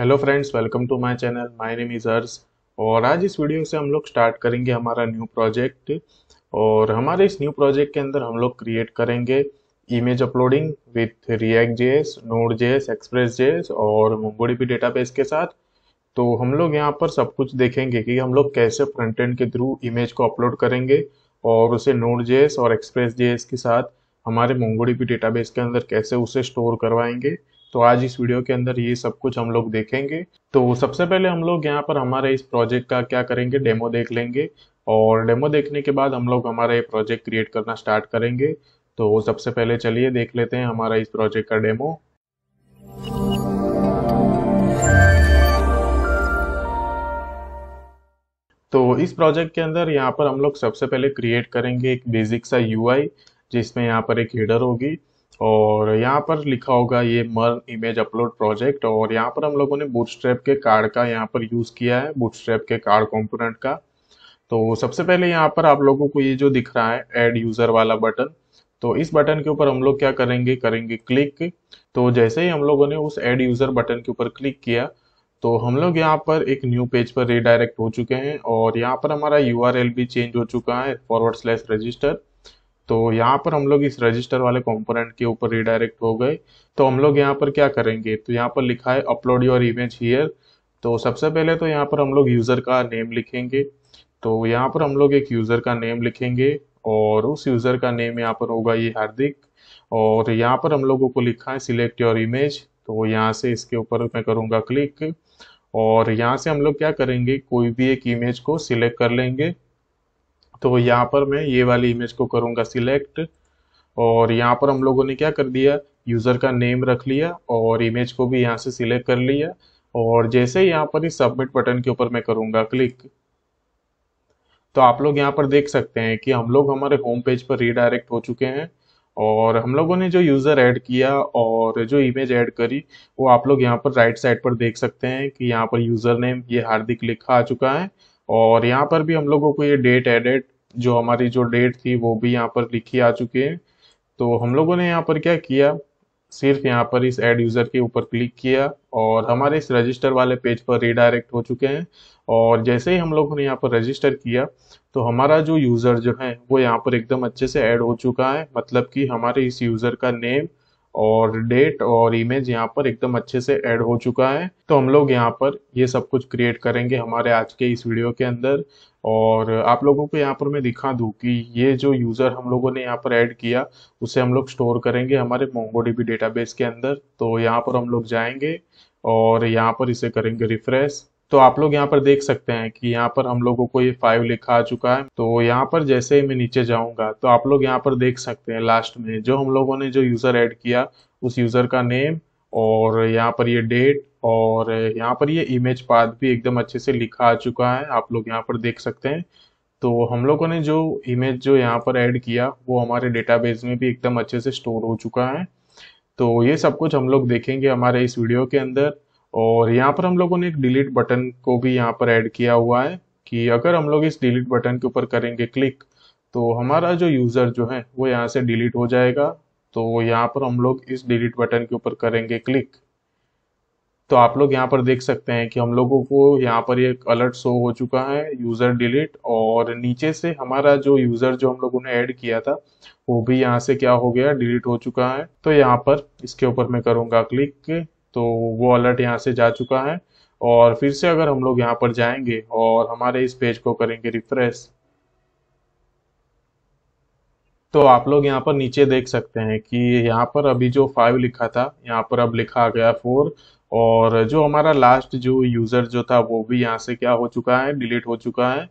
Hello friends welcome to my channel my name is अर्स और आज इस वीडियो से हम लोग स्टार्ट करेंगे हमारा न्यू प्रोजेक्ट और हमारे इस न्यू प्रोजेक्ट के अंदर हम लोग क्रिएट करेंगे image uploading with React S Node JS Express JS और पी डेटाबेस के साथ तो हम लोग यहाँ पर सब कुछ देखेंगे कि हम लोग कैसे फ्रंट एंड के थ्रू इमेज को अपलोड करेंगे और उसे नोड जेएस और एक्सप्रेस जेएस के साथ हमारे पी डेटाबेस के अंदर कैसे उसे स्टोर करवाएंगे तो आज इस वीडियो के अंदर ये सब कुछ हम लोग देखेंगे तो सबसे पहले हम लोग यहाँ पर हमारे इस प्रोजेक्ट का क्या करेंगे डेमो देख लेंगे और डेमो देखने के बाद हम लोग हमारा ये प्रोजेक्ट क्रिएट करना स्टार्ट करेंगे तो सबसे पहले चलिए देख लेते हैं हमारा इस प्रोजेक्ट का डेमो तो इस प्रोजेक्ट के अंदर यहाँ पर हम लोग सबसे पहले क्रिएट करेंगे एक बेसिक सा यूआई जिसमें यहाँ पर एक हेडर होगी और यहाँ पर लिखा होगा ये मर्न इमेज अपलोड प्रोजेक्ट और यहाँ पर हम लोगों ने बूटस्ट्रैप के कार्ड का यहाँ पर यूज़ किया है बूटस्ट्रैप के कार्ड कंपोनेंट का तो सबसे पहले यहाँ पर आप लोगों को ये जो दिख रहा है ऐड यूज़र वाला बटन तो इस बटन के ऊपर हम लोग क्या करेंगे करेंगे क्लिक तो जैसे ही हम लोगों ने उस एड यूज़र बटन के ऊपर क्लिक किया तो हम लोग यहाँ पर एक न्यू पेज पर रिडायरेक्ट हो चुके हैं और यहाँ पर हमारा यू भी चेंज हो चुका है फॉरवर्ड स्लैश रजिस्टर तो यहाँ पर हम लोग इस रजिस्टर वाले कंपोनेंट के ऊपर रिडायरेक्ट हो गए तो हम लोग यहाँ पर क्या करेंगे तो यहाँ पर लिखा है अपलोड योर इमेज हियर तो सबसे पहले तो यहाँ पर हम लोग यूज़र का नेम लिखेंगे तो यहाँ पर हम लोग एक यूज़र का नेम लिखेंगे और उस यूज़र का नेम यहाँ पर होगा ये हार्दिक और यहाँ पर हम लोगों को लिखा है सिलेक्ट योर इमेज तो यहाँ से इसके ऊपर मैं करूँगा क्लिक और यहाँ से हम लोग क्या करेंगे कोई भी एक इमेज को सिलेक्ट कर लेंगे तो यहाँ पर मैं ये वाली इमेज को करूँगा सिलेक्ट और यहाँ पर हम लोगों ने क्या कर दिया यूज़र का नेम रख लिया और इमेज को भी यहाँ से सिलेक्ट कर लिया और जैसे यहाँ पर इस सबमिट बटन के ऊपर मैं करूँगा क्लिक तो आप लोग यहाँ पर देख सकते हैं कि हम लोग हमारे होम पेज पर रीडायरेक्ट हो चुके हैं और हम लोगों ने जो यूज़र ऐड किया और जो इमेज ऐड करी वो आप लोग यहाँ पर राइट साइड पर देख सकते हैं कि यहाँ पर यूज़र नेम ये हार्दिक लिखा आ चुका है और यहाँ पर भी हम लोगों को ये डेट एडेड जो हमारी जो डेट थी वो भी यहाँ पर लिखी आ चुकी है तो हम लोगों ने यहाँ पर क्या किया सिर्फ यहाँ पर इस एड यूज़र के ऊपर क्लिक किया और हमारे इस रजिस्टर वाले पेज पर रिडायरेक्ट हो चुके हैं और जैसे ही हम लोगों ने यहाँ पर रजिस्टर किया तो हमारा जो यूज़र जो है वो यहाँ पर एकदम अच्छे से ऐड हो चुका है मतलब कि हमारे इस यूज़र का नेम और डेट और इमेज यहाँ पर एकदम अच्छे से ऐड हो चुका है तो हम लोग यहाँ पर ये सब कुछ क्रिएट करेंगे हमारे आज के इस वीडियो के अंदर और आप लोगों को यहाँ पर मैं दिखा दूँ कि ये जो यूज़र हम लोगों ने यहाँ पर ऐड किया उसे हम लोग स्टोर करेंगे हमारे मोंगोडीबी डेटाबेस के अंदर तो यहाँ पर हम लोग जाएंगे और यहाँ पर इसे करेंगे रिफ्रेश तो आप लोग यहाँ पर देख सकते हैं कि यहाँ पर हम लोगों को ये फाइव लिखा आ चुका है तो यहाँ पर जैसे ही मैं नीचे जाऊंगा तो आप लोग यहाँ पर देख सकते हैं लास्ट में जो हम लोगों ने जो यूज़र ऐड किया उस यूज़र का नेम और यहाँ पर ये डेट और यहाँ पर ये इमेज पाथ भी एकदम अच्छे से लिखा आ चुका है आप लोग यहाँ पर देख सकते हैं तो हम लोगों ने जो इमेज जो यहाँ पर ऐड किया वो हमारे डेटाबेस में भी एकदम अच्छे से स्टोर हो चुका है तो ये सब कुछ हम लोग देखेंगे हमारे इस वीडियो के अंदर और यहाँ पर हम लोगों ने एक डिलीट बटन को भी यहाँ पर ऐड किया हुआ है कि अगर हम लोग इस डिलीट बटन के ऊपर करेंगे क्लिक तो हमारा जो यूज़र जो है वो यहाँ से डिलीट हो जाएगा तो यहाँ पर हम लोग इस डिलीट बटन के ऊपर करेंगे क्लिक तो आप लोग यहाँ पर देख सकते हैं कि हम लोगों को यहाँ पर एक अलर्ट शो हो चुका है यूज़र डिलीट और नीचे से हमारा जो यूज़र जो हम लोगों ने ऐड किया था वो भी यहाँ से क्या हो गया डिलीट हो चुका है तो यहाँ पर इसके ऊपर मैं करूँगा क्लिक तो वो अलर्ट यहाँ से जा चुका है और फिर से अगर हम लोग यहाँ पर जाएंगे और हमारे इस पेज को करेंगे रिफ्रेश तो आप लोग यहाँ पर नीचे देख सकते हैं कि यहाँ पर अभी जो फाइव लिखा था यहाँ पर अब लिखा गया फोर और जो हमारा लास्ट जो यूज़र जो था वो भी यहाँ से क्या हो चुका है डिलीट हो चुका है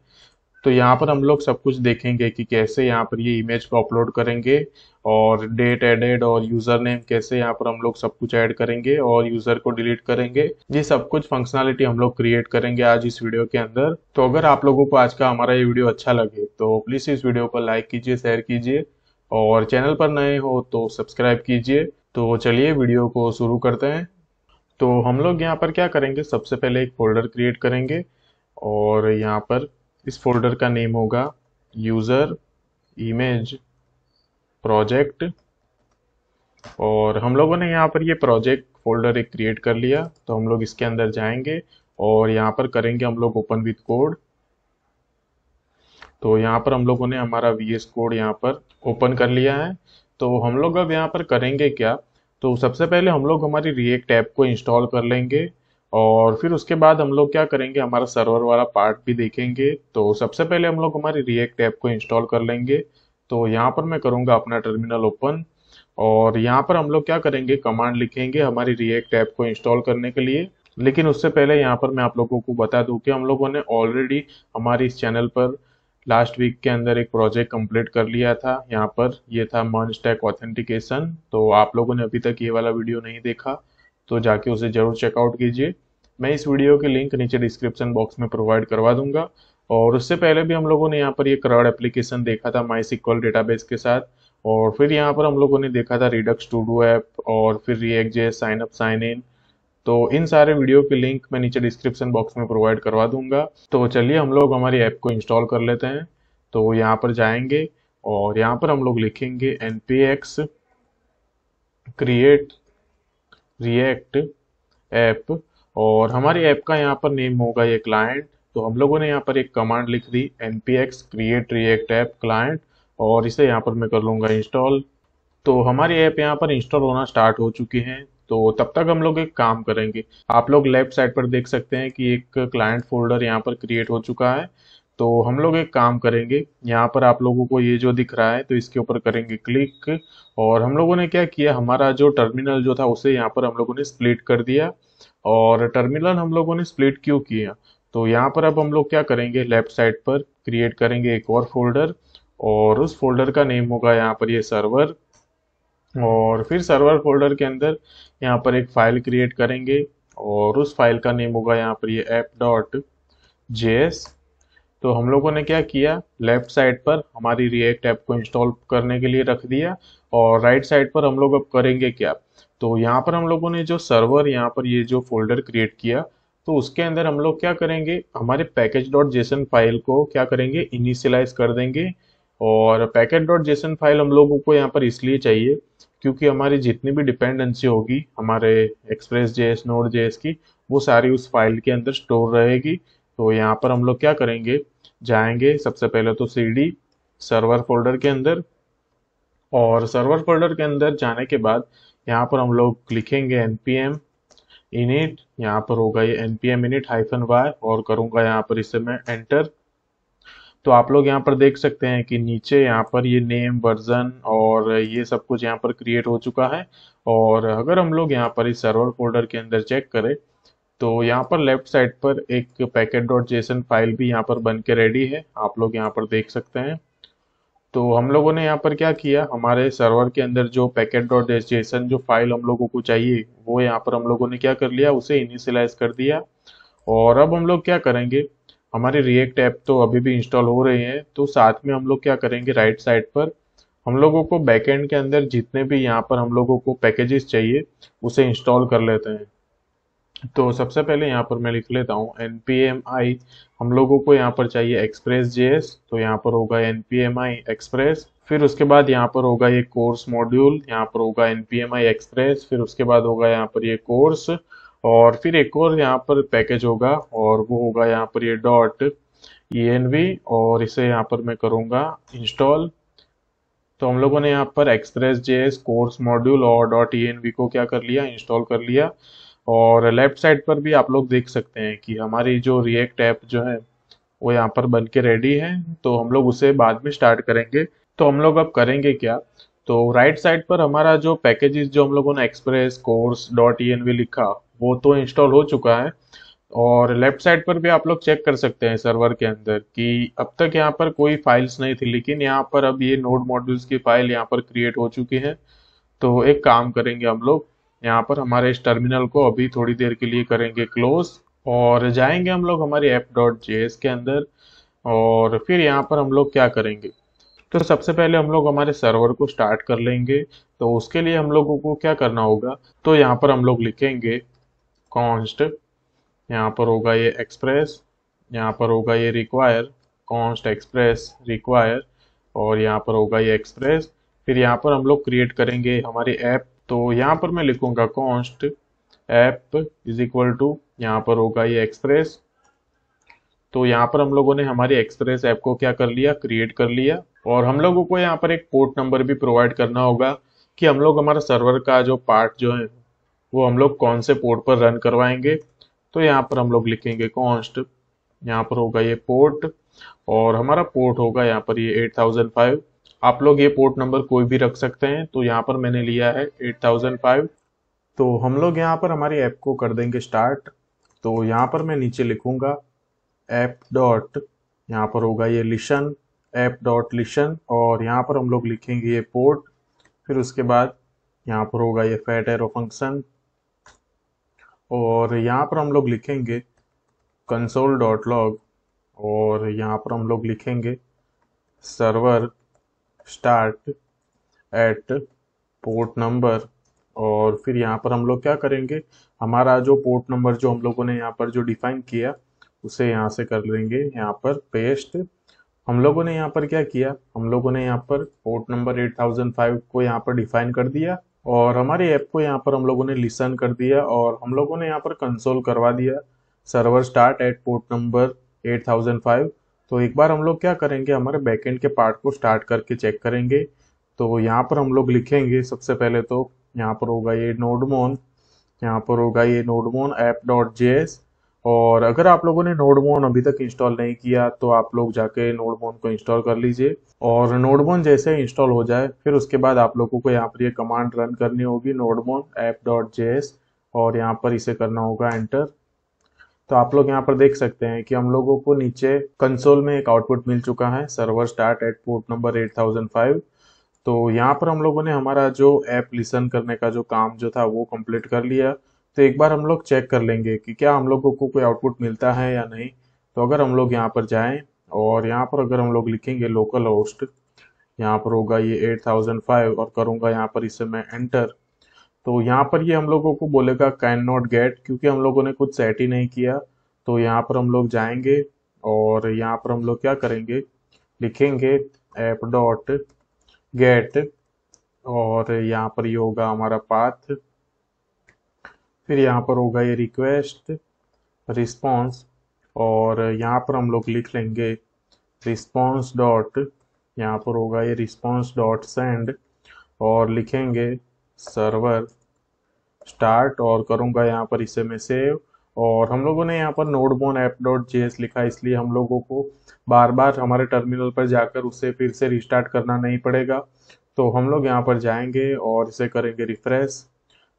तो यहाँ पर हम लोग सब कुछ देखेंगे कि कैसे यहाँ पर ये इमेज को अपलोड करेंगे और डेट एडेड और यूज़र नेम कैसे यहाँ पर हम लोग सब कुछ ऐड करेंगे और यूज़र को डिलीट करेंगे ये सब कुछ फंक्शनलिटी हम लोग क्रिएट करेंगे आज इस वीडियो के अंदर तो अगर आप लोगों को आज का हमारा ये वीडियो अच्छा लगे तो प्लीज़ इस वीडियो को लाइक कीजिए शेयर कीजिए और चैनल पर नए हो तो सब्सक्राइब कीजिए तो चलिए वीडियो को शुरू करते हैं तो हम लोग यहाँ पर क्या करेंगे सबसे पहले एक फोल्डर क्रिएट करेंगे और यहाँ पर इस फोल्डर का नेम होगा यूज़र इमेज प्रोजेक्ट और हम लोगों ने यहाँ पर ये प्रोजेक्ट फोल्डर एक क्रिएट कर लिया तो हम लोग इसके अंदर जाएंगे और यहाँ पर करेंगे हम लोग ओपन विथ कोड तो यहाँ पर हम लोगों ने हमारा वी एस कोड यहाँ पर ओपन कर लिया है तो हम लोग अब यहाँ पर करेंगे क्या तो सबसे पहले हम लोग हमारी रिएक्ट ऐप को इंस्टॉल कर लेंगे और फिर उसके बाद हम लोग क्या करेंगे हमारा सर्वर वाला पार्ट भी देखेंगे तो सबसे पहले हम लोग हमारी रिएक्ट ऐप को इंस्टॉल कर लेंगे तो यहाँ पर मैं करूँगा अपना टर्मिनल ओपन और यहाँ पर हम लोग क्या करेंगे कमांड लिखेंगे हमारी रिएक्ट ऐप को इंस्टॉल करने के लिए लेकिन उससे पहले यहाँ पर मैं आप लोगों को बता दूँ कि हम लोगों ने ऑलरेडी हमारे इस चैनल पर लास्ट वीक के अंदर एक प्रोजेक्ट कंप्लीट कर लिया था यहाँ पर ये था मन स्टैक ऑथेंटिकेशन तो आप लोगों ने अभी तक ये वाला वीडियो नहीं देखा तो जाके उसे ज़रूर चेकआउट कीजिए मैं इस वीडियो के लिंक नीचे डिस्क्रिप्शन बॉक्स में प्रोवाइड करवा दूंगा और उससे पहले भी हम लोगों ने यहाँ पर ये क्राउड एप्लीकेशन देखा था माई सिक्वल डेटाबेस के साथ और फिर यहाँ पर हम लोगों ने देखा था रिडक्स टूडू ऐप और फिर React J sign up sign in तो इन सारे वीडियो के लिंक मैं नीचे डिस्क्रिप्शन बॉक्स में प्रोवाइड करवा दूंगा तो चलिए हम लोग हमारी ऐप को इंस्टॉल कर लेते हैं तो यहाँ पर जाएंगे और यहाँ पर हम लोग लिखेंगे N P X create React app और हमारे ऐप का यहाँ पर नेम होगा ये क्लाइंट तो हम लोगों ने यहाँ पर एक कमांड लिख दी N P X create React app client और इसे यहाँ पर मैं कर लूँगा इंस्टॉल तो हमारी ऐप यहाँ पर इंस्टॉल होना स्टार्ट हो चुकी है तो तब तक हम लोग एक काम करेंगे आप लोग लेफ्ट साइड पर देख सकते हैं कि एक क्लाइंट फोल्डर यहाँ पर क्रिएट हो चुका है तो हम लोग एक काम करेंगे यहाँ पर आप लोगों को ये जो दिख रहा है तो इसके ऊपर करेंगे क्लिक और हम लोगों ने क्या किया हमारा जो टर्मिनल जो था उसे यहाँ पर हम लोगों ने स्प्लिट कर दिया और टर्मिनल हम लोगों ने स्प्लिट क्यों किया तो यहाँ पर अब हम लोग क्या करेंगे लेफ्ट साइड पर क्रिएट करेंगे एक और फोल्डर और उस फोल्डर का नेम होगा यहाँ पर ये सर्वर और फिर सर्वर फोल्डर के अंदर यहाँ पर एक फाइल क्रिएट करेंगे और उस फाइल का नेम होगा यहाँ पर ये एप डॉट जे तो हम लोगों ने क्या किया लेफ्ट साइड पर हमारी रिएक्ट ऐप को इंस्टॉल करने के लिए रख दिया और राइट साइड पर हम लोग अब करेंगे क्या तो यहाँ पर हम लोगों ने जो सर्वर यहाँ पर ये जो फोल्डर क्रिएट किया तो उसके अंदर हम लोग क्या करेंगे हमारे पैकेज डॉट जेसन फाइल को क्या करेंगे इनिशियलाइज कर देंगे और पैकेज डॉट जेसन फाइल हम लोगों को यहाँ पर इसलिए चाहिए क्योंकि हमारी जितनी भी डिपेंडेंसी होगी हमारे एक्सप्रेस जेएस नोड जेएस की वो सारी उस फाइल के अंदर स्टोर रहेगी तो यहाँ पर हम लोग क्या करेंगे जाएंगे सबसे पहले तो सी सर्वर फोल्डर के अंदर और सर्वर फोल्डर के अंदर जाने के बाद यहाँ पर हम लोग लिखेंगे एन पी एम इनिट यहाँ पर होगा ये N P M init hyphen Y और करूंगा यहाँ पर इसे मैं एंटर तो आप लोग यहाँ पर देख सकते हैं कि नीचे यहाँ पर ये नेम वर्जन और ये सब कुछ यहाँ पर क्रिएट हो चुका है और अगर हम लोग यहाँ पर इस सर्वर फोल्डर के अंदर चेक करें तो यहाँ पर लेफ्ट साइड पर एक पैकेट डॉट जेसन फाइल भी यहाँ पर बन के रेडी है आप लोग यहाँ पर देख सकते हैं तो हम लोगों ने यहाँ पर क्या किया हमारे सर्वर के अंदर जो पैकेट डॉट जेसन जो फाइल हम लोगों को चाहिए वो यहाँ पर हम लोगों ने क्या कर लिया उसे इनिशियलाइज कर दिया और अब हम लोग क्या करेंगे हमारे रिएक्ट ऐप तो अभी भी इंस्टॉल हो रहे हैं तो साथ में हम लोग क्या करेंगे राइट साइड पर हम लोगों को बैकएंड के अंदर जितने भी यहाँ पर हम लोगों को पैकेजेस चाहिए उसे इंस्टॉल कर लेते हैं तो सबसे पहले यहाँ पर मैं लिख लेता हूँ एन पी एम आई हम लोगों को यहाँ पर चाहिए एक्सप्रेस जेएस तो यहाँ पर होगा N P M I Express फिर उसके बाद यहाँ पर होगा ये कोर्स मॉड्यूल यहाँ पर होगा N P M I Express फिर उसके बाद होगा यहाँ पर ये कोर्स और फिर एक और यहाँ पर पैकेज होगा और वो होगा यहाँ पर ये डॉट ई एन वी और इसे यहाँ पर मैं करूँगा इंस्टॉल तो हम लोगों ने यहाँ पर एक्सप्रेस जेएस कोर्स मॉड्यूल और डॉट ई एन वी को क्या कर लिया इंस्टॉल कर लिया और लेफ्ट साइड पर भी आप लोग देख सकते हैं कि हमारी जो रिएक्ट ऐप जो है वो यहाँ पर बन के रेडी है तो हम लोग उसे बाद में स्टार्ट करेंगे तो हम लोग अब करेंगे क्या तो राइट साइड पर हमारा जो पैकेजेस जो हम लोगों ने एक्सप्रेस कोर्स डॉट ई लिखा वो तो इंस्टॉल हो चुका है और लेफ्ट साइड पर भी आप लोग चेक कर सकते हैं सर्वर के अंदर कि अब तक यहाँ पर कोई फाइल्स नहीं थी लेकिन यहाँ पर अब ये नोड मॉड्यूल्स की फाइल यहाँ पर क्रिएट हो चुकी है तो एक काम करेंगे हम लोग यहाँ पर हमारे इस टर्मिनल को अभी थोड़ी देर के लिए करेंगे क्लोज और जाएंगे हम लोग हमारे ऐप डॉट जे के अंदर और फिर यहाँ पर हम लोग क्या करेंगे तो सबसे पहले हम लोग हमारे सर्वर को स्टार्ट कर लेंगे तो उसके लिए हम लोगों को क्या करना होगा तो यहाँ पर हम लोग लिखेंगे कॉन्स्ट यहाँ पर होगा ये एक्सप्रेस यहाँ पर होगा ये रिक्वायर कॉन्स्ट एक्सप्रेस रिक्वायर और यहाँ पर होगा ये एक्सप्रेस फिर यहाँ पर हम लोग क्रिएट करेंगे हमारी ऐप तो यहाँ पर मैं लिखूंगा const app is equal to यहाँ पर होगा ये एक्सप्रेस तो यहाँ पर हम लोगों ने हमारी एक्सप्रेस ऐप को क्या कर लिया क्रिएट कर लिया और हम लोगों को यहाँ पर एक पोर्ट नंबर भी प्रोवाइड करना होगा कि हम लोग हमारा सर्वर का जो पार्ट जो है वो हम लोग कौन से पोर्ट पर रन करवाएंगे तो यहाँ पर हम लोग लिखेंगे कॉन्स्ट यहाँ पर होगा ये पोर्ट और हमारा पोर्ट होगा यहाँ पर ये 8005 आप लोग ये पोर्ट नंबर कोई भी रख सकते हैं तो यहाँ पर मैंने लिया है 8005 तो हम लोग यहाँ पर हमारी ऐप को कर देंगे स्टार्ट तो यहाँ पर मैं नीचे लिखूँगा ऐप डॉट यहाँ पर होगा ये लिशन ऐप डॉट लिशन और यहाँ पर हम लोग लिखेंगे ये पोर्ट फिर उसके बाद यहाँ पर होगा ये फैट एरो फंक्शन और यहाँ पर हम लोग लिखेंगे कंसोल डॉट लॉग और यहाँ पर हम लोग लिखेंगे server start at port number और फिर यहाँ पर हम लोग क्या करेंगे हमारा जो पोर्ट नंबर जो हम लोगों ने यहाँ पर जो डिफाइन किया उसे यहाँ से कर लेंगे यहाँ पर पेस्ट हम लोगों ने यहाँ पर क्या किया हम लोगों ने यहाँ पर पोर्ट नंबर 8005 को यहाँ पर डिफाइन कर दिया और हमारे ऐप को यहाँ पर हम लोगों ने लिसन कर दिया और हम लोगों ने यहाँ पर कंसोल करवा दिया server start at port number eight तो एक बार हम लोग क्या करेंगे हमारे बैकेंड के पार्ट को स्टार्ट करके चेक करेंगे तो यहाँ पर हम लोग लिखेंगे सबसे पहले तो यहाँ पर होगा ये नोडमोन यहाँ पर होगा ये nodemon app dot J S और अगर आप लोगों ने नोडमोन अभी तक इंस्टॉल नहीं किया तो आप लोग जाके नोडमोन को इंस्टॉल कर लीजिए और नोडमोन जैसे इंस्टॉल हो जाए फिर उसके बाद आप लोगों को यहाँ पर ये कमांड रन करनी होगी nodemon app dot J S और यहाँ पर इसे करना होगा एंटर तो आप लोग यहाँ पर देख सकते हैं कि हम लोगों को नीचे कंसोल में एक आउटपुट मिल चुका है server start at port number 8005 तो यहाँ पर हम लोगों ने हमारा जो ऐप लिसन करने का जो काम जो था वो कंप्लीट कर लिया तो एक बार हम लोग चेक कर लेंगे कि क्या हम लोगों को कोई आउटपुट मिलता है या नहीं तो अगर हम लोग यहाँ पर जाए और यहाँ पर अगर हम लोग लिखेंगे लोकल होस्ट यहाँ पर होगा ये एट और करूँगा यहाँ पर इसे मैं एंटर तो यहाँ पर ये हम लोगों को बोलेगा कैन नॉट गेट क्योंकि हम लोगों ने कुछ सेट ही नहीं किया तो यहाँ पर हम लोग जाएंगे और यहाँ पर हम लोग क्या करेंगे लिखेंगे एप डॉट गेट और यहाँ पर ये होगा हमारा पाथ फिर यहाँ पर होगा ये रिक्वेस्ट रिस्पॉन्स और यहाँ पर हम लोग लिख लेंगे रिस्पॉन्स डॉट यहाँ पर होगा ये रिस्पॉन्स डॉट सेंड और लिखेंगे सर्वर स्टार्ट और करूंगा यहाँ पर इसे मैं सेव और हम लोगों ने यहाँ पर नोटबोन ऐप डॉट जे लिखा इसलिए हम लोगों को बार बार हमारे टर्मिनल पर जाकर उसे फिर से रिस्टार्ट करना नहीं पड़ेगा तो हम लोग यहाँ पर जाएंगे और इसे करेंगे रिफ्रेश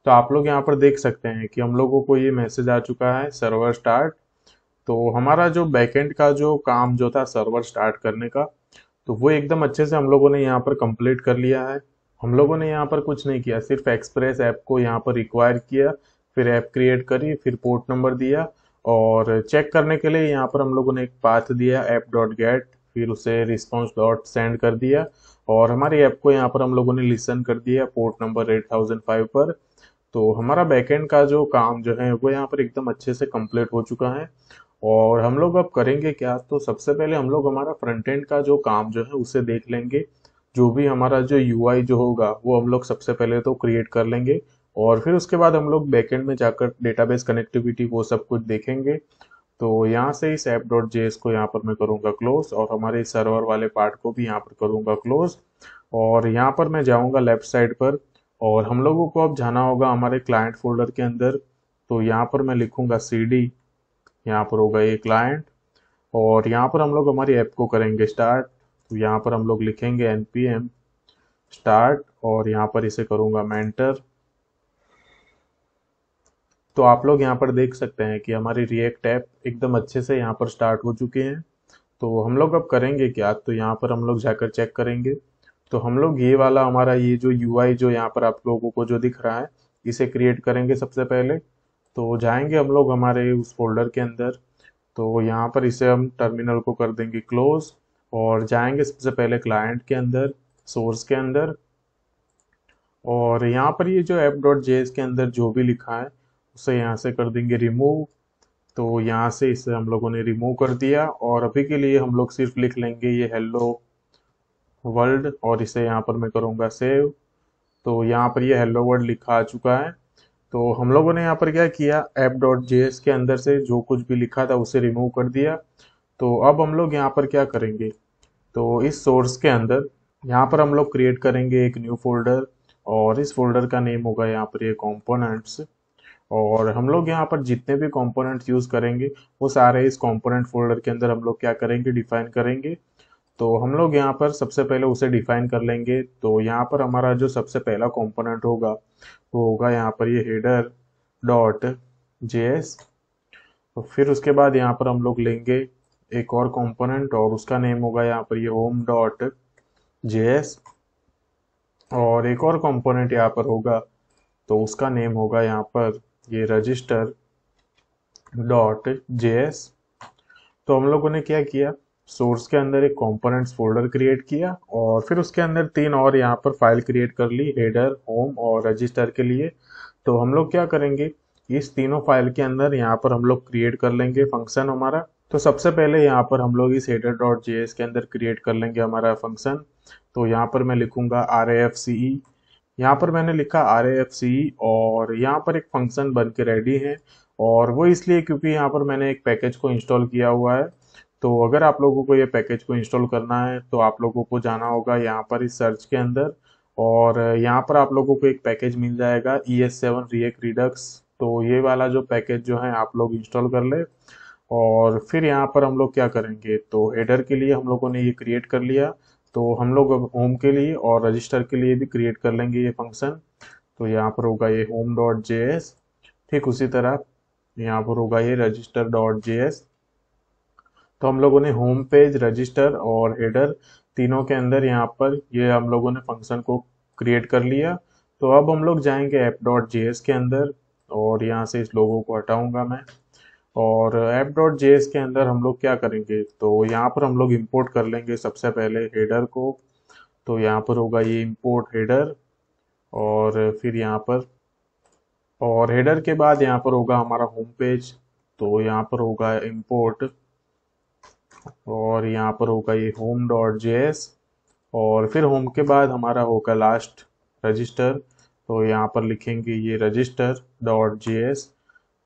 तो आप लोग यहाँ पर देख सकते हैं कि हम लोगों को ये मैसेज आ चुका है सर्वर स्टार्ट तो हमारा जो बैकेंड का जो काम जो था सर्वर स्टार्ट करने का तो वो एकदम अच्छे से हम लोगों ने यहाँ पर कंप्लीट कर लिया है हम लोगों ने यहाँ पर कुछ नहीं किया सिर्फ एक्सप्रेस ऐप को यहाँ पर रिक्वायर किया फिर ऐप क्रिएट करी फिर पोर्ट नंबर दिया और चेक करने के लिए यहाँ पर हम लोगों ने एक पाथ दिया ऐप डॉट गेट फिर उसे रिस्पॉन्स डॉट सेंड कर दिया और हमारी ऐप को यहाँ पर हम लोगों ने लिसन कर दिया port number eight thousand five पर तो हमारा बैकेंड का जो काम जो है वो यहाँ पर एकदम अच्छे से कम्प्लीट हो चुका है और हम लोग अब करेंगे क्या तो सबसे पहले हम लोग हमारा फ्रंट एंड का जो काम जो है उसे देख लेंगे जो भी हमारा जो यू जो होगा वो हम लोग सबसे पहले तो क्रिएट कर लेंगे और फिर उसके बाद हम लोग बैकेंड में जाकर डेटाबेस कनेक्टिविटी वो सब कुछ देखेंगे तो यहाँ से इस ऐप डॉट जे को यहाँ पर मैं करूँगा क्लोज और हमारे सर्वर वाले पार्ट को भी यहाँ पर करूँगा क्लोज और यहाँ पर मैं जाऊँगा लेफ्ट साइड पर और हम लोगों को अब जाना होगा हमारे क्लाइंट फोल्डर के अंदर तो यहाँ पर मैं लिखूँगा सी डी यहाँ पर होगा ये क्लाइंट और यहाँ पर हम लोग हमारी ऐप को करेंगे स्टार्ट तो यहाँ पर हम लोग लिखेंगे एन पी एम स्टार्ट और यहाँ पर इसे करूँगा मेंटर तो आप लोग यहाँ पर देख सकते हैं कि हमारी रिएक्ट ऐप एकदम अच्छे से यहाँ पर स्टार्ट हो चुके हैं तो हम लोग अब करेंगे क्या तो यहाँ पर हम लोग जाकर चेक करेंगे तो हम लोग ये वाला हमारा ये जो यू जो यहाँ पर आप लोगों को जो दिख रहा है इसे क्रिएट करेंगे सबसे पहले तो जाएंगे हम लोग हमारे उस फोल्डर के अंदर तो यहाँ पर इसे हम टर्मिनल को कर देंगे क्लोज और जाएंगे सबसे पहले क्लाइंट के अंदर सोर्स के अंदर और यहाँ पर ये जो एप डॉट जे के अंदर जो भी लिखा है उसे यहाँ से कर देंगे रिमूव तो यहाँ से इसे हम लोगों ने रिमूव कर दिया और अभी के लिए हम लोग सिर्फ लिख लेंगे ये हेलो वर्ल्ड और इसे यहाँ पर मैं करूँगा सेव तो यहाँ पर ये हेलो वर्ल्ड लिखा आ चुका है तो हम लोगों ने यहाँ पर क्या किया एप डॉट जे के अंदर से जो कुछ भी लिखा था उसे रिमूव कर दिया तो अब हम लोग यहाँ पर क्या करेंगे तो इस सोर्स के अंदर यहाँ पर हम लोग क्रिएट करेंगे एक न्यू फोल्डर और इस फोल्डर का नेम होगा यहाँ पर ये यह कॉम्पोनेंट्स और हम लोग यहाँ पर जितने भी कॉम्पोनेंट्स यूज़ करेंगे वो सारे इस कॉम्पोनेंट फोल्डर के अंदर हम लोग क्या करेंगे डिफाइन करेंगे तो हम लोग यहाँ पर सबसे पहले उसे डिफाइन कर लेंगे तो यहाँ पर हमारा जो सबसे पहला कॉम्पोनेंट होगा वो होगा यहाँ पर ये हेडर डॉट जे तो फिर उसके बाद यहाँ पर हम लोग लेंगे एक और कंपोनेंट और उसका नेम होगा यहाँ पर ये होम डॉट जे और एक और कंपोनेंट यहाँ पर होगा तो उसका नेम होगा यहाँ पर ये रजिस्टर डॉट जे तो हम लोगों ने क्या किया सोर्स के अंदर एक कंपोनेंट्स फोल्डर क्रिएट किया और फिर उसके अंदर तीन और यहाँ पर फाइल क्रिएट कर ली हेडर होम और रजिस्टर के लिए तो हम लोग क्या करेंगे इस तीनों फाइल के अंदर यहाँ पर हम लोग क्रिएट कर लेंगे फंक्शन हमारा तो सबसे पहले यहाँ पर हम लोग इस हेडर डॉट जे के अंदर क्रिएट कर लेंगे हमारा फंक्शन तो यहाँ पर मैं लिखूंगा आर ए एफ सी ई यहाँ पर मैंने लिखा आर एफ सी ई और यहाँ पर एक फंक्शन बन के रेडी है और वो इसलिए क्योंकि यहाँ पर मैंने एक पैकेज को इंस्टॉल किया हुआ है तो अगर आप लोगों को ये पैकेज को इंस्टॉल करना है तो आप लोगों को जाना होगा यहाँ पर इस सर्च के अंदर और यहाँ पर आप लोगों को एक पैकेज मिल जाएगा E S seven React Redux तो ये वाला जो पैकेज जो है आप लोग इंस्टॉल कर ले और फिर यहाँ पर हम लोग क्या करेंगे तो एडर के लिए हम लोगों ने ये क्रिएट कर लिया तो हम लोग अब होम के लिए और रजिस्टर के लिए भी क्रिएट कर लेंगे ये फंक्शन तो यहाँ पर होगा ये होम डॉट जे एस ठीक उसी तरह यहाँ पर होगा ये रजिस्टर डॉट जे एस तो हम लोगों ने होम पेज रजिस्टर और हेडर तीनों के अंदर यहाँ पर ये हम लोगों ने फंक्शन को क्रिएट कर लिया तो अब हम लोग जाएंगे ऐप डॉट जे एस के अंदर और यहाँ से इस लोगों को हटाऊंगा मैं और एप डॉट जे के अंदर हम लोग क्या करेंगे तो यहाँ पर हम लोग इम्पोर्ट कर लेंगे सबसे पहले हेडर को तो यहाँ पर होगा ये इम्पोर्ट हेडर और फिर यहाँ पर और हेडर के बाद यहाँ पर होगा हमारा होम पेज तो यहाँ पर होगा इम्पोर्ट और यहाँ पर होगा ये होम डॉट जे और फिर होम के बाद हमारा होगा लास्ट रजिस्टर तो यहाँ पर लिखेंगे ये रजिस्टर डॉट जे एस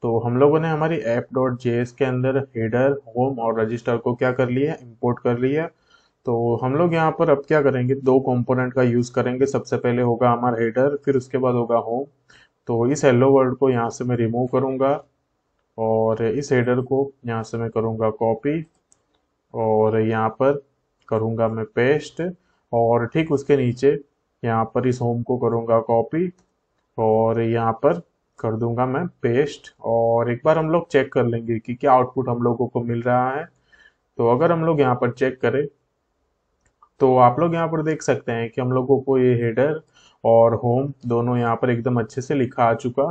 तो हम लोगों ने हमारी ऐप डॉट जे के अंदर हेडर होम और रजिस्टर को क्या कर लिया इम्पोर्ट कर लिया तो हम लोग यहाँ पर अब क्या करेंगे दो कंपोनेंट का यूज़ करेंगे सबसे पहले होगा हमारा हेडर फिर उसके बाद होगा होम तो इस हेलो वर्ड को यहाँ से मैं रिमूव करूँगा और इस हेडर को यहाँ से मैं करूँगा कॉपी और यहाँ पर करूँगा मैं पेस्ट और ठीक उसके नीचे यहाँ पर इस होम को करूँगा कॉपी और यहाँ पर कर दूंगा मैं पेस्ट और एक बार हम लोग चेक कर लेंगे कि क्या आउटपुट हम लोगों को मिल रहा है तो अगर हम लोग यहाँ पर चेक करें तो आप लोग यहाँ पर देख सकते हैं कि हम लोगों को ये हेडर और होम दोनों यहाँ पर एकदम अच्छे से लिखा आ चुका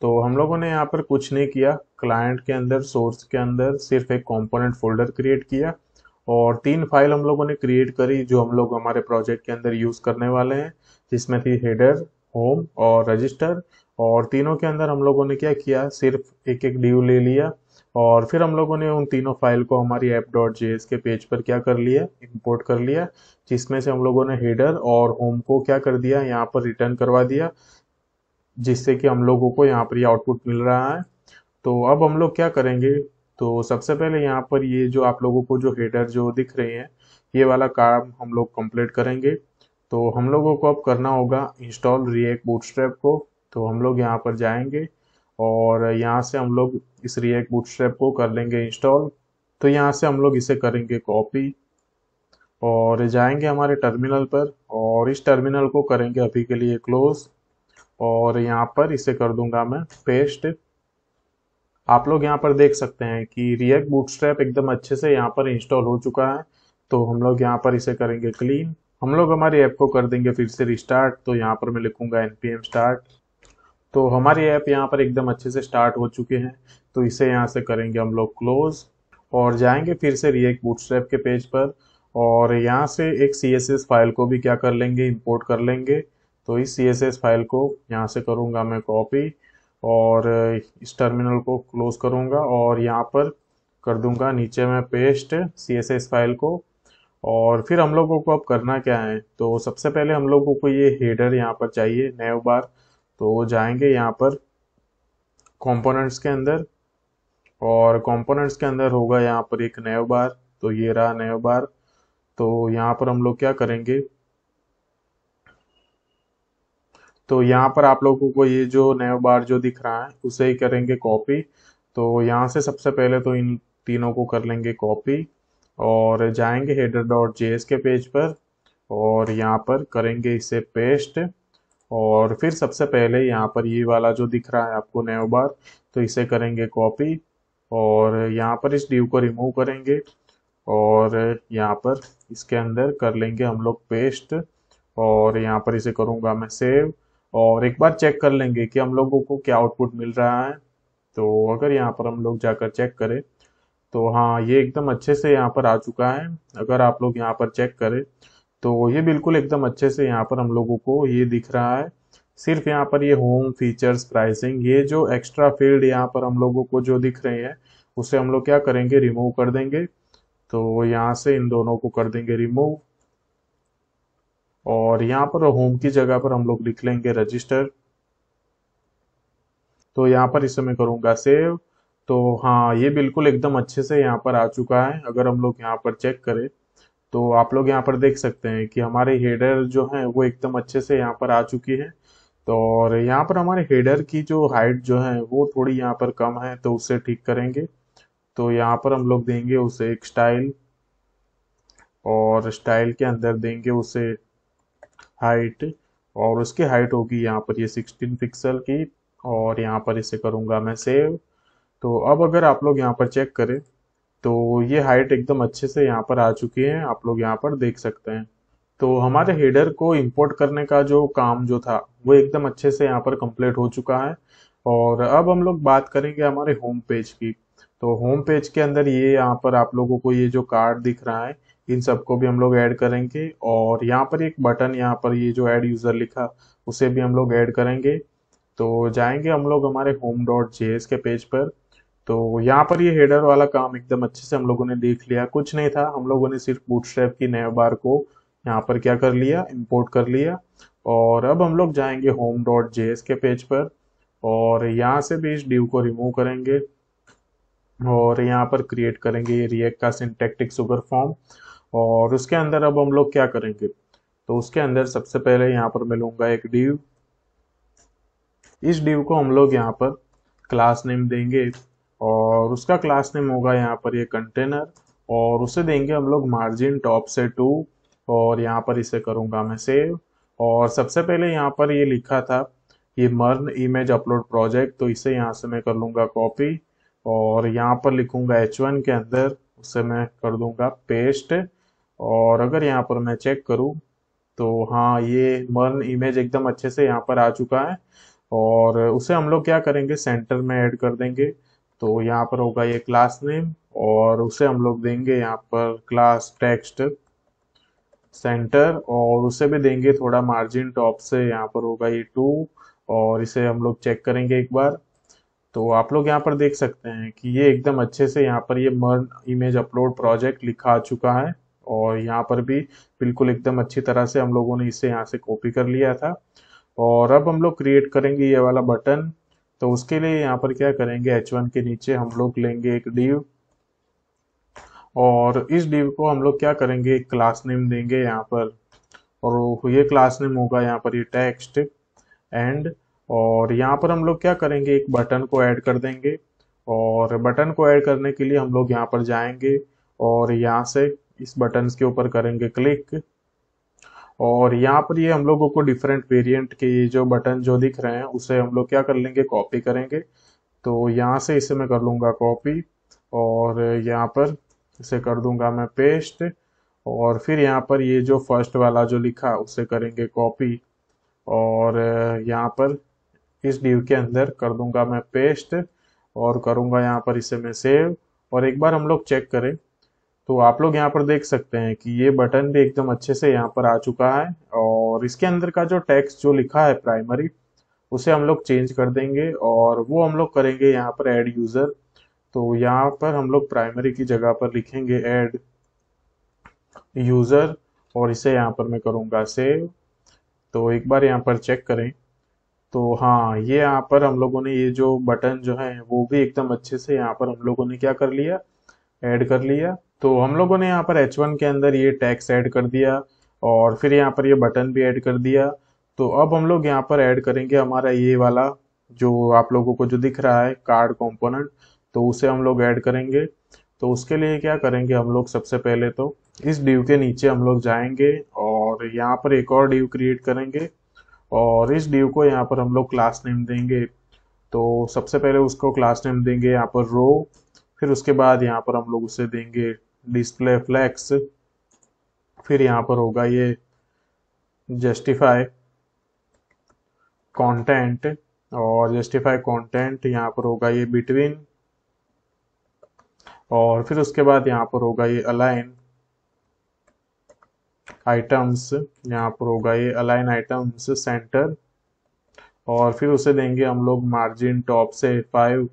तो हम लोगों ने यहाँ पर कुछ नहीं किया क्लाइंट के अंदर सोर्स के अंदर सिर्फ एक कॉम्पोनेंट फोल्डर क्रिएट किया और तीन फाइल हम लोगों ने क्रिएट करी जो हम लोग हमारे प्रोजेक्ट के अंदर यूज़ करने वाले हैं जिसमें थी हेडर होम और रजिस्टर और तीनों के अंदर हम लोगों ने क्या किया सिर्फ एक एक ड्यू ले लिया और फिर हम लोगों ने उन तीनों फाइल को हमारी एप डॉट जे के पेज पर क्या कर लिया इंपोर्ट कर लिया जिसमें से हम लोगों ने हेडर और होम को क्या कर दिया यहाँ पर रिटर्न करवा दिया जिससे कि हम लोगों को यहाँ पर ये आउटपुट मिल रहा है तो अब हम लोग क्या करेंगे तो सबसे पहले यहाँ पर ये जो आप लोगों को जो हेडर जो दिख रहे हैं ये वाला काम हम लोग कंप्लीट करेंगे तो हम लोगों को अब करना होगा इंस्टॉल रिएक्ट बूटस्ट्रैप को तो हम लोग यहाँ पर जाएंगे और यहाँ से हम लोग इस रिएक्ट बूटस्ट्रैप को कर लेंगे इंस्टॉल तो यहाँ से हम लोग इसे करेंगे कॉपी और जाएंगे हमारे टर्मिनल पर और इस टर्मिनल को करेंगे अभी के लिए क्लोज और यहाँ पर इसे कर दूंगा मैं पेस्ट आप लोग यहाँ पर देख सकते हैं कि रिएक्ट बूटस्ट्रैप एकदम अच्छे से यहाँ पर इंस्टॉल हो चुका है तो हम लोग यहाँ पर इसे करेंगे क्लीन हम लोग हमारी ऐप को कर देंगे फिर से रिस्टार्ट तो यहाँ पर मैं लिखूंगा एन स्टार्ट तो हमारी ऐप यहाँ पर एकदम अच्छे से स्टार्ट हो चुके हैं तो इसे यहाँ से करेंगे हम लोग क्लोज और जाएंगे फिर से रिएक्ट बूटस्ट्रैप के पेज पर और यहाँ से एक सी फाइल को भी क्या कर लेंगे इंपोर्ट कर लेंगे तो इस सी फाइल को यहाँ से करूँगा मैं कॉपी और इस टर्मिनल को क्लोज करूँगा और यहाँ पर कर दूँगा नीचे मैं पेस्ट सी फाइल को और फिर हम लोगों को अब करना क्या है तो सबसे पहले हम लोगों को ये हेडर यहाँ पर चाहिए नए बार तो वो जाएंगे यहाँ पर कंपोनेंट्स के अंदर और कंपोनेंट्स के अंदर होगा यहाँ पर एक नयो बार तो ये रहा नयो बार तो यहाँ पर हम लोग क्या करेंगे तो यहाँ पर आप लोगों को ये जो नयो बार जो दिख रहा है उसे ही करेंगे कॉपी तो यहाँ से सबसे पहले तो इन तीनों को कर लेंगे कॉपी और जाएंगे हेडर डॉट जे के पेज पर और यहाँ पर करेंगे इसे पेस्ट और फिर सबसे पहले यहाँ पर ये वाला जो दिख रहा है आपको नयो बार तो इसे करेंगे कॉपी और यहाँ पर इस ड्यू को रिमूव करेंगे और यहाँ पर इसके अंदर कर लेंगे हम लोग पेस्ट और यहाँ पर इसे करूँगा मैं सेव और एक बार चेक कर लेंगे कि हम लोगों को क्या आउटपुट मिल रहा है तो अगर यहाँ पर हम लोग जाकर चेक करें तो हाँ ये एकदम अच्छे से यहाँ पर आ चुका है अगर आप लोग यहाँ पर चेक करें तो ये बिल्कुल एकदम अच्छे से यहाँ पर हम लोगों को ये दिख रहा है सिर्फ यहाँ पर ये होम फीचर्स प्राइसिंग ये जो एक्स्ट्रा फील्ड यहाँ पर हम लोगों को जो दिख रहे हैं उसे हम लोग क्या करेंगे रिमूव कर देंगे तो यहाँ से इन दोनों को कर देंगे रिमूव और यहाँ पर होम की जगह पर हम लोग लिख लेंगे रजिस्टर तो यहाँ पर इसे मैं करूँगा सेव तो हाँ ये बिल्कुल एकदम अच्छे से यहाँ पर आ चुका है अगर हम लोग यहाँ पर चेक करें तो आप लोग यहाँ पर देख सकते हैं कि हमारे हेडर जो है वो एकदम अच्छे से यहाँ पर आ चुकी है तो और यहाँ पर हमारे हेडर की जो हाइट जो है वो थोड़ी यहाँ पर कम है तो उसे ठीक करेंगे तो यहाँ पर हम लोग देंगे उसे एक स्टाइल और स्टाइल के अंदर देंगे उसे हाइट और उसकी हाइट होगी यहाँ पर ये यह 16 पिक्सल की और यहाँ पर इसे करूँगा मैं सेव तो अब अगर आप लोग यहाँ पर चेक करें तो ये हाइट एकदम अच्छे से यहाँ पर आ चुकी है आप लोग यहाँ पर देख सकते हैं तो हमारे हेडर को इंपोर्ट करने का जो काम जो था वो एकदम अच्छे से यहाँ पर कंप्लीट हो चुका है और अब हम लोग बात करेंगे हमारे होम पेज की तो होम पेज के अंदर ये यहाँ पर आप लोगों को ये जो कार्ड दिख रहा है इन सबको भी हम लोग ऐड करेंगे और यहाँ पर एक बटन यहाँ पर ये जो ऐड यूज़र लिखा उसे भी हम लोग ऐड करेंगे तो जाएंगे हम लोग हमारे होम डॉट जे के पेज पर तो यहाँ पर ये हेडर वाला काम एकदम अच्छे से हम लोगों ने देख लिया कुछ नहीं था हम लोगों ने सिर्फ बूटस्ट्रैप की नया बार को यहाँ पर क्या कर लिया इंपोर्ट कर लिया और अब हम लोग जाएंगे होम डॉट जे के पेज पर और यहाँ से भी इस ड्यू को रिमूव करेंगे और यहाँ पर क्रिएट करेंगे रिएक्ट का सिंटेक्टिक सुगर फॉर्म और उसके अंदर अब हम लोग क्या करेंगे तो उसके अंदर सबसे पहले यहाँ पर मैं लूंगा एक डिव इस डिव को हम लोग यहाँ पर क्लास नेम देंगे और उसका क्लास नेम होगा यहाँ पर ये कंटेनर और उसे देंगे हम लोग मार्जिन टॉप से टू और यहाँ पर इसे करूँगा मैं सेव और सबसे पहले यहाँ पर ये लिखा था ये मर्न इमेज अपलोड प्रोजेक्ट तो इसे यहाँ से मैं कर लूँगा कॉपी और यहाँ पर लिखूँगा एच वन के अंदर उसे मैं कर दूँगा पेस्ट और अगर यहाँ पर मैं चेक करूँ तो हाँ ये मर्न इमेज एकदम अच्छे से यहाँ पर आ चुका है और उसे हम लोग क्या करेंगे सेंटर में ऐड कर देंगे तो यहाँ पर होगा ये क्लास नेम और उसे हम लोग देंगे यहाँ पर क्लास टेक्स्ट सेंटर और उसे भी देंगे थोड़ा मार्जिन टॉप से यहाँ पर होगा ये टू और इसे हम लोग चेक करेंगे एक बार तो आप लोग यहाँ पर देख सकते हैं कि ये एकदम अच्छे से यहाँ पर ये मर्न इमेज अपलोड प्रोजेक्ट लिखा आ चुका है और यहाँ पर भी बिल्कुल एकदम अच्छी तरह से हम लोगों ने इसे यहाँ से कॉपी कर लिया था और अब हम लोग क्रिएट करेंगे ये वाला बटन तो उसके लिए यहाँ पर क्या करेंगे एच वन के नीचे हम लोग लेंगे एक डीव और इस डीव को हम लोग क्या करेंगे क्लास नेम देंगे यहाँ पर और ये क्लास नेम होगा यहाँ पर ये टेक्स्ट एंड और यहाँ पर हम लोग क्या करेंगे एक बटन को ऐड कर देंगे और बटन को ऐड करने के लिए हम लोग यहाँ पर जाएंगे और यहाँ से इस बटन के ऊपर करेंगे क्लिक और यहाँ पर ये हम लोगों को डिफरेंट वेरिएंट के ये जो बटन जो दिख रहे हैं उसे हम लोग क्या कर लेंगे कॉपी करेंगे तो यहाँ से इसे मैं कर लूँगा कॉपी और यहाँ पर इसे कर दूंगा मैं पेस्ट और फिर यहाँ पर ये जो फर्स्ट वाला जो लिखा उसे करेंगे कॉपी और यहाँ पर इस डिव के अंदर कर दूंगा मैं पेस्ट और करूँगा यहाँ पर इसे मैं सेव और एक बार हम लोग चेक करें तो आप लोग यहाँ पर देख सकते हैं कि ये बटन भी एकदम अच्छे से यहाँ पर आ चुका है और इसके अंदर का जो टेक्स्ट जो लिखा है प्राइमरी उसे हम लोग चेंज कर देंगे और वो हम लोग करेंगे यहाँ पर एड यूज़र तो यहाँ पर हम लोग प्राइमरी की जगह पर लिखेंगे एड यूज़र और इसे यहाँ पर मैं करूँगा सेव तो एक बार यहाँ पर चेक करें तो हाँ ये यहाँ पर हम लोगों ने ये जो बटन जो है वो भी एकदम अच्छे से यहाँ पर हम लोगों ने क्या कर लिया ऐड कर लिया तो हम लोगों ने यहाँ पर H1 के अंदर ये टैक्स ऐड कर दिया और फिर यहाँ पर ये बटन भी ऐड कर दिया तो अब हम लोग यहाँ पर ऐड करेंगे हमारा ये वाला जो आप लोगों को जो दिख रहा है कार्ड कॉम्पोनेंट तो उसे हम लोग ऐड करेंगे तो उसके लिए क्या करेंगे हम लोग सबसे पहले तो इस ड्यू के नीचे हम लोग जाएंगे और यहाँ पर एक और ड्यू क्रिएट करेंगे और इस ड्यू को यहाँ पर हम लोग क्लास नेम देंगे तो सबसे पहले उसको क्लास नेम देंगे यहाँ पर रो फिर उसके बाद यहाँ पर हम लोग उसे देंगे डिस्प्ले फ्लैक्स फिर यहाँ पर होगा ये जस्टिफाई कंटेंट और जस्टिफाई कंटेंट यहाँ पर होगा ये बिटवीन और फिर उसके बाद यहाँ पर होगा ये अलाइन आइटम्स यहाँ पर होगा ये अलाइन आइटम्स सेंटर और फिर उसे देंगे हम लोग मार्जिन टॉप से फाइव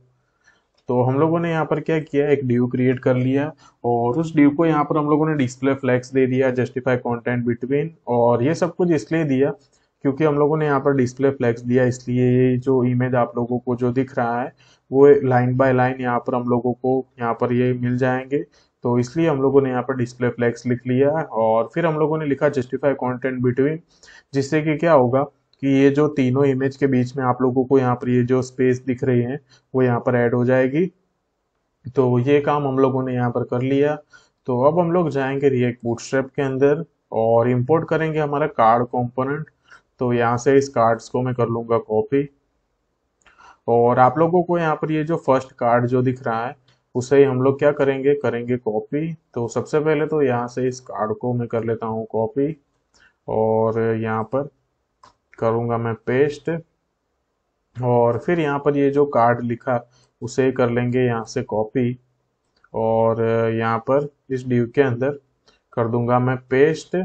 तो हम लोगों ने यहाँ पर क्या किया एक ड्यू क्रिएट कर लिया और उस ड्यू को यहाँ पर हम लोगों ने डिस्प्ले फ्लैक्स दे दिया जस्टिफाई कॉन्टेंट बिटवीन और ये सब कुछ इसलिए दिया क्योंकि हम लोगों ने यहाँ पर डिस्प्ले फ्लैक्स दिया इसलिए ये जो इमेज आप लोगों को जो दिख रहा है वो लाइन बाय लाइन यहाँ पर हम लोगों को यहाँ पर ये मिल जाएंगे तो इसलिए हम लोगों ने यहाँ पर डिस्प्ले फ्लैक्स लिख लिया और फिर हम लोगों ने लिखा जस्टिफाई कॉन्टेंट बिटवीन जिससे कि क्या होगा कि ये जो तीनों इमेज के बीच में आप लोगों को यहाँ पर ये जो स्पेस दिख रही है वो यहाँ पर ऐड हो जाएगी तो ये काम हम लोगों ने यहाँ पर कर लिया तो अब हम लोग जाएंगे रिएक्ट बूटस्ट्रैप के अंदर और इंपोर्ट करेंगे हमारा कार्ड कंपोनेंट तो यहाँ से इस कार्ड्स को मैं कर लूँगा कॉपी और आप लोगों को यहाँ पर ये जो फर्स्ट कार्ड जो दिख रहा है उसे हम लोग क्या करेंगे करेंगे कॉपी तो सबसे पहले तो यहाँ से इस कार्ड को मैं कर लेता हूँ कॉपी और यहाँ पर करूंगा मैं पेस्ट और फिर यहाँ पर ये जो कार्ड लिखा उसे कर लेंगे यहाँ से कॉपी और यहाँ पर इस ड्यू के अंदर कर दूंगा मैं पेस्ट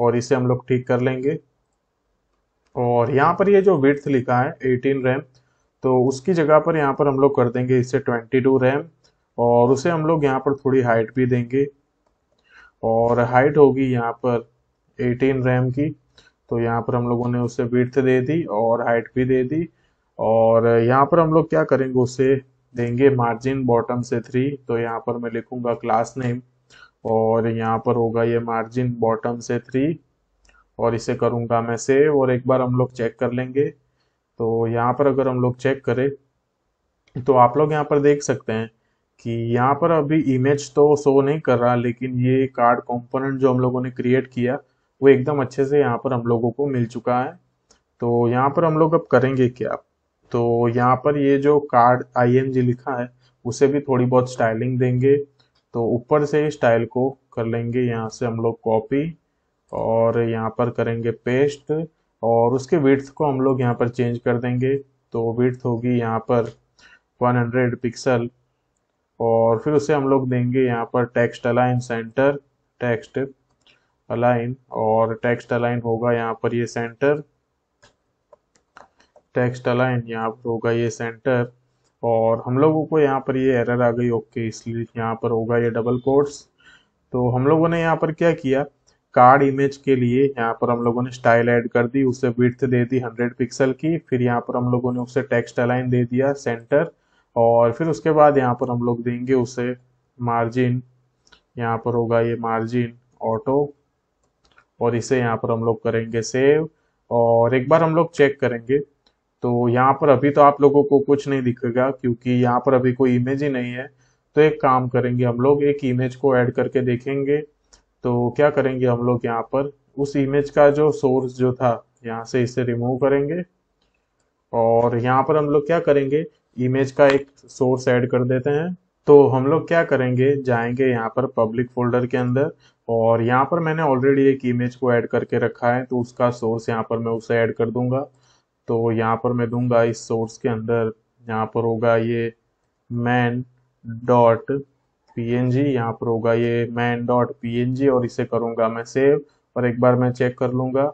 और इसे हम लोग ठीक कर लेंगे और यहाँ पर ये जो विथ लिखा है 18 रैम तो उसकी जगह पर यहाँ पर हम लोग कर देंगे इसे 22 रैम और उसे हम लोग यहाँ पर थोड़ी हाइट भी देंगे और हाइट होगी यहाँ पर 18 रैम की तो यहाँ पर हम लोगों ने उसे विर्थ दे दी और हाइट भी दे दी और यहाँ पर हम लोग क्या करेंगे उसे देंगे मार्जिन बॉटम से थ्री तो यहाँ पर मैं लिखूंगा क्लास नेम और यहाँ पर होगा ये मार्जिन बॉटम से थ्री और इसे करूंगा मैं सेव और एक बार हम लोग चेक कर लेंगे तो यहाँ पर अगर हम लोग चेक करें तो आप लोग यहाँ पर देख सकते हैं कि यहाँ पर अभी इमेज तो शो नहीं कर रहा लेकिन ये कार्ड कंपोनेंट जो हम लोगों ने क्रिएट किया वो एकदम अच्छे से यहाँ पर हम लोगों को मिल चुका है तो यहाँ पर हम लोग अब करेंगे क्या तो यहाँ पर ये जो कार्ड आई लिखा है उसे भी थोड़ी बहुत स्टाइलिंग देंगे तो ऊपर से ही स्टाइल को कर लेंगे यहाँ से हम लोग कॉपी और यहाँ पर करेंगे पेस्ट और उसके विड्थ को हम लोग यहाँ पर चेंज कर देंगे तो विड्थ होगी यहाँ पर 100 पिक्सल और फिर उसे हम लोग देंगे यहाँ पर text align center text align और टेक्स्ट अलाइन होगा यहाँ पर ये सेंटर टेक्स्ट अलाइन यहाँ पर होगा ये सेंटर और हम लोगों को यहाँ पर ये एरर आ गई ओके इसलिए यहाँ पर होगा ये डबल कोट्स तो हम लोगों ने यहाँ पर क्या किया कार्ड इमेज के लिए यहाँ पर हम लोगों ने स्टाइल ऐड कर दी उसे विथ दे दी 100 पिक्सल की फिर यहाँ पर हम लोगों ने उसे टेक्स्ट अलाइन दे दिया सेंटर और फिर उसके बाद यहाँ पर हम लोग देंगे उसे मार्जिन यहाँ पर होगा ये मार्जिन ऑटो और इसे यहाँ पर हम लोग करेंगे सेव और एक बार हम लोग चेक करेंगे तो यहाँ पर अभी तो आप लोगों को कुछ नहीं दिखेगा क्योंकि यहाँ पर अभी कोई इमेज ही नहीं है तो एक काम करेंगे हम लोग एक इमेज को ऐड करके देखेंगे तो क्या करेंगे हम लोग यहाँ पर उस इमेज का जो सोर्स जो था यहाँ से इसे रिमूव करेंगे और यहाँ पर हम लोग क्या करेंगे इमेज का एक सोर्स ऐड कर देते हैं तो हम लोग क्या करेंगे जाएंगे यहाँ पर पब्लिक फोल्डर के अंदर और यहाँ पर मैंने ऑलरेडी एक इमेज को ऐड करके रखा है तो उसका सोर्स यहाँ पर मैं उसे ऐड कर दूंगा तो यहाँ पर मैं दूंगा इस सोर्स के अंदर यहाँ पर होगा ये main dot P N G यहाँ पर होगा ये main dot P N G और इसे करूँगा मैं सेव और एक बार मैं चेक कर लूँगा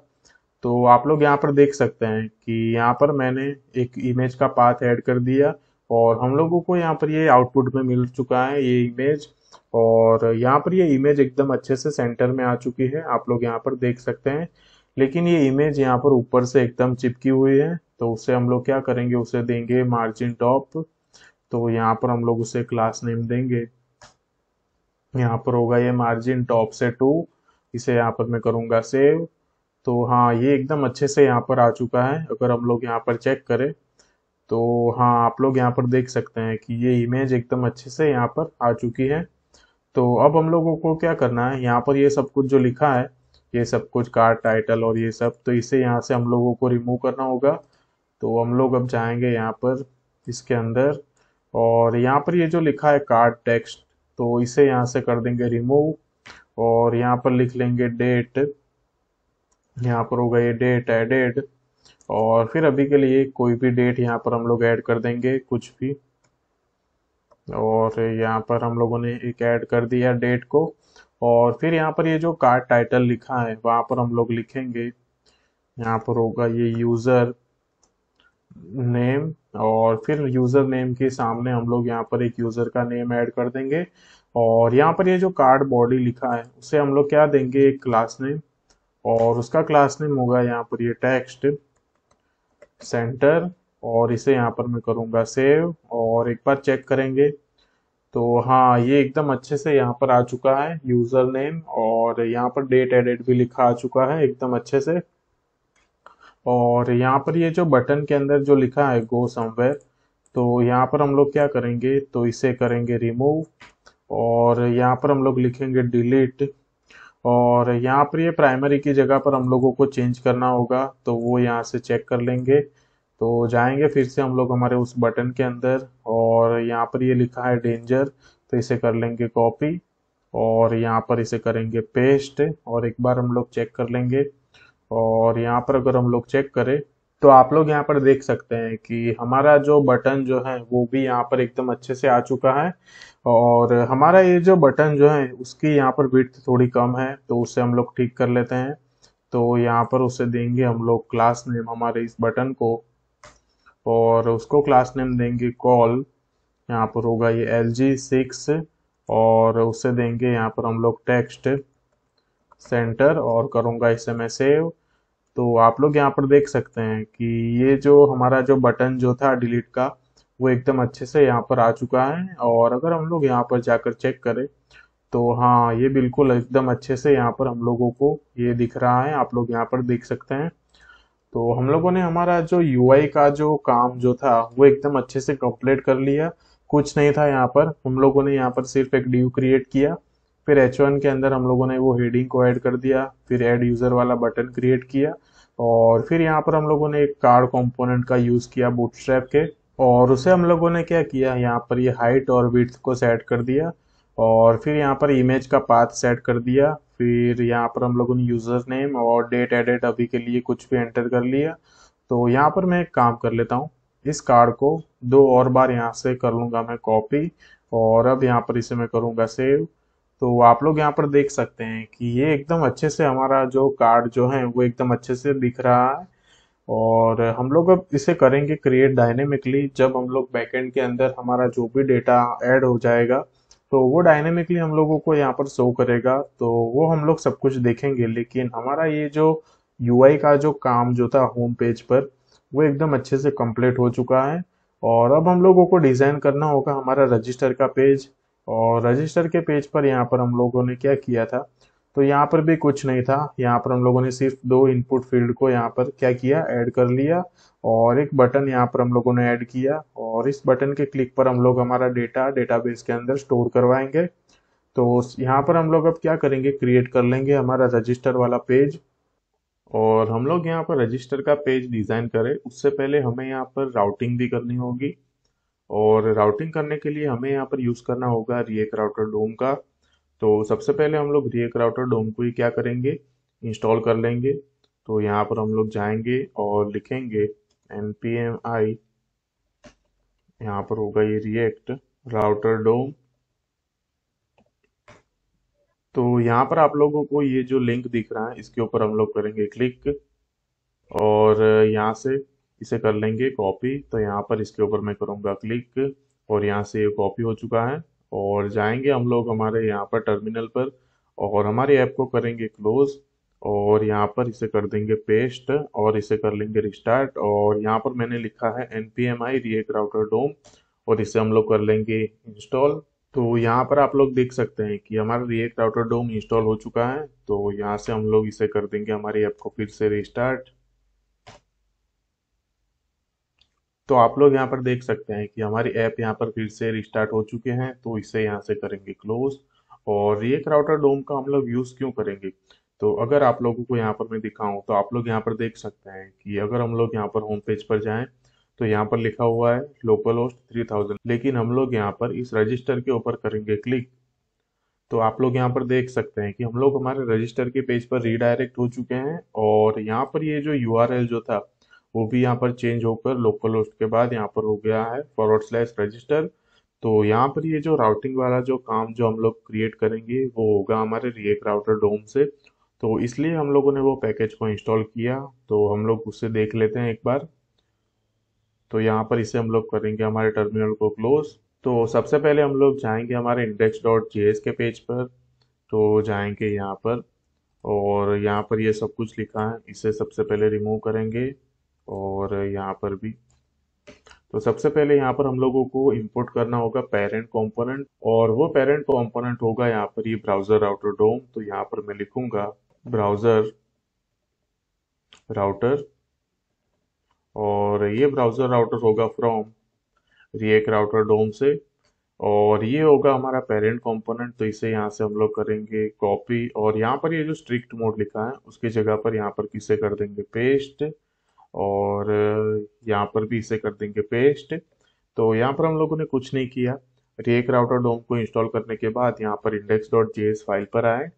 तो आप लोग यहाँ पर देख सकते हैं कि यहाँ पर मैंने एक इमेज का पाथ ऐड कर दिया और हम लोगों को यहाँ पर ये आउटपुट में मिल चुका है ये इमेज और यहाँ पर ये इमेज एकदम अच्छे से सेंटर में आ चुकी है आप लोग यहाँ पर देख सकते हैं लेकिन ये इमेज यहाँ पर ऊपर से एकदम चिपकी हुई है तो उसे हम लोग क्या करेंगे उसे देंगे मार्जिन टॉप तो यहाँ पर हम लोग उसे क्लास नेम देंगे यहाँ पर होगा ये मार्जिन टॉप से टू इसे यहाँ पर मैं करूँगा सेव तो हाँ ये एकदम अच्छे से यहाँ पर आ चुका है अगर हम लोग यहाँ पर चेक करें तो हाँ आप लोग यहाँ पर देख सकते हैं कि ये इमेज एकदम अच्छे से यहाँ पर आ चुकी है तो अब हम लोगों को क्या करना है यहाँ पर ये सब कुछ जो लिखा है ये सब कुछ कार्ड टाइटल और ये सब तो इसे यहाँ से हम लोगों को रिमूव करना होगा तो हम लोग अब जाएंगे यहाँ पर इसके अंदर और यहाँ पर ये जो लिखा है कार्ड टेक्स्ट तो इसे यहाँ से कर देंगे रिमूव और यहाँ पर लिख लेंगे डेट यहाँ पर होगा ये डेट एडेड और फिर अभी के लिए कोई भी डेट यहाँ पर हम लोग ऐड कर देंगे कुछ भी और यहाँ पर हम लोगों ने एक ऐड कर दिया डेट को और फिर यहाँ पर ये जो कार्ड टाइटल लिखा है वहाँ पर हम लोग लिखेंगे यहाँ पर होगा ये यूज़र नेम और फिर यूज़र नेम के सामने हम लोग यहाँ पर एक यूज़र का नेम ऐड कर देंगे और यहाँ पर ये जो कार्ड बॉडी लिखा है उसे हम लोग क्या देंगे एक क्लास नेम और उसका क्लास नेम होगा यहाँ पर ये टेक्स्ट सेंटर और इसे यहाँ पर मैं करूँगा सेव और एक बार चेक करेंगे तो हाँ ये एकदम अच्छे से यहाँ पर आ चुका है यूज़र नेम और यहाँ पर डेट एडेट भी लिखा आ चुका है एकदम अच्छे से और यहाँ पर ये जो बटन के अंदर जो लिखा है गो समवेयर तो यहाँ पर हम लोग क्या करेंगे तो इसे करेंगे रिमूव और यहाँ पर हम लोग लिखेंगे डिलीट और यहाँ पर ये प्राइमरी की जगह पर हम लोगों को चेंज करना होगा तो वो यहाँ से चेक कर लेंगे तो जाएंगे फिर से हम लोग हमारे उस बटन के अंदर और यहाँ पर ये लिखा है डेंजर तो इसे कर लेंगे कॉपी और यहाँ पर इसे करेंगे पेस्ट और एक बार हम लोग चेक कर लेंगे और यहाँ पर अगर हम लोग चेक करें तो आप लोग यहाँ पर देख सकते हैं कि हमारा जो बटन जो है वो भी यहाँ पर एकदम अच्छे से आ चुका है और हमारा ये जो बटन जो है उसकी यहाँ पर बीट थोड़ी कम है तो उसे हम लोग ठीक कर लेते हैं तो यहाँ पर उसे देंगे हम लोग क्लास नेम हमारे इस बटन को और उसको क्लास नेम देंगे कॉल यहाँ पर होगा ये एल जी सिक्स और उसे देंगे यहाँ पर हम लोग टेक्स्ट सेंटर और करूँगा इसे मैं सेव तो आप लोग यहाँ पर देख सकते हैं कि ये जो हमारा जो बटन जो था डिलीट का वो एकदम अच्छे से यहाँ पर आ चुका है और अगर हम लोग यहाँ पर जाकर चेक करें तो हाँ ये बिल्कुल एकदम अच्छे से यहाँ पर हम लोगों को ये दिख रहा है आप लोग यहाँ पर देख सकते हैं तो हम लोगों ने हमारा जो यू का जो काम जो था वो एकदम अच्छे से कंप्लीट कर लिया कुछ नहीं था यहाँ पर हम लोगों ने यहाँ पर सिर्फ एक ड्यू क्रिएट किया फिर एच के अंदर हम लोगों ने वो हेडिंग को ऐड कर दिया फिर ऐड यूज़र वाला बटन क्रिएट किया और फिर यहाँ पर हम लोगों ने एक कार्ड कंपोनेंट का यूज़ किया बूटस्ट्रैप के और उसे हम लोगों ने क्या किया यहाँ पर ये हाइट और विथ को सेट कर दिया और फिर यहाँ पर इमेज का पाथ सेट कर दिया फिर यहाँ पर हम लोगों ने यूज़र नेम और डेट एडेट अभी के लिए कुछ भी एंटर कर लिया तो यहाँ पर मैं एक काम कर लेता हूँ इस कार्ड को दो और बार यहाँ से कर लूँगा मैं कॉपी और अब यहाँ पर इसे मैं करूँगा सेव तो आप लोग यहाँ पर देख सकते हैं कि ये एकदम अच्छे से हमारा जो कार्ड जो है वो एकदम अच्छे से दिख रहा है और हम लोग अब इसे करेंगे क्रिएट डायनेमिकली जब हम लोग बैकएंड के अंदर हमारा जो भी डेटा ऐड हो जाएगा तो वो डायनेमिकली हम लोगों को यहाँ पर शो करेगा तो वो हम लोग सब कुछ देखेंगे लेकिन हमारा ये जो यू का जो काम जो था होम पेज पर वो एकदम अच्छे से कम्प्लीट हो चुका है और अब हम लोगों को डिज़ाइन करना होगा हमारा रजिस्टर का पेज और रजिस्टर के पेज पर यहाँ पर हम लोगों ने क्या किया था तो यहाँ पर भी कुछ नहीं था यहाँ पर हम लोगों ने सिर्फ दो इनपुट फील्ड को यहाँ पर क्या किया ऐड कर लिया और एक बटन यहाँ पर हम लोगों ने ऐड किया और इस बटन के क्लिक पर हम लोग हमारा डेटा डेटाबेस के अंदर स्टोर करवाएंगे तो यहाँ पर हम लोग अब क्या करेंगे क्रिएट कर लेंगे हमारा रजिस्टर वाला पेज और हम लोग यहाँ पर रजिस्टर का पेज डिज़ाइन करें उससे पहले हमें यहाँ पर राउटिंग भी करनी होगी और राउटिंग करने के लिए हमें यहाँ पर यूज़ करना होगा रिएक राउटर डोम का तो सबसे पहले हम लोग रियक राउटर डोम को ही क्या करेंगे इंस्टॉल कर लेंगे तो यहाँ पर हम लोग जाएंगे और लिखेंगे एन पी एम आई यहाँ पर होगा ये रिएक्ट राउटर डोम तो यहाँ पर आप लोगों को ये जो लिंक दिख रहा है इसके ऊपर हम लोग करेंगे क्लिक और यहाँ से इसे कर लेंगे कॉपी तो यहाँ पर इसके ऊपर मैं करूँगा क्लिक और यहाँ से ये कॉपी हो चुका है और जाएंगे हम लोग हमारे यहाँ पर टर्मिनल पर और हमारे ऐप को करेंगे क्लोज और यहाँ पर इसे कर देंगे पेस्ट और इसे कर लेंगे रिस्टार्ट और यहाँ पर मैंने लिखा है N P M I router DOM और इसे हम लोग कर लेंगे इंस्टॉल तो यहाँ पर आप लोग देख सकते हैं कि हमारा रिएक्ट राउटर डोम इंस्टॉल हो चुका है तो यहाँ से हम लोग इसे कर देंगे हमारी ऐप को फिर से रिस्टार्ट तो आप लोग यहाँ पर देख सकते हैं कि हमारी ऐप यहाँ पर फिर से रिस्टार्ट हो चुके हैं तो इसे यहाँ से करेंगे क्लोज और ये क्राउटर डोम का हम लोग यूज़ क्यों करेंगे तो अगर आप लोगों को यहाँ पर मैं दिखाऊं तो आप लोग यहाँ पर देख सकते हैं कि अगर हम लोग यहाँ पर होम पेज पर जाएं तो यहाँ पर लिखा हुआ है लोकल होस्ट थ्री थाउजेंड लेकिन हम लोग यहाँ पर इस रजिस्टर के ऊपर करेंगे क्लिक तो आप लोग यहाँ पर देख सकते हैं कि हम लोग हमारे रजिस्टर के पेज पर रीडायरेक्ट हो चुके हैं और यहाँ पर ये जो यू जो था वो भी यहाँ पर चेंज होकर लोकल होस्ट के बाद यहाँ पर हो गया है फॉरवर्ड स्लैश रजिस्टर तो यहाँ पर ये जो राउटिंग वाला जो काम जो हम लोग क्रिएट करेंगे वो होगा हमारे रिएक्ट राउटर डोम से तो इसलिए हम लोगों ने वो पैकेज को इंस्टॉल किया तो हम लोग उससे देख लेते हैं एक बार तो यहाँ पर इसे हम लोग करेंगे हमारे टर्मिनल को क्लोज तो सबसे पहले हम लोग जाएंगे हमारे इंडेक्स डॉट जे के पेज पर तो जाएंगे यहाँ पर और यहाँ पर ये यह सब कुछ लिखा है इसे सबसे पहले रिमूव करेंगे और यहाँ पर भी तो सबसे पहले यहाँ पर हम लोगों को इंपोर्ट करना होगा पेरेंट कंपोनेंट और वो पेरेंट कंपोनेंट होगा यहाँ पर ये ब्राउजर राउटर डोम तो यहाँ पर मैं लिखूंगा ब्राउजर राउटर और ये ब्राउजर राउटर होगा फ्रॉम रिएक्ट राउटर डोम से और ये होगा हमारा पेरेंट कंपोनेंट तो इसे यहाँ से हम लोग करेंगे कॉपी और यहाँ पर ये जो स्ट्रिक्ट मोड लिखा है उसकी जगह पर यहाँ पर किसे कर देंगे पेस्ट और यहाँ पर भी इसे कर देंगे पेस्ट तो यहाँ पर हम लोगों ने कुछ नहीं किया रेक राउटर डोम को इंस्टॉल करने के बाद यहाँ पर इंडेक्स डॉट जे फाइल पर आए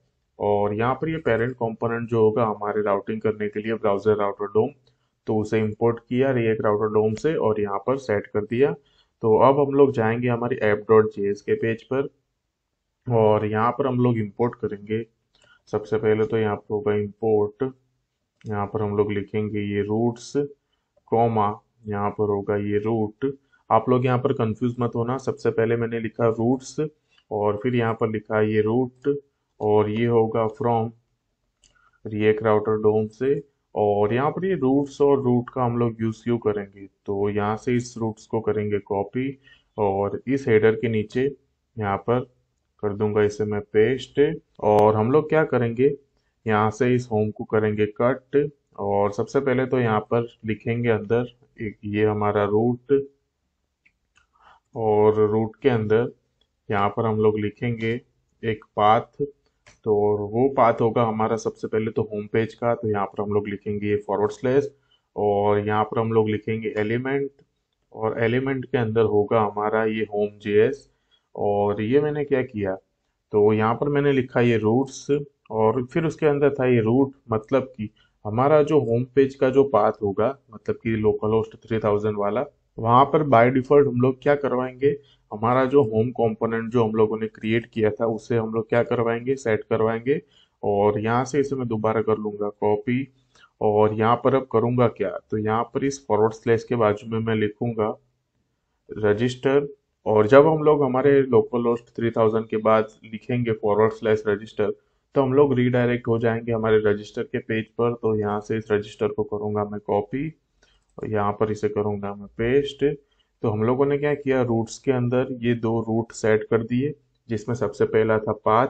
और यहाँ पर ये यह पेरेंट कंपोनेंट जो होगा हमारे राउटिंग करने के लिए ब्राउजर राउटर डोम तो उसे इंपोर्ट किया रेक राउटर डोम से और यहाँ पर सेट कर दिया तो अब हम लोग जाएंगे हमारे ऐप डॉट जे के पेज पर और यहाँ पर हम लोग इम्पोर्ट करेंगे सबसे पहले तो यहाँ पर होगा इम्पोर्ट यहाँ पर हम लोग लिखेंगे ये रूट्स कॉमा यहाँ पर होगा ये रूट आप लोग यहाँ पर कंफ्यूज मत होना सबसे पहले मैंने लिखा रूट्स और फिर यहाँ पर लिखा ये रूट और ये होगा फ्रॉम रिएक राउटर डोम से और यहाँ पर ये रूट्स और रूट का हम लोग यूज क्यों करेंगे तो यहाँ से इस रूट्स को करेंगे कॉपी और इस हेडर के नीचे यहाँ पर कर दूंगा इसे मैं पेस्ट और हम लोग क्या करेंगे यहाँ से इस होम को करेंगे कट और सबसे पहले तो यहाँ पर लिखेंगे अंदर एक ये हमारा रूट और रूट के अंदर यहाँ पर हम लोग लिखेंगे एक पाथ तो वो पाथ होगा हमारा सबसे पहले तो होम पेज का तो यहाँ पर हम लोग लिखेंगे ये फॉरवर्ड स्लेस और यहाँ पर हम लोग लिखेंगे एलिमेंट और एलिमेंट के अंदर होगा हमारा ये होम जे और ये मैंने क्या किया तो यहाँ पर मैंने लिखा ये रूट्स और फिर उसके अंदर था ये रूट मतलब कि हमारा जो होम पेज का जो पाथ होगा मतलब कि लोकल होस्ट थ्री थाउजेंड वाला वहां पर बाय डिफॉल्ट हम लोग क्या करवाएंगे हमारा जो होम कंपोनेंट जो हम लोगों ने क्रिएट किया था उसे हम लोग क्या करवाएंगे सेट करवाएंगे और यहाँ से इसे मैं दोबारा कर लूँगा कॉपी और यहाँ पर अब करूँगा क्या तो यहाँ पर इस फॉरवर्ड स्लैश के बाजू में मैं लिखूँगा रजिस्टर और जब हम लोग हमारे लोकल होस्ट 3000 के बाद लिखेंगे फॉरवर्ड स्लैश रजिस्टर तो हम लोग रीडायरेक्ट हो जाएंगे हमारे रजिस्टर के पेज पर तो यहाँ से इस रजिस्टर को करूँगा मैं कॉपी और यहाँ पर इसे करूँगा मैं पेस्ट तो हम लोगों ने क्या किया रूट्स के अंदर ये दो रूट सेट कर दिए जिसमें सबसे पहला था पाथ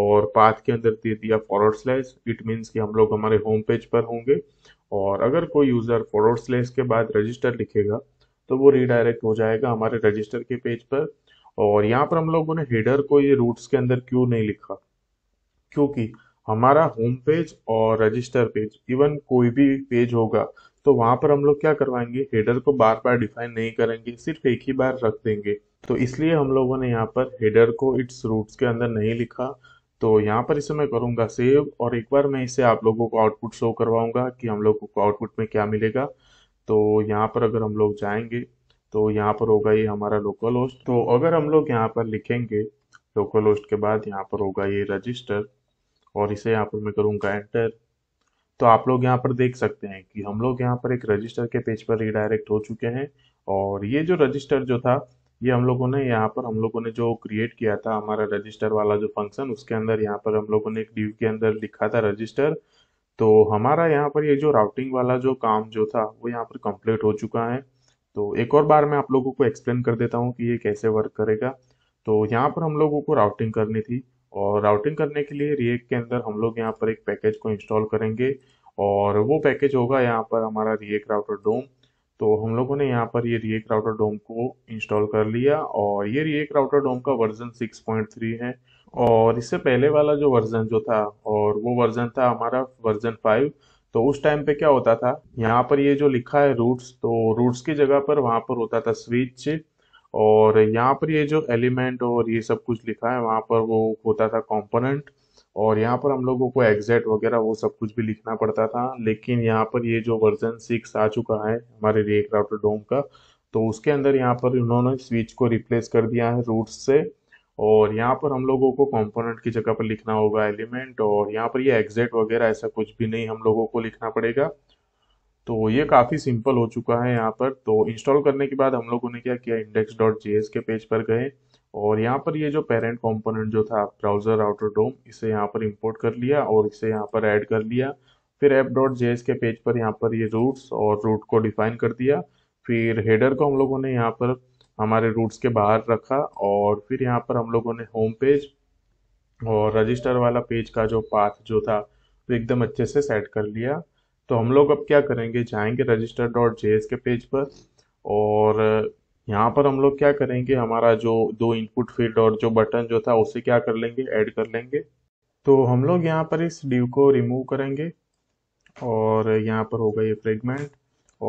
और पाथ के अंदर दे दिया फॉरवर्ड स्लैश इट मीन्स कि हम लोग हमारे होम पेज पर होंगे और अगर कोई यूज़र फॉरवर्ड स्लैश के बाद रजिस्टर लिखेगा तो वो रीडायरेक्ट हो जाएगा हमारे रजिस्टर के पेज पर और यहाँ पर हम लोगों ने हेडर को ये रूट्स के अंदर क्यों नहीं लिखा क्योंकि हमारा होम पेज और रजिस्टर पेज इवन कोई भी पेज होगा तो वहां पर हम लोग क्या करवाएंगे हेडर को बार बार डिफाइन नहीं करेंगे सिर्फ एक ही बार रख देंगे तो इसलिए हम लोगों ने यहाँ पर हेडर को इट्स रूट्स के अंदर नहीं लिखा तो यहाँ पर इसे मैं करूँगा सेव और एक बार मैं इसे आप लोगों को आउटपुट शो करवाऊंगा कि हम लोगों को आउटपुट में क्या मिलेगा तो यहाँ पर अगर हम लोग जाएंगे तो यहाँ पर होगा ये हमारा लोकल होस्ट तो अगर हम लोग यहाँ पर लिखेंगे लोकल होस्ट के बाद यहाँ पर होगा ये रजिस्टर और इसे यहाँ पर मैं करूँगा एंटर तो आप लोग यहाँ पर देख सकते हैं कि हम लोग यहाँ पर एक रजिस्टर के पेज पर रिडायरेक्ट हो चुके हैं और ये जो रजिस्टर जो था ये हम लोगों ने यहाँ पर हम लोगों ने जो क्रिएट किया था हमारा रजिस्टर वाला जो फंक्शन उसके अंदर यहाँ पर हम लोगों ने एक डीव के अंदर लिखा था रजिस्टर तो हमारा यहाँ पर ये जो राउटिंग वाला जो काम जो था वो यहाँ पर कंप्लीट हो चुका है तो एक और बार मैं आप लोगों को एक्सप्लेन कर देता हूँ कि ये कैसे वर्क करेगा तो यहाँ पर हम लोगों को राउटिंग करनी थी और राउटिंग करने के लिए रिएक्ट के अंदर हम लोग यहाँ पर एक पैकेज को इंस्टॉल करेंगे और वो पैकेज होगा यहाँ पर हमारा रिएक्ट राउटर डोम तो हम लोगों ने यहाँ पर ये रिएक्ट राउटर डोम को इंस्टॉल कर लिया और ये रिएक्ट राउटर डोम का वर्जन 6.3 है और इससे पहले वाला जो वर्जन जो था और वो वर्जन था हमारा वर्जन 5 तो उस टाइम पे क्या होता था यहाँ पर ये जो लिखा है रूट्स तो रूट्स की जगह पर वहां पर होता था स्विच और यहाँ पर ये जो एलिमेंट और ये सब कुछ लिखा है वहाँ पर वो होता था कॉम्पोनेंट और यहाँ पर हम लोगों को एग्जैक्ट वगैरह वो सब कुछ भी लिखना पड़ता था लेकिन यहाँ पर ये जो वर्जन सिक्स आ चुका है हमारे रे राउटर डोम का तो उसके अंदर यहाँ पर उन्होंने स्विच को रिप्लेस कर दिया है रूट से और यहाँ पर हम लोगों को कंपोनेंट की जगह पर लिखना होगा एलिमेंट और यहाँ पर ये एग्जेट वगैरह ऐसा कुछ भी नहीं हम लोगों को लिखना पड़ेगा तो ये काफ़ी सिंपल हो चुका है यहाँ पर तो इंस्टॉल करने के बाद हम लोगों ने क्या किया इंडेक्स डॉट जे के पेज पर गए और यहाँ पर ये जो पेरेंट कॉम्पोनेंट जो था ब्राउज़र आउटर डोम इसे यहाँ पर इंपोर्ट कर लिया और इसे यहाँ पर ऐड कर लिया फिर ऐप डॉट जे के पेज पर यहाँ पर ये रूट्स और रूट को डिफाइन कर दिया फिर हेडर को हम लोगों ने यहाँ पर हमारे रूट्स के बाहर रखा और फिर यहाँ पर हम लोगों ने होम पेज और रजिस्टर वाला पेज का जो पाथ जो था तो एकदम अच्छे से सेट कर लिया तो हम लोग अब क्या करेंगे जाएंगे रजिस्टर डॉट जे के पेज पर और यहाँ पर हम लोग क्या करेंगे हमारा जो दो इनपुट फील्ड और जो बटन जो था उसे क्या कर लेंगे ऐड कर लेंगे तो हम लोग यहाँ पर इस डिव को रिमूव करेंगे और यहाँ पर होगा ये फ्रेगमेंट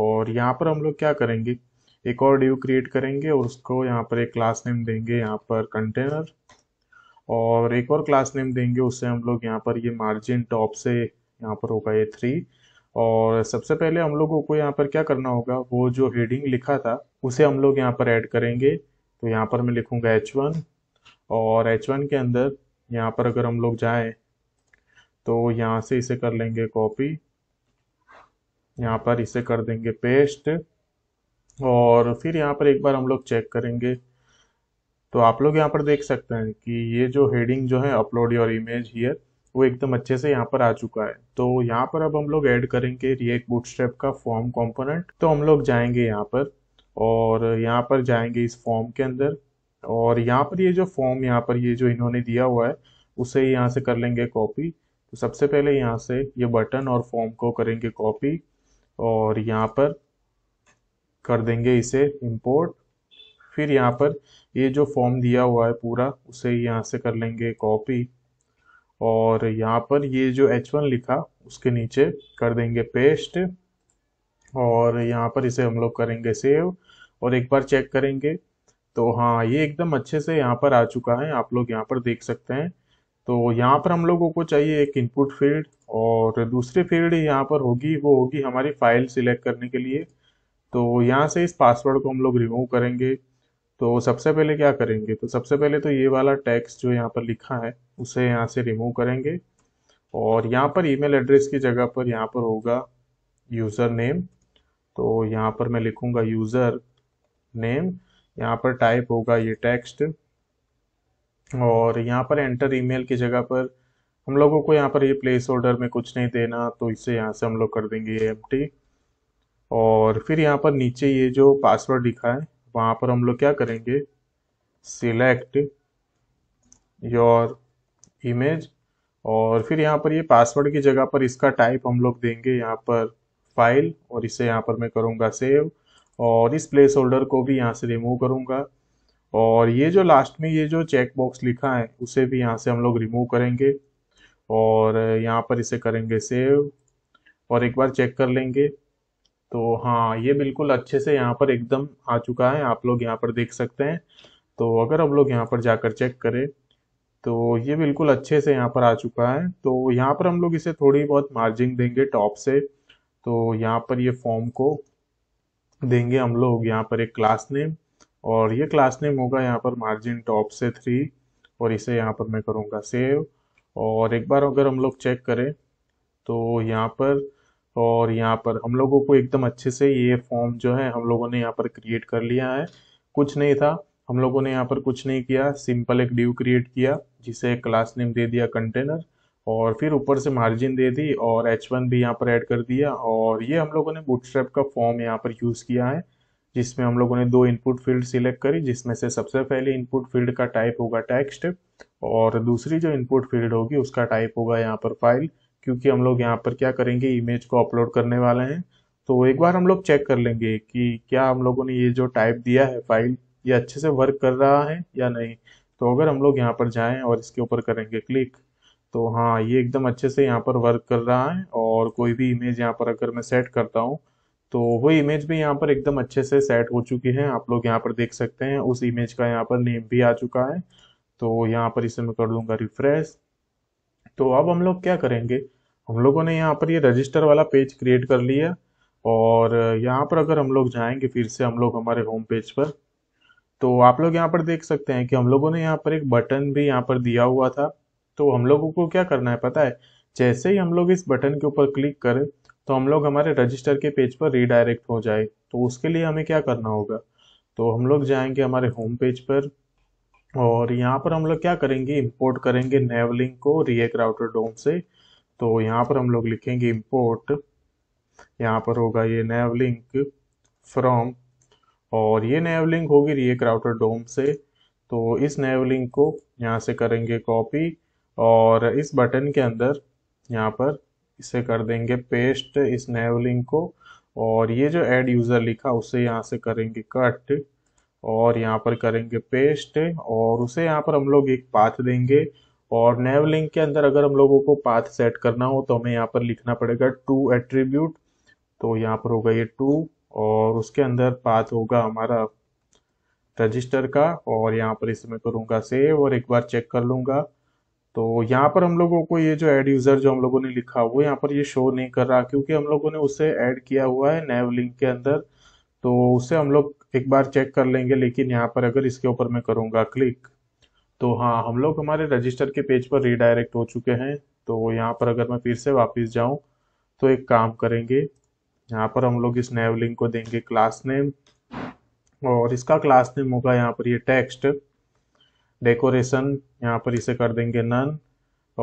और यहाँ पर हम लोग क्या करेंगे एक और डिव क्रिएट करेंगे और उसको यहाँ पर एक क्लास नेम देंगे यहाँ पर कंटेनर और एक और क्लास नेम देंगे उससे हम लोग यहाँ पर ये मार्जिन टॉप से यहाँ पर होगा ये थ्री और सबसे पहले हम लोगों को यहाँ पर क्या करना होगा वो जो हेडिंग लिखा था उसे हम लोग यहाँ पर ऐड करेंगे तो यहाँ पर मैं लिखूँगा एच वन और एच वन के अंदर यहाँ पर अगर हम लोग जाएँ तो यहाँ से इसे कर लेंगे कॉपी यहाँ पर इसे कर देंगे पेस्ट और फिर यहाँ पर एक बार हम लोग चेक करेंगे तो आप लोग यहाँ पर देख सकते हैं कि ये जो हेडिंग जो है अपलोड योर इमेज हियर वो एकदम अच्छे से यहाँ पर आ चुका है तो यहाँ पर अब हम लोग ऐड करेंगे रिएक्ट बूटस्ट्रैप का फॉर्म कंपोनेंट तो हम लोग जाएंगे यहाँ पर और यहाँ पर जाएंगे इस फॉर्म के अंदर और यहाँ पर ये जो फॉर्म यहाँ पर ये जो इन्होंने दिया हुआ है उसे यहाँ से कर लेंगे कॉपी तो सबसे पहले यहाँ से ये यह बटन और फॉर्म को करेंगे कॉपी और यहाँ पर कर देंगे इसे इम्पोर्ट फिर यहाँ पर ये जो फॉर्म दिया हुआ है पूरा उसे यहाँ से कर लेंगे कॉपी और यहाँ पर ये जो एच वन लिखा उसके नीचे कर देंगे पेस्ट और यहाँ पर इसे हम लोग करेंगे सेव और एक बार चेक करेंगे तो हाँ ये एकदम अच्छे से यहाँ पर आ चुका है आप लोग यहाँ पर देख सकते हैं तो यहाँ पर हम लोगों को चाहिए एक इनपुट फील्ड और दूसरी फील्ड यहाँ पर होगी वो होगी हमारी फाइल सिलेक्ट करने के लिए तो यहाँ से इस पासवर्ड को हम लोग रिमूव करेंगे तो सबसे पहले क्या करेंगे तो सबसे पहले तो ये वाला टैक्स जो यहाँ पर लिखा है उसे यहाँ से रिमूव करेंगे और यहाँ पर ईमेल एड्रेस की जगह पर यहाँ पर होगा यूज़र नेम तो यहाँ पर मैं लिखूँगा यूज़र नेम यहाँ पर टाइप होगा ये टेक्स्ट और यहाँ पर एंटर ईमेल की जगह पर हम लोगों को यहाँ पर ये प्लेस होल्डर में कुछ नहीं देना तो इसे यहाँ से हम लोग कर देंगे एम और फिर यहाँ पर नीचे ये जो पासवर्ड लिखा है वहां पर हम लोग क्या करेंगे सिलेक्ट योर इमेज और फिर यहाँ पर ये पासवर्ड की जगह पर इसका टाइप हम लोग देंगे यहाँ पर फाइल और इसे यहाँ पर मैं करूँगा सेव और इस प्लेस होल्डर को भी यहाँ से रिमूव करूँगा और ये जो लास्ट में ये जो चेक बॉक्स लिखा है उसे भी यहाँ से हम लोग रिमूव करेंगे और यहाँ पर इसे करेंगे सेव और एक बार चेक कर लेंगे तो हाँ ये बिल्कुल अच्छे से यहाँ पर एकदम आ चुका है आप लोग यहाँ पर देख सकते हैं तो अगर आप लोग यहाँ पर जाकर चेक करें तो ये बिल्कुल अच्छे से यहाँ पर आ चुका है तो यहाँ पर हम लोग इसे थोड़ी बहुत मार्जिंग देंगे टॉप से तो यहाँ पर ये फॉर्म को देंगे हम लोग यहाँ पर एक क्लास नेम और ये क्लास नेम होगा यहाँ पर मार्जिन टॉप से थ्री और इसे यहाँ पर मैं करूँगा सेव और एक बार अगर हम लोग चेक करें तो यहाँ पर और यहाँ पर हम लोगों को एकदम अच्छे से ये फॉर्म जो है हम लोगों ने यहाँ पर क्रिएट कर लिया है कुछ नहीं था हम लोगों ने यहाँ पर कुछ नहीं किया सिंपल एक ड्यू क्रिएट किया जिसे एक क्लास नेम दे दिया कंटेनर और फिर ऊपर से मार्जिन दे दी और एच वन भी यहाँ पर ऐड कर दिया और ये हम लोगों ने बूटस्ट्रैप का फॉर्म यहाँ पर यूज़ किया है जिसमें हम लोगों ने दो इनपुट फील्ड सिलेक्ट करी जिसमें से सबसे पहले इनपुट फील्ड का टाइप होगा टेक्स्ट और दूसरी जो इनपुट फील्ड होगी उसका टाइप होगा यहाँ पर फाइल क्योंकि हम लोग यहाँ पर क्या करेंगे इमेज को अपलोड करने वाले हैं तो एक बार हम लोग चेक कर लेंगे कि क्या हम लोगों ने ये जो टाइप दिया है फाइल ये अच्छे से वर्क कर रहा है या नहीं तो अगर हम लोग यहाँ पर जाएं और इसके ऊपर करेंगे क्लिक तो हाँ ये एकदम अच्छे से यहाँ पर वर्क कर रहा है और कोई भी इमेज यहाँ पर अगर मैं सेट करता हूँ तो वो इमेज भी यहाँ पर एकदम अच्छे से सेट हो चुकी है आप लोग यहाँ पर देख सकते हैं उस इमेज का यहाँ पर नेम भी आ चुका है तो यहाँ पर इसे मैं कर दूंगा रिफ्रेश तो अब हम लोग क्या करेंगे हम लोगों ने यहाँ पर ये रजिस्टर वाला पेज क्रिएट कर लिया और यहाँ पर अगर हम लोग जाएंगे फिर से हम लोग हमारे होम पेज पर तो आप लोग यहाँ पर देख सकते हैं कि हम लोगों ने यहाँ पर एक बटन भी यहाँ पर दिया हुआ था तो हम लोगों को क्या करना है पता है जैसे ही हम लोग इस बटन के ऊपर क्लिक करें तो हम लोग हमारे रजिस्टर के पेज पर रीडायरेक्ट हो जाए तो उसके लिए हमें क्या करना होगा तो हम लोग जाएंगे हमारे होम पेज पर और यहाँ पर हम लोग क्या करेंगे इंपोर्ट करेंगे नेवलिंग को रिएक राउटर डोम से तो यहाँ पर हम लोग लिखेंगे इंपोर्ट यहाँ पर होगा ये नेवलिंक फ्रॉम और ये नेवलिंक होगी रिएक राउटर डोम से तो इस नेवलिंक को यहाँ से करेंगे कॉपी और इस बटन के अंदर यहाँ पर इसे कर देंगे पेस्ट इस नेवलिंक को और ये जो एड यूज़र लिखा उसे यहाँ से करेंगे कट और यहाँ पर करेंगे पेस्ट और उसे यहाँ पर हम लोग एक पाथ देंगे और नैव लिंक के अंदर अगर हम लोगों को पाथ सेट करना हो तो हमें यहाँ पर लिखना पड़ेगा टू एट्रीब्यूट तो यहाँ पर होगा ये टू और उसके अंदर पाथ होगा हमारा रजिस्टर का और यहाँ पर इसमें करूँगा सेव और एक बार चेक कर लूँगा तो यहाँ पर हम लोगों को ये जो एड यूज़र जो हम लोगों ने लिखा हुआ यहाँ पर ये शो नहीं कर रहा क्योंकि हम लोगों ने उसे ऐड किया हुआ है नैव लिंक के अंदर तो उसे हम लोग एक बार चेक कर लेंगे लेकिन यहाँ पर अगर इसके ऊपर मैं करूँगा क्लिक तो हाँ हम लोग हमारे रजिस्टर के पेज पर रीडायरेक्ट हो चुके हैं तो यहाँ पर अगर मैं फिर से वापस जाऊँ तो एक काम करेंगे यहाँ पर हम लोग इस नैव लिंक को देंगे क्लास नेम और इसका क्लास नेम होगा यहाँ पर ये टेक्स्ट डेकोरेशन यहाँ पर इसे कर देंगे नन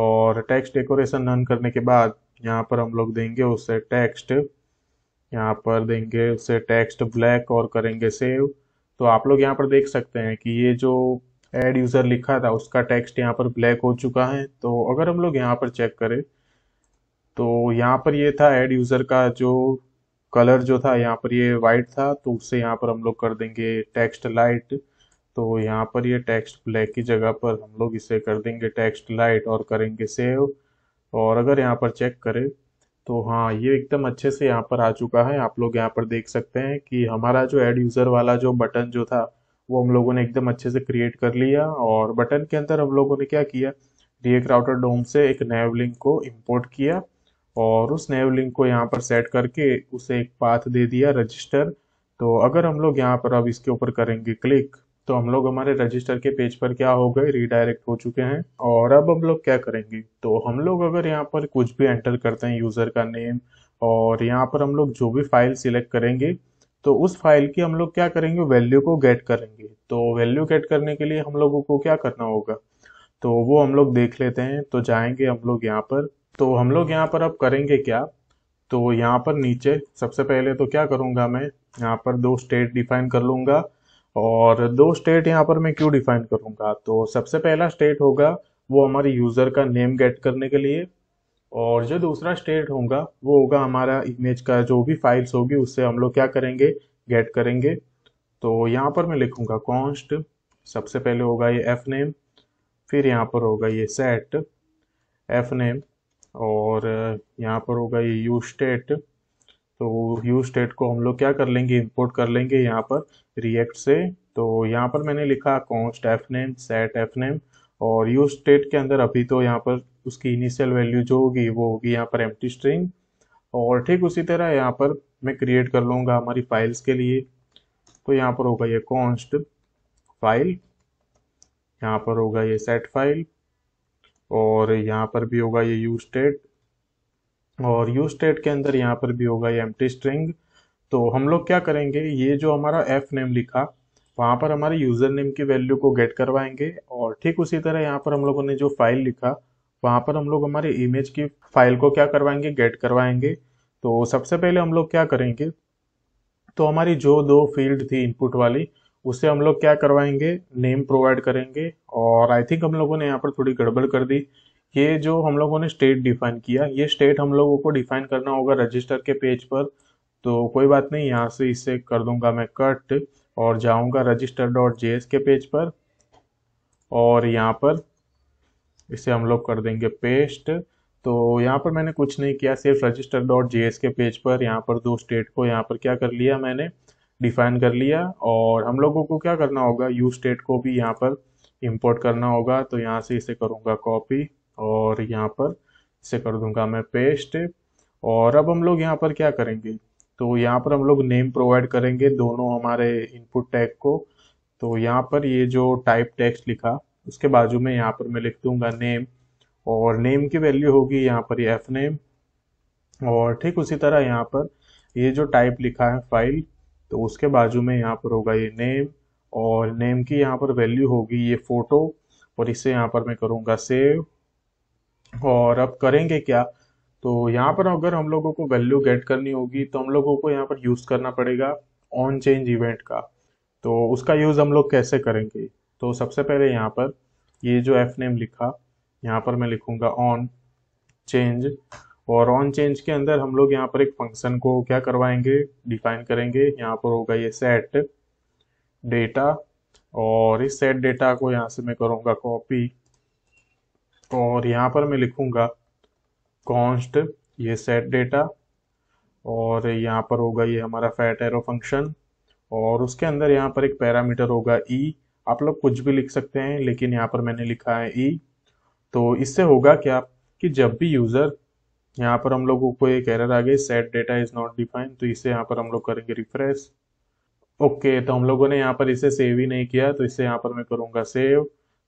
और टेक्स्ट डेकोरेशन नन करने के बाद यहाँ पर हम लोग देंगे उसे टेक्स्ट यहाँ पर देंगे उसे टेक्स्ट ब्लैक और करेंगे सेव तो आप लोग यहाँ पर देख सकते हैं कि ये जो एड यूज़र लिखा था उसका टेक्स्ट यहाँ पर ब्लैक हो चुका है तो अगर हम लोग यहाँ पर चेक करें तो यहाँ पर ये था एड यूज़र का जो कलर जो था यहाँ पर ये वाइट था तो उससे यहाँ पर हम लोग कर देंगे टेक्स्ट लाइट तो यहाँ पर ये टेक्स्ट ब्लैक की जगह पर हम लोग इसे कर देंगे टेक्स्ट लाइट और करेंगे सेव और अगर यहाँ पर चेक करें तो हाँ ये एकदम अच्छे से यहाँ पर आ चुका है आप लोग यहाँ पर देख सकते हैं कि हमारा जो एड यूज़र वाला जो बटन जो था वो हम लोगों ने एकदम अच्छे से क्रिएट कर लिया और बटन के अंदर हम लोगों ने क्या किया रिएक्ट राउटर डोम से एक नैव लिंक को इम्पोर्ट किया और उस नैव लिंक को यहाँ पर सेट करके उसे एक पाथ दे दिया रजिस्टर तो अगर हम लोग यहाँ पर अब इसके ऊपर करेंगे क्लिक तो हम लोग हमारे रजिस्टर के पेज पर क्या हो गए रीडायरेक्ट हो चुके हैं और अब हम लोग क्या करेंगे तो हम लोग अगर यहाँ पर कुछ भी एंटर करते हैं यूज़र का नेम और यहाँ पर हम लोग जो भी फाइल सिलेक्ट करेंगे तो उस फाइल की हम लोग क्या करेंगे वैल्यू को गेट करेंगे तो वैल्यू गेट करने के लिए हम लोगों को क्या करना होगा तो वो हम लोग देख लेते हैं तो जाएंगे हम लोग यहाँ पर तो हम लोग यहाँ पर अब करेंगे क्या तो यहाँ पर नीचे सबसे पहले तो क्या करूँगा मैं यहाँ पर दो स्टेट डिफाइन कर लूँगा और दो स्टेट यहाँ पर मैं क्यों डिफाइन करूँगा तो सबसे पहला स्टेट होगा वो हमारे यूज़र का नेम गेट करने के लिए और जो दूसरा स्टेट होगा वो होगा हमारा इमेज का जो भी फाइल्स होगी उससे हम लोग क्या करेंगे गेट करेंगे तो यहाँ पर मैं लिखूँगा कॉन्स्ट सबसे पहले होगा ये एफ नेम फिर यहाँ पर होगा ये सेट एफ नेम और यहाँ पर होगा ये यू स्टेट तो यू स्टेट को हम लोग क्या कर लेंगे इंपोर्ट कर लेंगे यहाँ पर रिएक्ट से तो यहाँ पर मैंने लिखा const F name set F name और यू स्टेट के अंदर अभी तो यहाँ पर उसकी इनिशियल वैल्यू जो होगी वो होगी यहाँ पर एम्प्टी स्ट्रिंग और ठीक उसी तरह यहाँ पर मैं क्रिएट कर लूँगा हमारी फाइल्स के लिए तो यहाँ पर होगा ये कॉन्स्ट फाइल यहाँ पर होगा ये सेट फाइल और यहाँ पर भी होगा ये यू स्टेट और यू स्टेट के अंदर यहाँ पर भी होगा ये एम स्ट्रिंग तो हम लोग क्या करेंगे ये जो हमारा एफ नेम लिखा वहाँ पर हमारे यूज़र नेम की वैल्यू को गेट करवाएंगे और ठीक उसी तरह यहाँ पर हम लोगों ने जो फाइल लिखा वहाँ पर हम लोग हमारे इमेज की फाइल को क्या करवाएंगे गेट करवाएंगे तो सबसे पहले हम लोग क्या करेंगे तो हमारी जो दो फील्ड थी इनपुट वाली उससे हम लोग क्या करवाएंगे नेम प्रोवाइड करेंगे और आई थिंक हम लोगों ने यहाँ पर थोड़ी गड़बड़ कर दी ये जो हम लोगों ने स्टेट डिफाइन किया ये स्टेट हम लोगों को डिफाइन करना होगा रजिस्टर के पेज पर तो कोई बात नहीं यहाँ से इसे कर दूंगा मैं कट और जाऊंगा रजिस्टर डॉट जे के पेज पर और यहाँ पर इसे हम लोग कर देंगे पेस्ट तो यहाँ पर मैंने कुछ नहीं किया सिर्फ रजिस्टर डॉट जे के पेज पर यहाँ पर दो स्टेट को यहाँ पर क्या कर लिया मैंने डिफाइन कर लिया और हम लोगों को क्या करना होगा यू स्टेट को भी यहाँ पर इम्पोर्ट करना होगा तो यहाँ से इसे करूँगा कॉपी और यहाँ पर इसे कर दूंगा मैं पेस्ट और अब हम लोग यहाँ पर क्या करेंगे तो यहाँ पर हम लोग नेम प्रोवाइड करेंगे दोनों हमारे इनपुट टैग को तो यहाँ पर ये जो टाइप टेक्स्ट लिखा उसके बाजू में यहाँ पर मैं लिख दूंगा नेम और नेम की वैल्यू होगी यहाँ पर ये एफ नेम और ठीक उसी तरह यहाँ पर ये जो टाइप लिखा है फाइल तो उसके बाजू में यहाँ पर होगा ये नेम और नेम की यहाँ पर वैल्यू होगी ये फ़ोटो और इसे यहाँ पर मैं करूँगा सेव और अब करेंगे क्या तो यहाँ पर अगर हम लोगों को वैल्यू गेट करनी होगी तो हम लोगों को यहाँ पर यूज़ करना पड़ेगा ऑन चेंज इवेंट का तो उसका यूज़ हम लोग कैसे करेंगे तो सबसे पहले यहाँ पर ये जो एफ नेम लिखा यहाँ पर मैं लिखूंगा ऑन चेंज और ऑन चेंज के अंदर हम लोग यहाँ पर एक फंक्शन को क्या करवाएंगे डिफाइन करेंगे यहाँ पर होगा ये सेट डेटा और इस सेट डेटा को यहाँ से मैं करूँगा कॉपी और यहाँ पर मैं लिखूँगा कॉन्स्ट ये सेट डेटा और यहाँ पर होगा ये हमारा फैट एरो फंक्शन और उसके अंदर यहाँ पर एक पैरामीटर होगा ई e, आप लोग कुछ भी लिख सकते हैं लेकिन यहाँ पर मैंने लिखा है ई e. तो इससे होगा क्या कि जब भी यूज़र यहाँ पर हम लोगों को एक एरर आ गई set data is not define तो इसे यहाँ पर हम लोग करेंगे रिफ्रेश ओके तो हम लोगों ने यहाँ पर इसे सेव ही नहीं किया तो इसे यहाँ पर मैं करूँगा सेव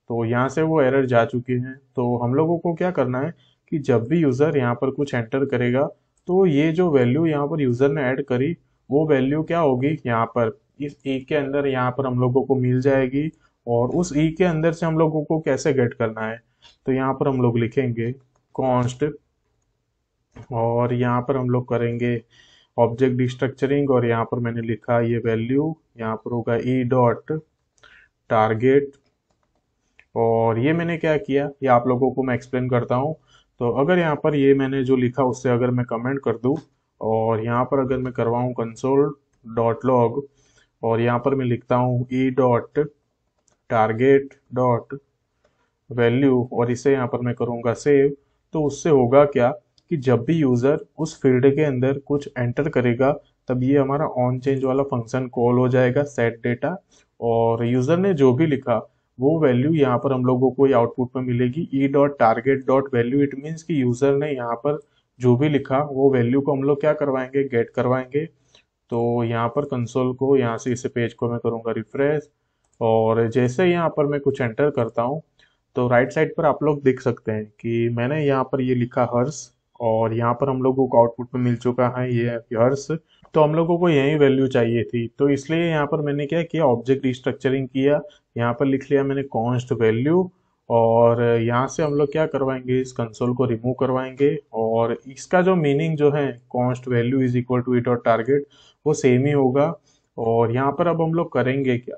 तो यहाँ से वो एरर जा चुके हैं तो हम लोगों को क्या करना है कि जब भी यूज़र यहाँ पर कुछ एंटर करेगा तो ये जो वैल्यू यहाँ पर यूज़र ने ऐड करी वो वैल्यू क्या होगी यहाँ पर इस ई e के अंदर यहाँ पर हम लोगों को मिल जाएगी और उस ई e के अंदर से हम लोगों को कैसे गेट करना है तो यहाँ पर हम लोग लिखेंगे कॉन्स्ट और यहाँ पर हम लोग करेंगे ऑब्जेक्ट डिस्ट्रक्चरिंग और यहाँ पर मैंने लिखा ये वैल्यू यहाँ पर होगा ई डॉट टारगेट और ये मैंने क्या किया ये आप लोगों को मैं एक्सप्लेन करता हूँ तो अगर यहाँ पर ये मैंने जो लिखा उससे अगर मैं कमेंट कर दूँ और यहाँ पर अगर मैं करवाऊँ कंसोल डॉट लॉग और यहाँ पर मैं लिखता हूँ E dot target dot value और इसे यहाँ पर मैं करूँगा सेव तो उससे होगा क्या कि जब भी यूज़र उस फील्ड के अंदर कुछ एंटर करेगा तब ये हमारा ऑन चेंज वाला फंक्शन कॉल हो जाएगा सेट डेटा और यूज़र ने जो भी लिखा वो वैल्यू यहाँ पर हम लोगों को आउटपुट में मिलेगी E dot target dot value it means कि यूज़र ने यहाँ पर जो भी लिखा वो वैल्यू को हम लोग क्या करवाएंगे गेट करवाएंगे तो यहाँ पर कंसोल को यहाँ से इस पेज को मैं करूँगा रिफ्रेश और जैसे यहाँ पर मैं कुछ एंटर करता हूँ तो राइट साइड पर आप लोग देख सकते हैं कि मैंने यहाँ पर ये लिखा हर्ष और यहाँ पर हम लोगों को आउटपुट में मिल चुका है ये हर्ष तो हम लोगों को यही वैल्यू चाहिए थी तो इसलिए यहाँ पर मैंने क्या किया ऑब्जेक्ट रिस्ट्रक्चरिंग किया यहाँ पर लिख लिया मैंने कॉन्स्ट वैल्यू और यहाँ से हम लोग क्या करवाएंगे इस कंसोल को रिमूव करवाएंगे और इसका जो मीनिंग जो है const value is equal to it और टारगेट वो सेम ही होगा और यहाँ पर अब हम लोग करेंगे क्या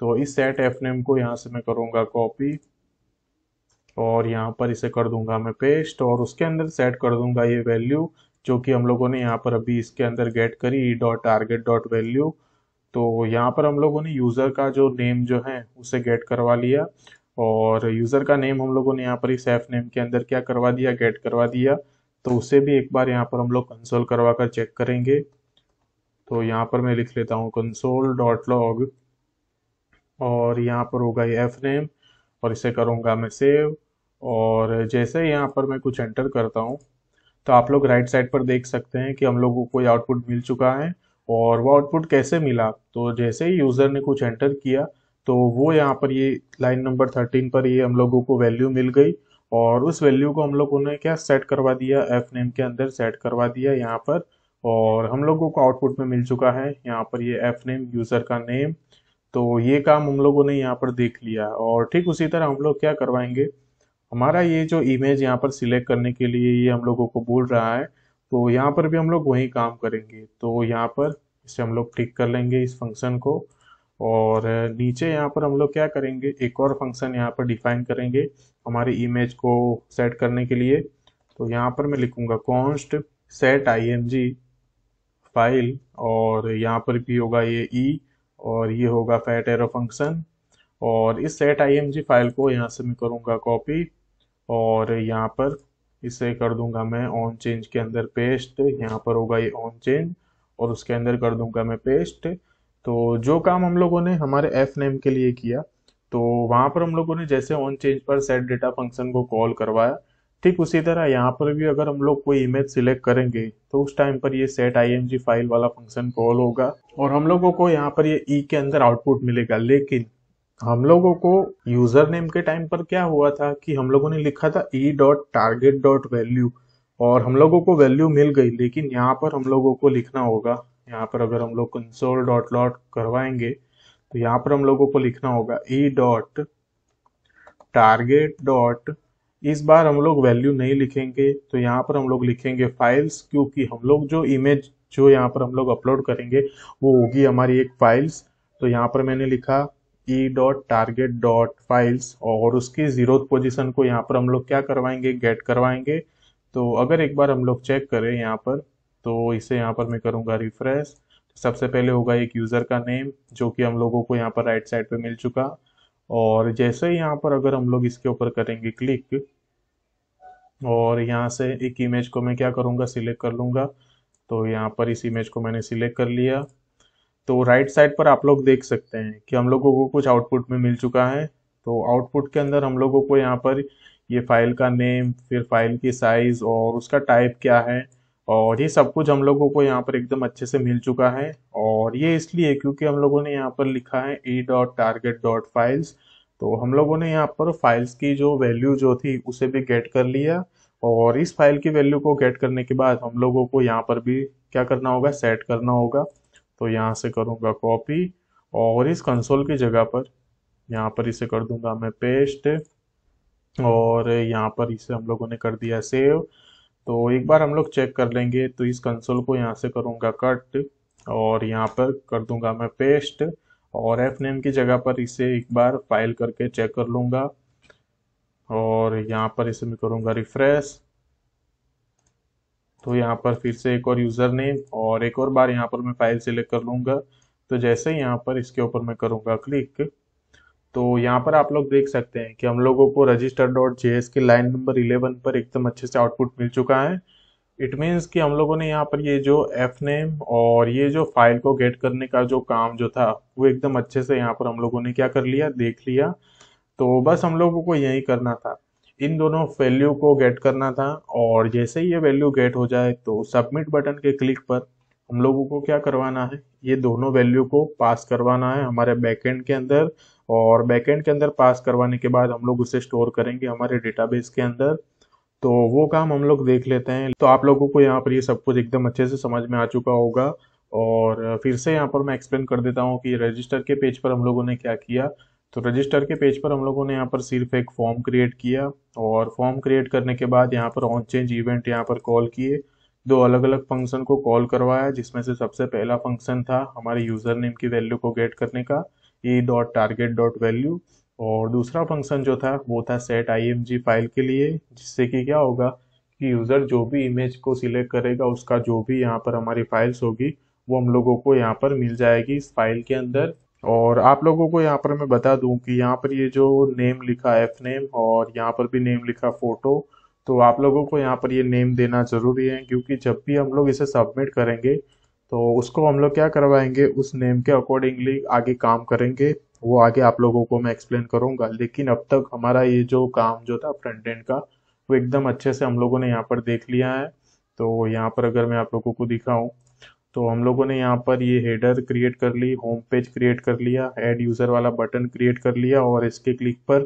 तो इस सेट एफ नेम को यहाँ से मैं करूँगा कॉपी और यहाँ पर इसे कर दूंगा मैं पेस्ट और उसके अंदर सेट कर दूंगा ये वैल्यू जो कि हम लोगों ने यहाँ पर अभी इसके अंदर गेट करी E dot target dot value तो यहाँ पर हम लोगों ने यूज़र का जो नेम जो है उसे गेट करवा लिया और यूज़र का नेम हम लोगों ने यहाँ पर इस एफ नेम के अंदर क्या करवा दिया गेट करवा दिया तो उसे भी एक बार यहाँ पर हम लोग कंसोल करवा कर चेक करेंगे तो यहाँ पर मैं लिख लेता हूँ कंसोल डॉट लॉग और यहाँ पर होगा ये एफ नेम और इसे करूँगा मैं सेव और जैसे यहाँ पर मैं कुछ एंटर करता हूँ तो आप लोग राइट साइड पर देख सकते हैं कि हम लोगों को आउटपुट मिल चुका है और वो आउटपुट कैसे मिला तो जैसे ही यूज़र ने कुछ एंटर किया तो वो यहाँ पर ये लाइन नंबर थर्टीन पर ये हम लोगों को वैल्यू मिल गई और उस वैल्यू को हम लोगों ने क्या सेट करवा दिया एफ नेम के अंदर सेट करवा दिया यहाँ पर और हम लोगों को आउटपुट में मिल चुका है यहाँ पर ये एफ नेम यूज़र का नेम तो ये काम हम लोगों ने यहाँ पर देख लिया और ठीक उसी तरह हम लोग क्या करवाएंगे हमारा हाँ। ये जो इमेज यहाँ पर सिलेक्ट करने के लिए ये हम लोगों को बोल रहा है तो यहाँ पर भी हम लोग वही काम करेंगे तो यहाँ पर इसे हम लोग क्लिक कर लेंगे इस फंक्शन को और नीचे यहाँ पर हम लोग क्या करेंगे एक और फंक्शन यहाँ पर डिफाइन करेंगे हमारी इमेज को सेट करने के लिए तो यहाँ पर मैं लिखूँगा कॉन्स्ट सेट आई फाइल और यहाँ पर भी होगा ये ई e और ये होगा फैट एरो फंक्शन और इस सेट आई फाइल को यहाँ से मैं करूँगा कॉपी और यहाँ पर इसे कर दूंगा मैं ऑन चेंज के अंदर पेस्ट यहाँ पर होगा ये ऑन चेंज और उसके अंदर कर दूंगा मैं पेस्ट तो जो काम हम लोगों ने हमारे एफ नेम के लिए किया तो वहाँ पर हम लोगों ने जैसे ऑन चेंज पर सेट डेटा फंक्शन को कॉल करवाया ठीक उसी तरह यहाँ पर भी अगर हम लोग कोई इमेज सिलेक्ट करेंगे तो उस टाइम पर ये सेट आई फाइल वाला फंक्शन कॉल होगा और हम लोगों को यहाँ पर ये ई e के अंदर आउटपुट मिलेगा लेकिन हम लोगों को यूजर नेम के टाइम पर क्या हुआ था कि हम लोगों ने लिखा था E dot target dot value और हम लोगों को वैल्यू मिल गई लेकिन यहाँ पर हम लोगों को लिखना होगा यहाँ पर अगर हम लोग कंसोल डॉट लॉट करवाएंगे तो यहाँ पर हम लोगों को लिखना होगा ई डॉट टारगेट डॉट इस बार हम लोग वैल्यू नहीं लिखेंगे तो यहाँ पर हम लोग लिखेंगे फाइल्स क्योंकि हम लोग जो इमेज जो यहाँ पर हम लोग अपलोड करेंगे वो होगी हमारी एक फाइल्स तो यहाँ पर मैंने लिखा E dot target dot files और उसकी जीरो पोजिशन को यहाँ पर हम लोग क्या करवाएंगे गेट करवाएंगे तो अगर एक बार हम लोग चेक करें यहाँ पर तो इसे यहाँ पर मैं करूँगा रिफ्रेश सबसे पहले होगा एक यूज़र का नेम जो कि हम लोगों को यहाँ पर राइट साइड पे मिल चुका और जैसे ही यहाँ पर अगर हम लोग इसके ऊपर करेंगे क्लिक और यहाँ से एक इमेज को मैं क्या करूँगा सिलेक्ट कर लूँगा तो यहाँ पर इस इमेज को मैंने सिलेक्ट कर लिया तो राइट साइड पर आप लोग देख सकते हैं कि हम लोगों को कुछ आउटपुट में मिल चुका है तो आउटपुट के अंदर हम लोगों को यहाँ पर ये फाइल का नेम फिर फाइल की साइज़ और उसका टाइप क्या है और ये सब कुछ हम लोगों को यहाँ पर एकदम अच्छे से मिल चुका है और ये इसलिए क्योंकि हम लोगों ने यहाँ पर लिखा है E dot target dot files तो हम लोगों ने यहाँ पर फाइल्स की जो वैल्यू जो थी उसे भी गेट कर लिया और इस फाइल की वैल्यू को गेट करने के बाद हम लोगों को यहाँ पर भी क्या करना होगा सेट करना होगा तो यहाँ से करूँगा कॉपी और इस कंसोल की जगह पर यहाँ पर इसे कर दूंगा मैं पेस्ट और यहाँ पर इसे हम लोगों ने कर दिया सेव तो एक बार हम लोग चेक कर लेंगे तो इस कंसोल को यहाँ से करूँगा कट और यहाँ पर कर दूंगा मैं पेस्ट और एफ नेम की जगह पर इसे एक बार फाइल करके चेक कर लूँगा और यहाँ पर इसे मैं करूँगा रिफ्रेश तो यहाँ पर फिर से एक और यूज़र नेम और एक और बार यहाँ पर मैं फाइल सेलेक्ट कर लूंगा तो जैसे ही यहाँ पर इसके ऊपर मैं करूंगा क्लिक तो यहाँ पर आप लोग देख सकते हैं कि हम लोगों को रजिस्टर डॉट जे के लाइन नंबर इलेवन पर एकदम अच्छे से आउटपुट मिल चुका है इट मीन्स कि हम लोगों ने यहाँ पर ये जो एफ नेम और ये जो फाइल को गेट करने का जो काम जो था वो एकदम अच्छे से यहाँ पर हम लोगों ने क्या कर लिया देख लिया तो बस हम लोगों को यही करना था इन दोनों वैल्यू को गेट करना था और जैसे ही ये वैल्यू गेट हो जाए तो सबमिट बटन के क्लिक पर हम लोगों को क्या करवाना है ये दोनों वैल्यू को पास करवाना है हमारे बैकएंड के अंदर और बैकएंड के अंदर पास करवाने के बाद हम लोग उसे स्टोर करेंगे हमारे डेटाबेस के अंदर तो वो काम हम लोग देख लेते हैं तो आप लोगों को यहाँ पर ये सब कुछ एकदम अच्छे से समझ में आ चुका होगा और फिर से यहाँ पर मैं एक्सप्लेन कर देता हूँ कि रजिस्टर के पेज पर हम लोगों ने क्या किया तो रजिस्टर के पेज पर हम लोगों ने यहाँ पर सिर्फ एक फॉर्म क्रिएट किया और फॉर्म क्रिएट करने के बाद यहाँ पर ऑन चेंज इवेंट यहाँ पर कॉल किए दो अलग अलग फंक्शन को कॉल करवाया जिसमें से सबसे पहला फंक्शन था हमारे यूज़र नेम की वैल्यू को गेट करने का E dot target dot value और दूसरा फंक्शन जो था वो था सेट आई फाइल के लिए जिससे कि क्या होगा कि यूज़र जो भी इमेज को सिलेक्ट करेगा उसका जो भी यहाँ पर हमारी फाइल्स होगी वो हम लोगों को यहाँ पर मिल जाएगी इस फाइल के अंदर और आप लोगों को यहाँ पर मैं बता दूं कि यहाँ पर ये जो नेम लिखा एफ नेम और यहाँ पर भी नेम लिखा फोटो तो आप लोगों को यहाँ पर ये नेम देना ज़रूरी है क्योंकि जब भी हम लोग इसे सबमिट करेंगे तो उसको हम लोग क्या करवाएंगे उस नेम के अकॉर्डिंगली आगे काम करेंगे वो आगे आप लोगों को मैं एक्सप्लेन करूँगा लेकिन अब तक हमारा ये जो काम जो था फ्रंट एंड का वो एकदम अच्छे से हम लोगों ने यहाँ पर देख लिया है तो यहाँ पर अगर मैं आप लोगों को दिखाऊँ तो हम लोगों ने यहाँ पर ये हेडर क्रिएट कर ली होम पेज क्रिएट कर लिया एड यूज़र वाला बटन क्रिएट कर लिया और इसके क्लिक पर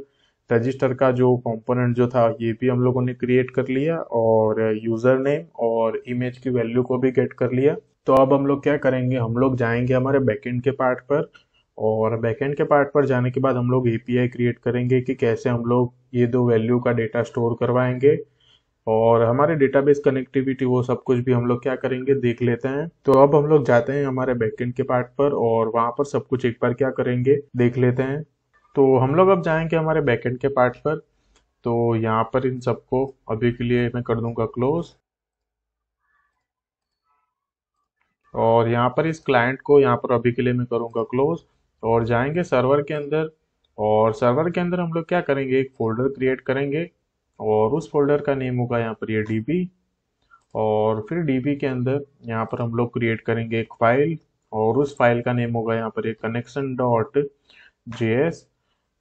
रजिस्टर का जो कंपोनेंट जो था ये भी हम लोगों ने क्रिएट कर लिया और यूज़र नेम और इमेज की वैल्यू को भी गेट कर लिया तो अब हम लोग क्या करेंगे हम लोग जाएंगे हमारे बैकेंड के पार्ट पर और बैकेंड के पार्ट पर जाने के बाद हम लोग एपीआई क्रिएट करेंगे कि कैसे हम लोग ये दो वैल्यू का डेटा स्टोर करवाएंगे और हमारे डेटाबेस कनेक्टिविटी वो सब कुछ भी हम लोग क्या करेंगे देख लेते हैं तो अब हम लोग जाते हैं हमारे बैकेंड के पार्ट पर और वहाँ पर सब कुछ एक बार क्या करेंगे देख लेते हैं तो हम लोग अब जाएंगे हमारे बैकेंड के पार्ट पर तो यहाँ पर इन सबको अभी के लिए मैं कर दूंगा क्लोज और यहाँ पर इस क्लाइंट को यहाँ पर अभी के लिए मैं करूँगा क्लोज और जाएंगे सर्वर के अंदर और सर्वर के अंदर हम लोग क्या करेंगे एक फोल्डर क्रिएट करेंगे और उस फोल्डर का नेम होगा यहाँ पर ये डी और फिर डी के अंदर यहाँ पर हम लोग क्रिएट करेंगे एक फाइल और उस फाइल का नेम होगा यहाँ पर ये कनेक्शन डॉट जे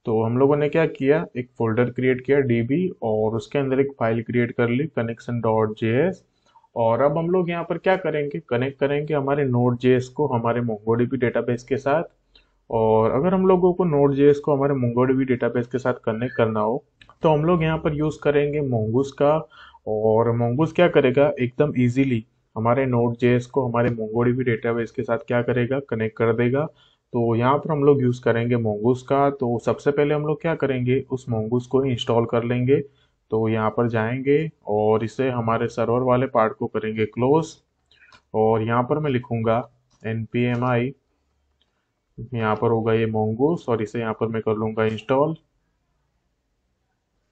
तो हम लोगों ने क्या किया एक फोल्डर क्रिएट किया डी और उसके अंदर एक फाइल क्रिएट कर ली कनेक्शन डॉट जे और अब हम लोग यहाँ पर क्या करेंगे कनेक्ट करेंगे हमारे नोट जे को हमारे मोंगोडीपी डेटाबेस के साथ और अगर हम लोगों को नोट जेस को हमारे मोंगोडीबी डेटाबेस के साथ कनेक्ट करना हो तो हम लोग यहाँ पर यूज़ करेंगे मोंगूस का और मोंगूस क्या करेगा एकदम इजीली हमारे नोट जेस को हमारे मोंगोडीबी डेटाबेस के साथ क्या करेगा कनेक्ट कर देगा तो यहाँ पर हम लोग यूज़ करेंगे मोंगूस का तो सबसे पहले हम लोग क्या करेंगे उस मोंगूस को इंस्टॉल कर लेंगे तो यहाँ पर जाएंगे और इसे हमारे सर्वर वाले पार्ट को करेंगे क्लोज और यहाँ पर मैं लिखूँगा एन पी एम आई यहाँ पर होगा ये मोंगूस और इसे यहाँ पर मैं कर लूँगा इंस्टॉल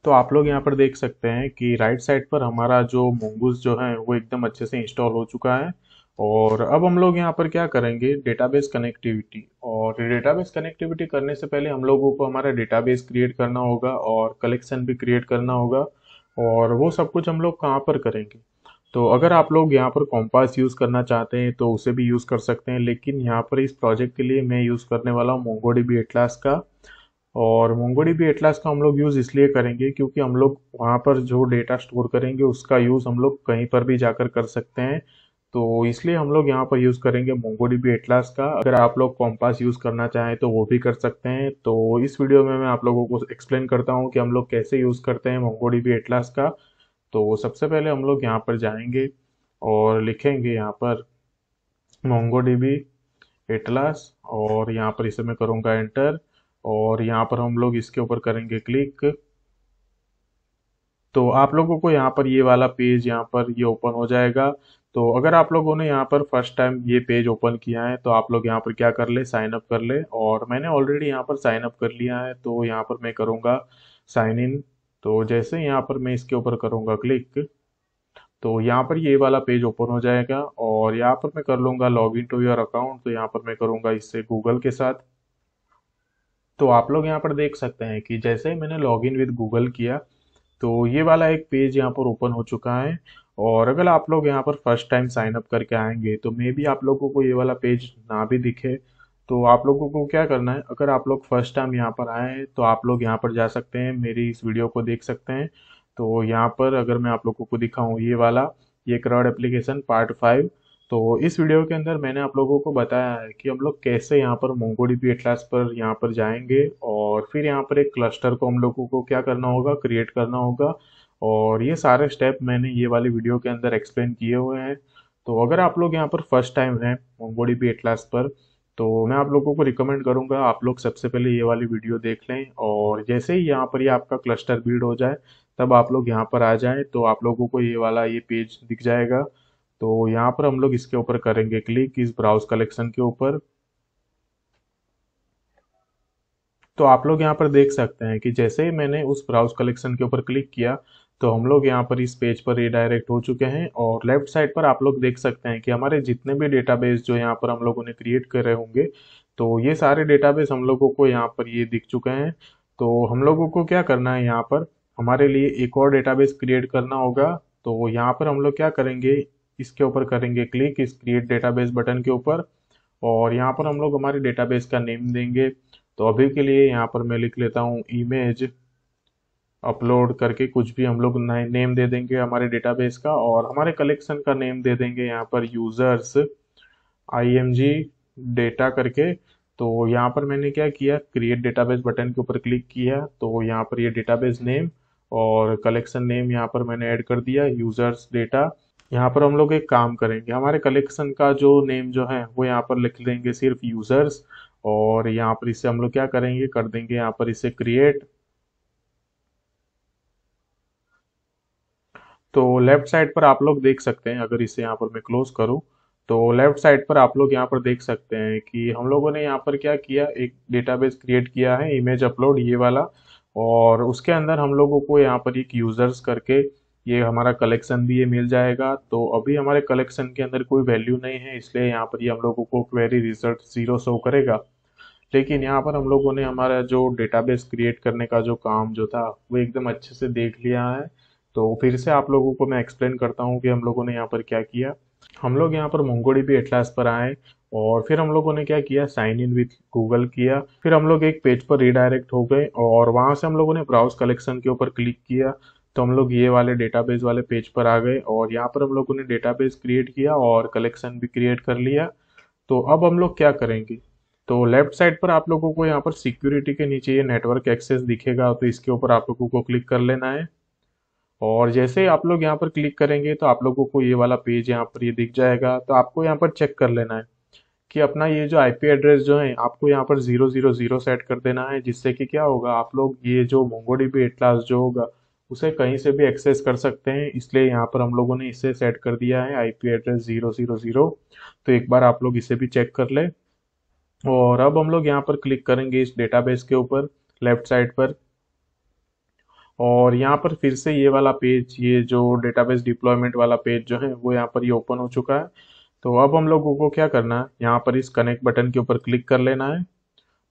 तो आप लोग यहाँ पर देख सकते हैं कि राइट साइड पर हमारा जो मोंगूस जो है वो एकदम अच्छे से इंस्टॉल हो चुका है और अब हम लोग यहाँ पर क्या करेंगे डेटाबेस कनेक्टिविटी और डेटाबेस कनेक्टिविटी करने से पहले हम लोगों को हमारा डेटाबेस क्रिएट करना होगा और कलेक्शन भी क्रिएट करना होगा और वो सब कुछ हम लोग कहाँ पर करेंगे तो अगर आप लोग यहाँ पर कॉम्पास यूज़ करना चाहते हैं तो उसे भी यूज़ कर सकते हैं लेकिन यहाँ पर इस प्रोजेक्ट के लिए मैं यूज़ करने वाला हूँ मोंगो डी एटलास का और मोंगो डी एटलास का हम लोग यूज़ इसलिए करेंगे क्योंकि हम लोग वहाँ पर जो डेटा स्टोर करेंगे उसका यूज़ हम लोग कहीं पर भी जाकर कर सकते हैं तो इसलिए हम लोग यहाँ पर यूज़ करेंगे मोंगो डी एटलास का अगर आप लोग कॉम्पास यूज़ करना चाहें तो वो भी कर सकते हैं तो इस वीडियो में मैं आप लोगों को एक्सप्लेन करता हूँ कि हम लोग कैसे यूज़ करते हैं मोंगो डी एटलास का तो सबसे पहले हम लोग यहाँ पर जाएंगे और लिखेंगे यहाँ पर मोंगो डीबी एटलास और यहाँ पर इसे मैं करूँगा एंटर और यहाँ पर हम लोग इसके ऊपर करेंगे क्लिक तो आप लोगों को यहाँ पर ये वाला पेज यहाँ पर ये ओपन हो जाएगा तो अगर आप लोगों ने यहाँ पर फर्स्ट टाइम ये पेज ओपन किया है तो आप लोग यहाँ पर क्या कर ले साइन अप कर ले और मैंने ऑलरेडी यहाँ पर साइन अप कर लिया है तो यहाँ पर मैं करूँगा साइन इन तो जैसे यहाँ पर मैं इसके ऊपर करूँगा क्लिक तो यहाँ पर ये वाला पेज ओपन हो जाएगा और यहाँ पर मैं कर लूँगा log in to your account तो यहाँ पर मैं करूँगा इससे गूगल के साथ तो आप लोग यहाँ पर देख सकते हैं कि जैसे ही मैंने लॉग इन विद गूगल किया तो ये वाला एक पेज यहाँ पर ओपन हो चुका है और अगर आप लोग यहाँ पर फर्स्ट टाइम साइन अप करके आएंगे तो मे भी आप लोगों को ये वाला पेज ना भी दिखे तो आप लोगों को क्या करना है अगर आप लोग फर्स्ट टाइम यहाँ पर आए हैं तो आप लोग यहाँ पर जा सकते हैं मेरी इस वीडियो को देख सकते हैं तो यहाँ पर अगर मैं आप लोगों को दिखाऊँ ये वाला ये क्राउड एप्लीकेशन पार्ट फाइव तो इस वीडियो के अंदर मैंने आप लोगों को बताया है कि हम लोग कैसे यहाँ पर मोंगो डी पर यहाँ पर जाएंगे और फिर यहाँ पर एक क्लस्टर को हम लोगों को क्या करना होगा क्रिएट करना होगा और ये सारे स्टेप मैंने ये वाली वीडियो के अंदर एक्सप्लेन किए हुए हैं तो अगर आप लोग यहाँ पर फर्स्ट टाइम हैं मोंगो डी पर तो मैं आप लोगों को रिकमेंड करूंगा आप लोग सबसे पहले ये वाली वीडियो देख लें और जैसे ही यहाँ पर ये आपका क्लस्टर बिल्ड हो जाए तब आप लोग यहाँ पर आ जाएं तो आप लोगों को ये वाला ये पेज दिख जाएगा तो यहाँ पर हम लोग इसके ऊपर करेंगे क्लिक इस ब्राउज कलेक्शन के ऊपर तो आप लोग यहाँ पर देख सकते हैं कि जैसे ही मैंने उस ब्राउज कलेक्शन के ऊपर क्लिक किया तो हम लोग यहाँ पर इस पेज पर रिडायरेक्ट हो चुके हैं और लेफ्ट साइड पर आप लोग देख सकते हैं कि हमारे जितने भी डेटाबेस जो यहाँ पर हम लोगों ने क्रिएट कर रहे होंगे तो ये सारे डेटाबेस हम लोगों को यहाँ पर ये दिख चुके हैं तो हम लोगों को क्या करना है यहाँ पर हमारे लिए एक और डेटाबेस क्रिएट करना होगा तो यहाँ पर हम लोग क्या करेंगे इसके ऊपर करेंगे क्लिक इस क्रिएट डेटाबेस बटन के ऊपर और यहाँ पर हम लोग हमारे डेटाबेस का नेम देंगे तो अभी के लिए यहाँ पर मैं लिख लेता हूँ इमेज अपलोड करके कुछ भी हम लोग नेम दे देंगे हमारे डेटाबेस का और हमारे कलेक्शन का नेम दे देंगे यहाँ पर यूजर्स जी डेटा करके तो यहाँ पर मैंने क्या किया क्रिएट डेटाबेस बटन के ऊपर क्लिक किया तो यहाँ पर ये डेटाबेस नेम और कलेक्शन नेम यहाँ पर मैंने ऐड कर दिया यूजर्स डेटा यहाँ पर हम लोग एक काम करेंगे हमारे कलेक्शन का जो नेम जो है वो यहाँ पर लिख देंगे सिर्फ यूजर्स और यहाँ पर इसे हम लोग क्या करेंगे कर देंगे यहाँ पर इसे क्रिएट तो लेफ्ट साइड पर आप लोग देख सकते हैं अगर इसे यहाँ पर मैं क्लोज करूँ तो लेफ्ट साइड पर आप लोग यहाँ पर देख सकते हैं कि हम लोगों ने यहाँ पर क्या किया एक डेटाबेस क्रिएट किया है इमेज अपलोड ये वाला और उसके अंदर हम लोगों को यहाँ पर एक यूज़र्स करके ये हमारा कलेक्शन भी ये मिल जाएगा तो अभी हमारे कलेक्शन के अंदर कोई वैल्यू नहीं है इसलिए यहाँ पर ये हम लोगों को क्वेरी रिजल्ट ज़ीरो शो करेगा लेकिन यहाँ पर हम लोगों ने हमारा जो डेटाबेस क्रिएट करने का जो काम जो था वो एकदम अच्छे से देख लिया है तो फिर से आप लोगों को मैं एक्सप्लेन करता हूँ कि हम लोगों ने यहाँ पर क्या किया हम लोग यहाँ पर मुंगोड़ी भी एटलास पर आए और फिर हम लोगों ने क्या किया साइन इन विथ गूगल किया फिर हम लोग एक पेज पर रिडायरेक्ट हो गए और वहाँ से हम लोगों ने ब्राउज कलेक्शन के ऊपर क्लिक किया तो हम लोग ये वाले डेटाबेस वाले पेज पर आ गए और यहाँ पर हम लोगों ने डेटाबेस क्रिएट किया और कलेक्शन भी क्रिएट कर लिया तो अब हम लोग क्या करेंगे तो लेफ्ट साइड पर आप लोगों को यहाँ पर सिक्योरिटी के नीचे ये नेटवर्क एक्सेस दिखेगा तो इसके ऊपर आप लोगों को क्लिक कर लेना है और जैसे आप लोग यहाँ पर क्लिक करेंगे तो आप लोगों को ये वाला पेज यहाँ पर ये दिख जाएगा तो आपको यहाँ पर चेक कर लेना है कि अपना ये जो आईपी एड्रेस जो है आपको यहाँ पर जीरो जीरो जीरो सेट कर देना है जिससे कि क्या होगा आप लोग ये जो मोंगो डी एटलास जो होगा उसे कहीं से भी एक्सेस कर सकते हैं इसलिए यहाँ पर हम लोगों ने इसे सेट कर दिया है IP address zero zero zero तो एक बार आप लोग इसे भी चेक कर ले और अब हम लोग यहाँ पर क्लिक करेंगे इस डेटाबेस के ऊपर लेफ्ट साइड पर और यहाँ पर फिर से ये वाला पेज ये जो डेटाबेस डिप्लॉयमेंट वाला पेज जो है वो यहाँ पर ये ओपन हो चुका है तो अब हम लोगों को क्या करना है यहाँ पर इस कनेक्ट बटन के ऊपर क्लिक कर लेना है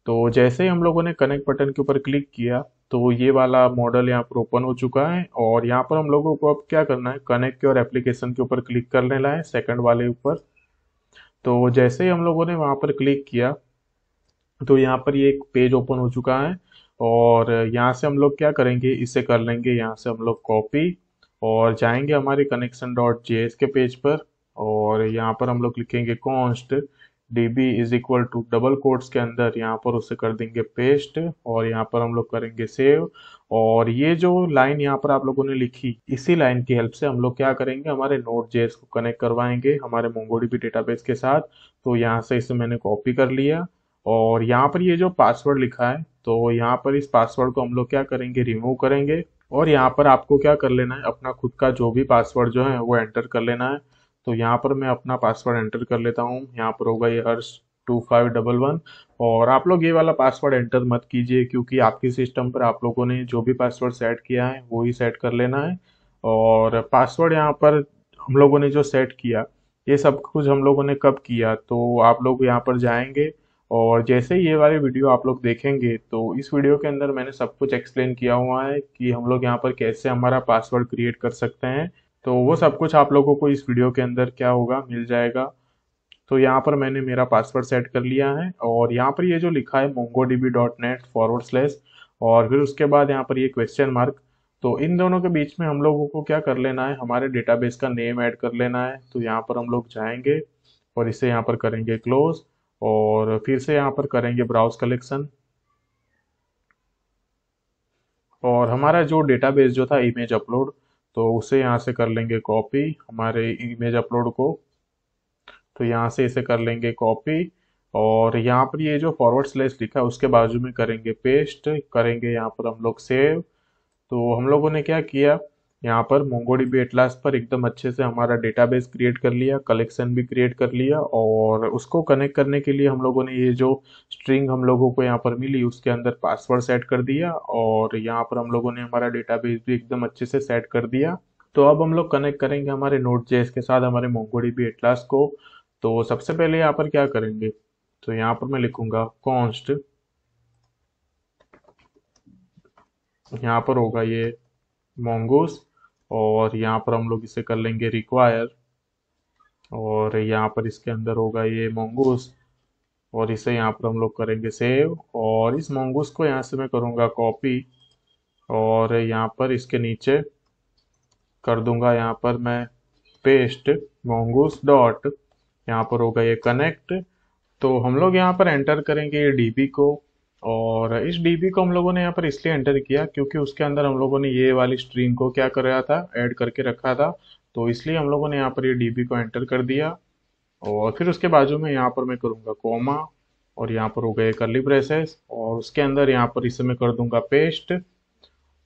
तो जैसे ही हम लोगों ने कनेक्ट बटन के ऊपर क्लिक किया तो ये वाला मॉडल यहाँ पर ओपन हो चुका है और यहाँ पर हम लोगों को अब क्या करना है कनेक्ट के और एप्लीकेशन के ऊपर क्लिक कर लेना है सेकंड वाले ऊपर तो जैसे ही हम लोगों ने वहाँ पर क्लिक किया तो यहाँ पर ये एक पेज ओपन हो चुका है और यहाँ से हम लोग क्या करेंगे इसे कर लेंगे यहाँ से हम लोग कॉपी और जाएंगे हमारे कनेक्शन डॉट जे के पेज पर और यहाँ पर हम लोग लिखेंगे const D B is equal to double quotes के अंदर यहाँ पर उसे कर देंगे पेस्ट और यहाँ पर हम लोग करेंगे सेव और ये जो लाइन यहाँ पर आप लोगों ने लिखी इसी लाइन की हेल्प से हम लोग क्या करेंगे हमारे नोट जेस को कनेक्ट करवाएंगे हमारे मोंगोडीबी डेटाबेस के साथ तो यहाँ से इसे मैंने कॉपी कर लिया और यहाँ पर ये जो पासवर्ड लिखा है तो यहाँ पर इस पासवर्ड को हम लोग क्या करेंगे रिमूव करेंगे और यहाँ पर आपको क्या कर लेना है अपना खुद का जो भी पासवर्ड जो है वो एंटर कर लेना है तो यहाँ पर मैं अपना पासवर्ड एंटर कर लेता हूँ यहाँ पर होगा ये Harsh two five double one और आप लोग ये वाला पासवर्ड एंटर मत कीजिए क्योंकि आपके सिस्टम पर आप लोगों ने जो भी पासवर्ड सेट किया है वो ही सेट कर लेना है और पासवर्ड यहाँ पर हम लोगों ने जो सेट किया ये सब कुछ हम लोगों ने कब किया तो आप लोग यहाँ पर जाएंगे और जैसे ये वाले वीडियो आप लोग देखेंगे तो इस वीडियो के अंदर मैंने सब कुछ एक्सप्लेन किया हुआ है कि हम लोग यहाँ पर कैसे हमारा पासवर्ड क्रिएट कर सकते हैं तो वो सब कुछ आप लोगों को इस वीडियो के अंदर क्या होगा मिल जाएगा तो यहाँ पर मैंने मेरा पासवर्ड सेट कर लिया है और यहाँ पर ये जो लिखा है Mongo dot net forward slash और फिर उसके बाद यहाँ पर ये क्वेश्चन मार्क तो इन दोनों के बीच में हम लोगों को क्या कर लेना है हमारे डेटाबेस का नेम ऐड कर लेना है तो यहाँ पर हम लोग जाएंगे और इसे यहाँ पर करेंगे क्लोज और फिर से यहाँ पर करेंगे ब्राउज कलेक्शन और हमारा जो डेटाबेस जो था इमेज अपलोड तो उसे यहाँ से कर लेंगे कॉपी हमारे इमेज अपलोड को तो यहाँ से इसे कर लेंगे कॉपी और यहाँ पर ये जो फॉरवर्ड स्लेस लिखा है उसके बाजू में करेंगे पेस्ट करेंगे यहाँ पर हम लोग सेव तो हम लोगों ने क्या किया यहाँ पर बी एटलास पर एकदम अच्छे से हमारा डेटाबेस क्रिएट कर लिया कलेक्शन भी क्रिएट कर लिया और उसको कनेक्ट करने के लिए हम लोगों ने ये जो स्ट्रिंग हम लोगों को यहाँ पर मिली उसके अंदर पासवर्ड सेट कर दिया और यहाँ पर हम लोगों ने हमारा डेटाबेस भी एकदम अच्छे से सेट कर दिया तो अब हम लोग कनेक्ट करेंगे हमारे नोट जेस के साथ हमारे बी एटलास को तो सबसे पहले यहाँ पर क्या करेंगे तो यहाँ पर मैं लिखूंगा कॉन्स्ट यहाँ पर होगा ये मोंगोस और यहाँ पर हम लोग इसे कर लेंगे रिक्वायर और यहाँ पर इसके अंदर होगा ये मोंगूस और इसे यहाँ पर हम लोग करेंगे सेव और इस मोंगूस को यहाँ से मैं करूँगा कॉपी और यहाँ पर इसके नीचे कर दूंगा यहाँ पर मैं पेस्ट मोंगूस डॉट यहाँ पर होगा ये कनेक्ट तो हम लोग यहाँ पर एंटर करेंगे ये डीबी को और इस डीबी को हम लोगों ने यहाँ पर इसलिए एंटर किया क्योंकि उसके अंदर हम लोगों ने ये वाली स्ट्रिंग को क्या कर रहा था ऐड करके रखा था तो इसलिए हम लोगों ने यहाँ पर ये डीबी को एंटर कर दिया और फिर उसके बाजू में यहाँ पर मैं करूँगा कोमा और यहाँ पर हो गए करली प्रेसेस और उसके अंदर यहाँ पर इसे मैं कर दूंगा पेस्ट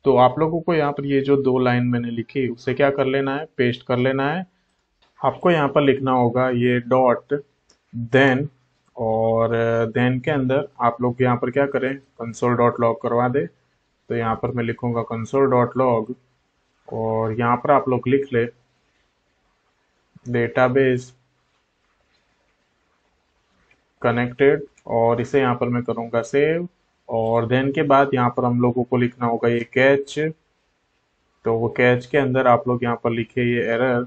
तो आप लोगों को यहाँ पर ये जो दो लाइन मैंने लिखी उसे क्या कर लेना है पेस्ट कर लेना है आपको यहाँ पर लिखना होगा ये डॉट देन और देन के अंदर आप लोग यहाँ पर क्या करें कंसोल डॉट लॉग करवा दे तो यहाँ पर मैं लिखूंगा कंसोल डॉट लॉग और यहाँ पर आप लोग लिख ले डेटाबेस कनेक्टेड और इसे यहाँ पर मैं करूँगा सेव और देन के बाद यहाँ पर हम लोगों को लिखना होगा ये कैच तो वो कैच के अंदर आप लोग यहाँ पर लिखे ये एरर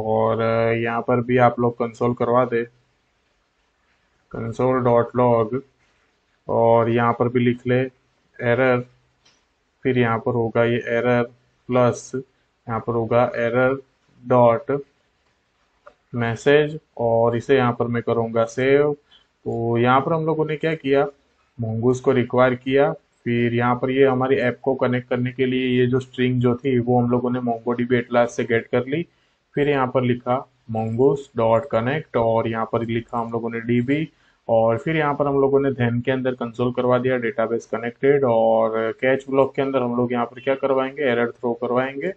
और यहाँ पर भी आप लोग कंसोल करवा दे कंसोल डॉट लॉग और यहाँ पर भी लिख ले एरर फिर यहाँ पर होगा ये एरर प्लस यहाँ पर होगा एरर डॉट मैसेज और इसे यहाँ पर मैं करूँगा सेव तो यहाँ पर हम लोगों ने क्या किया मोंगूस को रिक्वायर किया फिर यहाँ पर ये हमारी ऐप को कनेक्ट करने के लिए ये जो स्ट्रिंग जो थी वो हम लोगों ने मोंगो डी से गेट कर ली फिर यहाँ पर लिखा मोंगोस डॉट कनेक्ट और यहाँ पर लिखा हम लोगों ने डीबी और फिर यहाँ पर हम लोगों ने धैन के अंदर कंसोल करवा दिया डेटाबेस कनेक्टेड और कैच ब्लॉक के अंदर हम लोग यहाँ पर क्या करवाएंगे एरर थ्रो करवाएंगे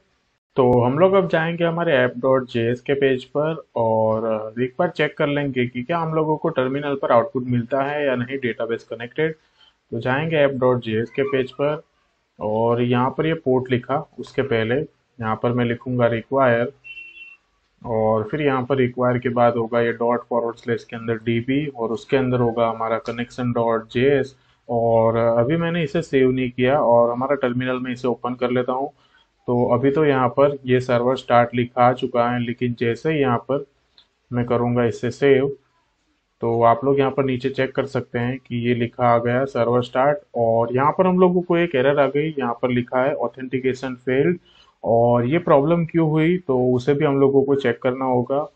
तो हम लोग अब जाएंगे हमारे ऐप डॉट जे के पेज पर और एक बार चेक कर लेंगे कि क्या हम लोगों को टर्मिनल पर आउटपुट मिलता है या नहीं डेटाबेस कनेक्टेड तो जाएंगे ऐप डॉट जे के पेज पर और यहाँ पर ये यह पोर्ट लिखा उसके पहले यहाँ पर मैं लिखूंगा रिक्वायर और फिर यहाँ पर रिक्वायर के बाद होगा ये डॉट फॉरवर्ड स्लेस के अंदर डीबी और उसके अंदर होगा हमारा कनेक्शन डॉट जे और अभी मैंने इसे सेव नहीं किया और हमारा टर्मिनल में इसे ओपन कर लेता हूँ तो अभी तो यहाँ पर ये सर्वर स्टार्ट लिखा आ चुका है लेकिन जैसे यहाँ पर मैं करूँगा इसे सेव तो आप लोग यहाँ पर नीचे चेक कर सकते हैं कि ये लिखा आ गया सर्वर स्टार्ट और यहाँ पर हम लोगों को एक एरर आ गई यहाँ पर लिखा है ऑथेंटिकेशन फेल्ड और ये प्रॉब्लम क्यों हुई तो उसे भी हम लोगों को चेक करना होगा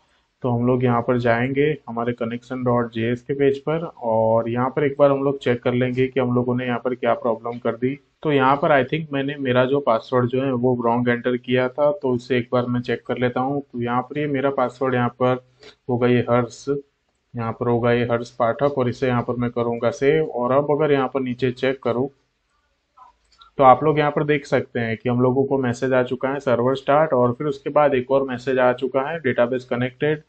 तो हम लोग यहाँ पर जाएंगे हमारे कनेक्शन डॉट जे के पेज पर और यहाँ पर एक बार हम लोग चेक कर लेंगे कि हम लोगों ने यहाँ पर क्या प्रॉब्लम कर दी तो यहाँ पर आई थिंक मैंने मेरा जो पासवर्ड जो है वो रॉन्ग एंटर किया था तो उसे एक बार मैं चेक कर लेता हूँ तो यहाँ पर ये यह मेरा पासवर्ड यहाँ पर होगा ये हर्ष यहाँ पर होगा ये हर्ष पाठक और इसे यहाँ पर मैं करूँगा सेव और अब अगर यहाँ पर नीचे चेक करूँ तो आप लोग यहाँ पर देख सकते हैं कि हम लोगों को मैसेज आ चुका है सर्वर स्टार्ट और फिर उसके बाद एक और मैसेज आ चुका है डेटाबेस कनेक्टेड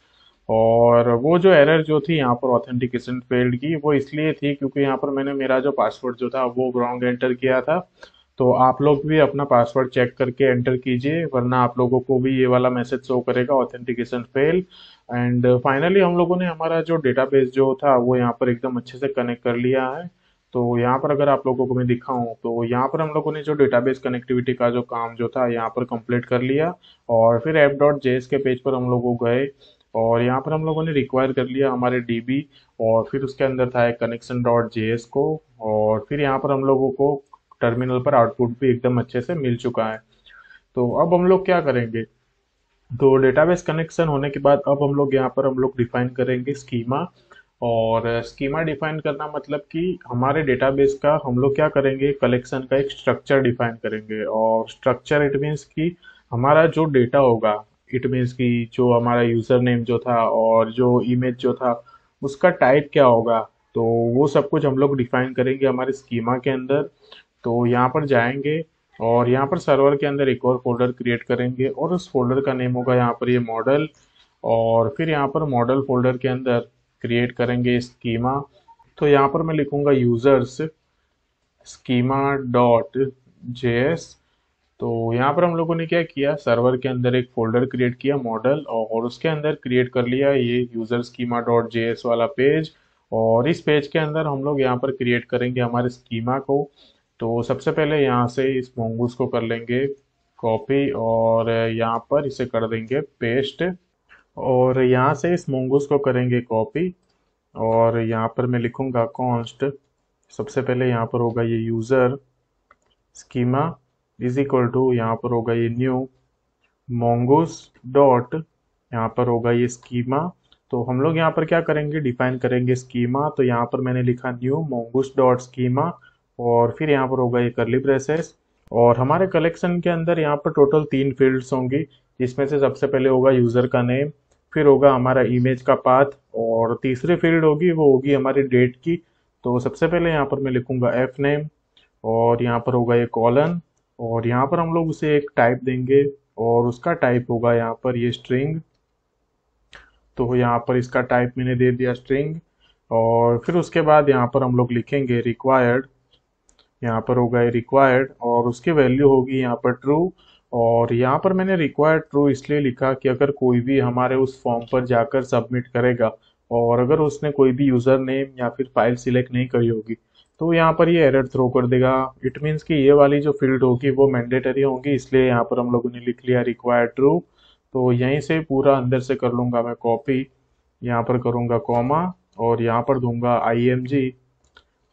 और वो जो एरर जो थी यहाँ पर ऑथेंटिकेशन फेल्ड की वो इसलिए थी क्योंकि यहाँ पर मैंने मेरा जो पासवर्ड जो था वो रॉन्ग एंटर किया था तो आप लोग भी अपना पासवर्ड चेक करके एंटर कीजिए वरना आप लोगों को भी ये वाला मैसेज शो करेगा ऑथेंटिकेशन फेल एंड फाइनली हम लोगों ने हमारा जो डेटाबेस जो था वो यहाँ पर एकदम अच्छे से कनेक्ट कर लिया है तो यहाँ पर अगर आप लोगों को मैं दिखाऊँ तो यहाँ पर हम लोगों ने जो डेटाबेस कनेक्टिविटी का जो काम जो था यहाँ पर कंप्लीट कर लिया और फिर एप डॉट जेएस के पेज पर हम लोग गए और यहाँ पर हम लोगों ने रिक्वायर कर लिया हमारे डीबी और फिर उसके अंदर था एक कनेक्शन डॉट जेएस को और फिर यहाँ पर हम लोगों को टर्मिनल पर आउटपुट भी एकदम अच्छे से मिल चुका है तो अब हम लोग क्या करेंगे तो डेटाबेस कनेक्शन होने के बाद अब हम लोग यहाँ पर हम लोग डिफाइन करेंगे स्कीमा और स्कीमा डिफाइन करना मतलब कि हमारे डेटाबेस का हम लोग क्या करेंगे कलेक्शन का एक स्ट्रक्चर डिफाइन करेंगे और स्ट्रक्चर इट मीन्स कि हमारा जो डेटा होगा इट मीन्स कि जो हमारा यूज़र नेम जो था और जो इमेज जो था उसका टाइप क्या होगा तो वो सब कुछ हम लोग डिफाइन करेंगे हमारे स्कीमा के अंदर तो यहाँ पर जाएंगे और यहाँ पर सर्वर के अंदर एक और फोल्डर क्रिएट करेंगे और उस फोल्डर का नेम होगा यहाँ पर ये यह मॉडल और फिर यहाँ पर मॉडल फोल्डर के अंदर क्रिएट करेंगे स्कीमा तो यहाँ पर मैं लिखूंगा यूजर्स स्कीमा डॉट जे तो यहाँ पर हम लोगों ने क्या किया सर्वर के अंदर एक फोल्डर क्रिएट किया मॉडल और उसके अंदर क्रिएट कर लिया ये यूजर स्कीमा डॉट जे वाला पेज और इस पेज के अंदर हम लोग यहाँ पर क्रिएट करेंगे हमारे स्कीमा को तो सबसे पहले यहाँ से इस मोंगूस को कर लेंगे कॉपी और यहाँ पर इसे कर देंगे पेस्ट और यहाँ से इस मोंगोस को करेंगे कॉपी और यहाँ पर मैं लिखूँगा कॉन्स्ट सबसे पहले यहाँ पर होगा ये user schema is equal to यहाँ पर होगा ये न्यू मोंगूस डॉट यहाँ पर होगा ये स्कीमा तो हम लोग यहाँ पर क्या करेंगे डिफाइन करेंगे स्कीमा तो यहाँ पर मैंने लिखा न्यू मोंगूस डॉट स्कीमा और फिर यहाँ पर होगा ये करली प्रेसेस और हमारे कलेक्शन के अंदर यहाँ पर टोटल तीन फील्ड्स होंगी जिसमें से सबसे पहले होगा यूज़र का नेम फिर होगा हमारा इमेज का पाथ और तीसरी फील्ड होगी वो होगी हमारी डेट की तो सबसे पहले यहाँ पर मैं लिखूँगा एफ नेम और यहाँ पर होगा ये कॉलन और यहाँ पर हम लोग उसे एक टाइप देंगे और उसका टाइप होगा यहाँ पर ये स्ट्रिंग तो यहाँ पर इसका टाइप मैंने दे दिया स्ट्रिंग और फिर उसके बाद यहाँ पर हम लोग लिखेंगे रिक्वायर्ड यहाँ पर होगा ये रिक्वायर्ड और उसकी वैल्यू होगी यहाँ पर ट्रू और यहाँ पर मैंने रिक्वायर ट्रू इसलिए लिखा कि अगर कोई भी हमारे उस फॉर्म पर जाकर सबमिट करेगा और अगर उसने कोई भी यूज़र नेम या फिर फाइल सिलेक्ट नहीं करी होगी तो यहाँ पर ये एरर थ्रो कर देगा इट मीन्स कि ये वाली जो फील्ड होगी वो मैंडेटरी होगी इसलिए यहाँ पर हम लोगों ने लिख लिया रिक्वायर ट्रू तो यहीं से पूरा अंदर से कर लूँगा मैं कॉपी यहाँ पर करूँगा कॉमा और यहाँ पर दूंगा आई एम जी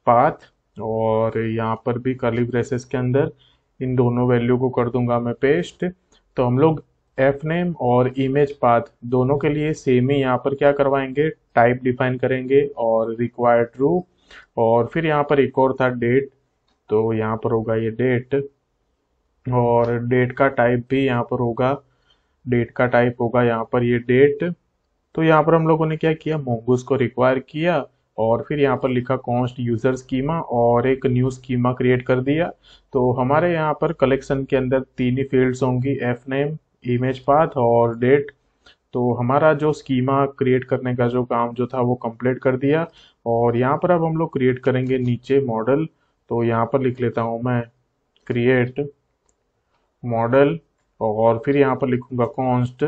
पाथ और यहाँ पर भी कर्ली ब्रेसेस के अंदर इन दोनों वैल्यू को कर दूंगा मैं पेस्ट तो हम लोग एफ नेम और इमेज पाथ दोनों के लिए सेम ही यहाँ पर क्या करवाएंगे टाइप डिफाइन करेंगे और रिक्वायर ट्रू और फिर यहाँ पर एक और था डेट तो यहाँ पर होगा ये डेट और डेट का टाइप भी यहाँ पर होगा डेट का टाइप होगा यहाँ पर ये डेट तो यहाँ पर हम लोगों ने क्या किया मोंगूस को रिक्वायर किया और फिर यहाँ पर लिखा कॉन्स्ट यूज़र स्कीमा और एक न्यू स्कीमा क्रिएट कर दिया तो हमारे यहाँ पर कलेक्शन के अंदर तीन ही फील्ड्स होंगी एफ नेम इमेज पाथ और डेट तो हमारा जो स्कीमा क्रिएट करने का जो काम जो था वो कंप्लीट कर दिया और यहाँ पर अब हम लोग क्रिएट करेंगे नीचे मॉडल तो यहाँ पर लिख लेता हूँ मैं क्रिएट मॉडल और फिर यहाँ पर लिखूंगा const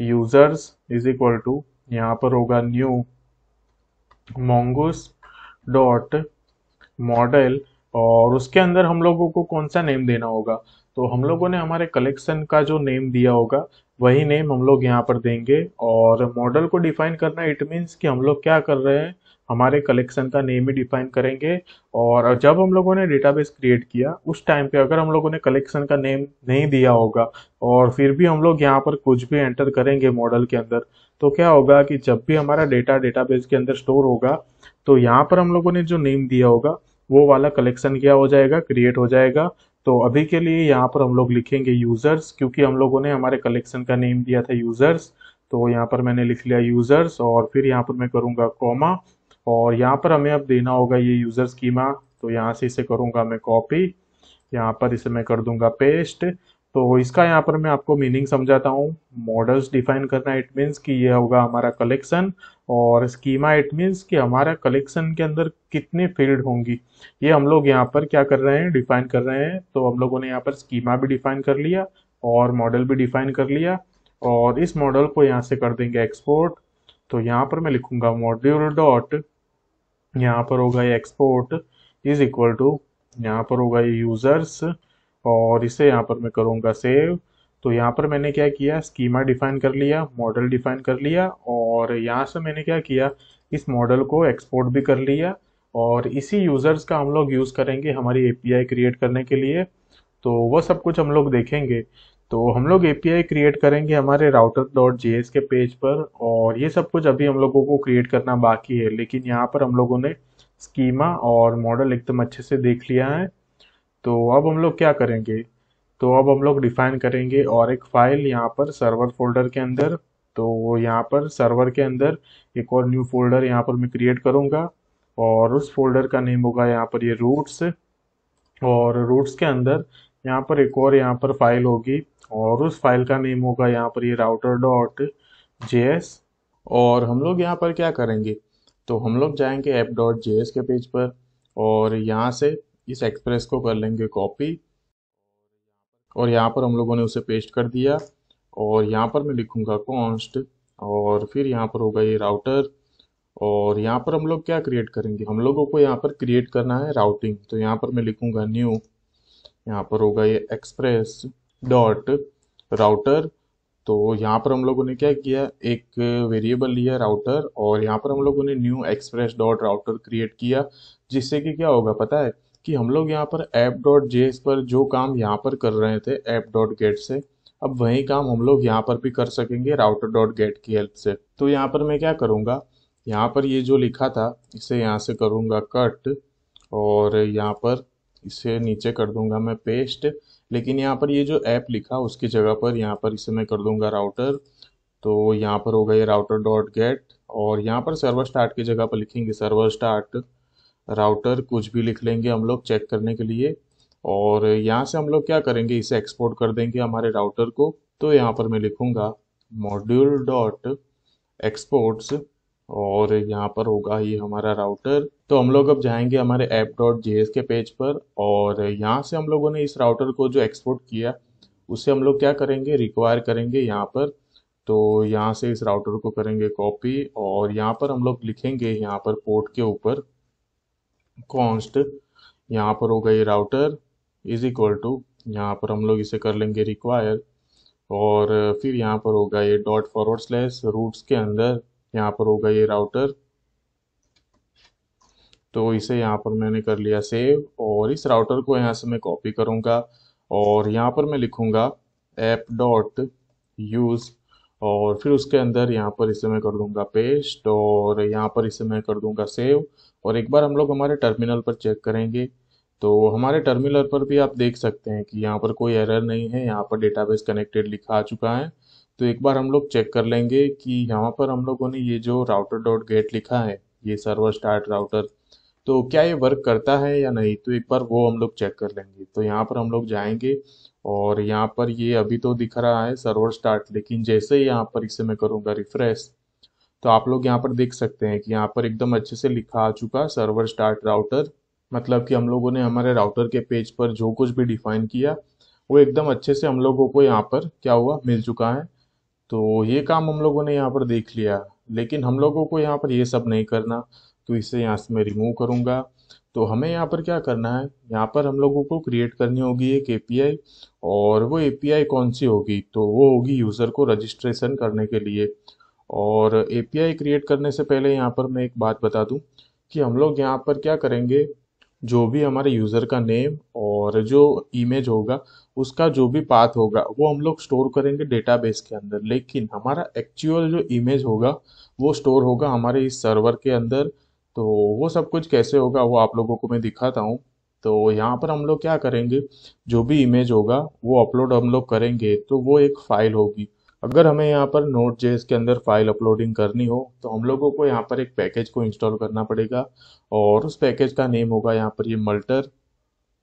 users is equal to यहाँ पर होगा न्यू मोंगूस डॉट मॉडल और उसके अंदर हम लोगों को कौन सा नेम देना होगा तो हम लोगों ने हमारे कलेक्शन का जो नेम दिया होगा वही नेम हम लोग यहाँ पर देंगे और मॉडल को डिफाइन करना इट मीन्स कि हम लोग क्या कर रहे हैं हमारे कलेक्शन का नेम ही डिफाइन करेंगे और जब हम लोगों ने डेटाबेस क्रिएट किया उस टाइम पे अगर हम लोगों ने कलेक्शन का नेम नहीं दिया होगा और फिर भी हम लोग यहाँ पर कुछ भी एंटर करेंगे मॉडल के अंदर तो क्या होगा कि जब भी हमारा डेटा डेटाबेस के अंदर स्टोर होगा तो यहाँ पर हम लोगों ने जो नेम दिया होगा वो वाला कलेक्शन क्या हो जाएगा क्रिएट हो जाएगा तो अभी के लिए यहाँ पर हम लोग लिखेंगे यूज़र्स क्योंकि हम लोगों ने हमारे कलेक्शन का नेम दिया था यूज़र्स तो यहाँ पर मैंने लिख लिया यूज़र्स और फिर यहाँ पर मैं करूँगा कॉमा और यहाँ पर हमें अब देना होगा ये यूज़र स्कीमा तो यहाँ से इसे करूँगा मैं कॉपी यहाँ पर इसे मैं कर दूँगा पेस्ट तो इसका यहाँ पर मैं आपको मीनिंग समझाता हूँ मॉडल्स डिफाइन करना इट मीन्स कि ये होगा हमारा कलेक्शन और स्कीमा इट मीन्स कि हमारा कलेक्शन के अंदर कितने फील्ड होंगी ये हम लोग यहाँ पर क्या कर रहे हैं डिफाइन कर रहे हैं तो हम लोगों ने यहाँ पर स्कीमा भी डिफाइन कर लिया और मॉडल भी डिफाइन कर लिया और इस मॉडल को यहाँ से कर देंगे एक्सपोर्ट तो यहाँ पर मैं लिखूंगा मॉड्यूल डॉट यहाँ पर होगा एक्सपोर्ट इज इक्वल टू यहाँ पर होगा ये यूज़र्स और इसे यहाँ पर मैं करूँगा सेव तो यहाँ पर मैंने क्या किया स्कीमा डिफाइन कर लिया मॉडल डिफाइन कर लिया और यहाँ से मैंने क्या किया इस मॉडल को एक्सपोर्ट भी कर लिया और इसी यूज़र्स का हम लोग यूज़ करेंगे हमारी एपीआई क्रिएट करने के लिए तो वह सब कुछ हम लोग देखेंगे तो हम लोग एपीआई क्रिएट करेंगे हमारे राउटर डॉट जे के पेज पर और ये सब कुछ अभी हम लोगों को क्रिएट करना बाकी है लेकिन यहाँ पर हम लोगों ने स्कीमा और मॉडल एकदम अच्छे से देख लिया है तो अब हम लोग क्या करेंगे तो अब हम लोग डिफाइन करेंगे और एक फाइल यहाँ पर सर्वर फोल्डर के अंदर तो यहाँ पर सर्वर के अंदर एक और न्यू फोल्डर यहाँ पर मैं क्रिएट करूँगा और उस फोल्डर का नेम होगा यहाँ पर ये रूट्स और रूट्स के अंदर यहाँ पर एक और यहाँ पर फाइल होगी और उस फाइल का नेम होगा यहाँ पर ये राउटर डॉट जे और हम लोग यहाँ पर क्या करेंगे तो हम लोग जाएंगे ऐप डॉट जे के पेज पर और यहाँ से इस एक्सप्रेस को कर लेंगे कॉपी और यहाँ पर हम लोगों ने उसे पेस्ट कर दिया और यहाँ पर मैं लिखूँगा कॉन्स्ट और फिर यहाँ पर होगा ये राउटर और यहाँ पर हम लोग क्या क्रिएट करेंगे हम लोगों को यहाँ पर क्रिएट करना है राउटिंग तो यहाँ पर मैं लिखूँगा न्यू यहाँ पर होगा ये एक्सप्रेस डॉट राउटर तो यहाँ पर हम लोगों ने क्या किया एक वेरिएबल लिया राउटर और यहाँ पर हम लोगों ने new express dot router create किया जिससे कि क्या होगा पता है कि हम लोग यहाँ पर ऐप डॉट जे पर जो काम यहाँ पर कर रहे थे ऐप डॉट गेट से अब वही काम हम लोग यहाँ पर भी कर सकेंगे राउटर डॉट गेट की हेल्प से तो यहाँ पर मैं क्या करूँगा यहाँ पर ये जो लिखा था इसे यहाँ से करूँगा कट और यहाँ पर इसे नीचे कर दूंगा मैं पेस्ट लेकिन यहाँ पर ये जो ऐप लिखा उसकी जगह पर यहाँ पर इसे मैं कर दूंगा राउटर तो यहाँ पर होगा ये राउटर डॉट गेट और यहाँ पर सर्वर स्टार्ट की जगह पर लिखेंगे सर्वर स्टार्ट राउटर कुछ भी लिख लेंगे हम लोग चेक करने के लिए और यहाँ से हम लोग क्या करेंगे इसे एक्सपोर्ट कर देंगे हमारे राउटर को तो यहाँ पर मैं लिखूँगा मॉड्यूल डॉट एक्सपोर्ट्स और यहाँ पर होगा ही हमारा राउटर तो हम लोग अब जाएंगे हमारे ऐप डॉट जे के पेज पर और यहाँ से हम लोगों ने इस राउटर को जो एक्सपोर्ट किया उसे हम लोग क्या करेंगे रिक्वायर करेंगे यहाँ पर तो यहाँ से इस राउटर को करेंगे कॉपी और यहाँ पर हम लोग लिखेंगे यहाँ पर पोर्ट के ऊपर कॉन्स्ट यहाँ पर होगा ये राउटर इज इक्वल टू यहाँ पर हम लोग इसे कर लेंगे रिक्वायर और फिर यहाँ पर होगा ये डॉट फॉरवर्ड स्लैश रूट्स के अंदर यहाँ पर होगा ये राउटर तो इसे यहाँ पर मैंने कर लिया सेव और इस राउटर को यहाँ से मैं कॉपी करूँगा और यहाँ पर मैं लिखूँगा ऐप डॉट यूज़ और फिर उसके अंदर यहाँ पर इसे मैं कर दूंगा पेस्ट और यहाँ पर इसे मैं कर दूंगा सेव और एक बार हम लोग हमारे टर्मिनल पर चेक करेंगे तो हमारे टर्मिनल पर भी आप देख सकते हैं कि यहाँ पर कोई एरर नहीं है यहाँ पर डेटाबेस कनेक्टेड लिखा आ चुका है तो एक बार हम लोग चेक कर लेंगे कि यहाँ पर हम लोगों ने ये जो राउटर डॉट गेट लिखा है ये सर्वर स्टार्ट राउटर तो क्या ये वर्क करता है या नहीं तो एक बार वो हम लोग चेक कर लेंगे तो यहाँ पर हम लोग जाएंगे और यहाँ पर ये अभी तो दिख रहा है सर्वर स्टार्ट लेकिन जैसे ही यहाँ पर इसे मैं करूँगा रिफ्रेश तो आप लोग यहाँ पर देख सकते हैं कि यहाँ पर एकदम अच्छे से लिखा आ चुका सर्वर स्टार्ट राउटर मतलब कि हम लोगों ने हमारे राउटर के पेज पर जो कुछ भी डिफाइन किया वो एकदम अच्छे से हम लोगों को यहाँ पर क्या हुआ मिल चुका है तो ये काम हम लोगों ने यहाँ पर देख लिया लेकिन हम लोगों को यहाँ पर ये सब नहीं करना तो इसे यहाँ से मैं रिमूव करूँगा तो हमें यहाँ पर क्या करना है यहाँ पर हम लोगों को क्रिएट करनी होगी एक एपीआई और वो एपीआई कौन सी होगी तो वो होगी यूज़र को रजिस्ट्रेशन करने के लिए और एपीआई क्रिएट करने से पहले यहाँ पर मैं एक बात बता दूँ कि हम लोग यहाँ पर क्या करेंगे जो भी हमारे यूज़र का नेम और और जो इमेज होगा उसका जो भी पाथ होगा वो हम लोग स्टोर करेंगे डेटाबेस के अंदर लेकिन हमारा एक्चुअल जो इमेज होगा वो स्टोर होगा हमारे इस सर्वर के अंदर तो वो सब कुछ कैसे होगा वो आप लोगों को मैं दिखाता हूँ तो यहाँ पर हम लोग क्या करेंगे जो भी इमेज होगा वो अपलोड हम लोग करेंगे तो वो एक फाइल होगी अगर हमें यहाँ पर नोट जेस के अंदर फाइल अपलोडिंग करनी हो तो हम लोगों को यहाँ पर एक पैकेज को इंस्टॉल करना पड़ेगा और उस पैकेज का नेम होगा यहाँ पर ये मल्टर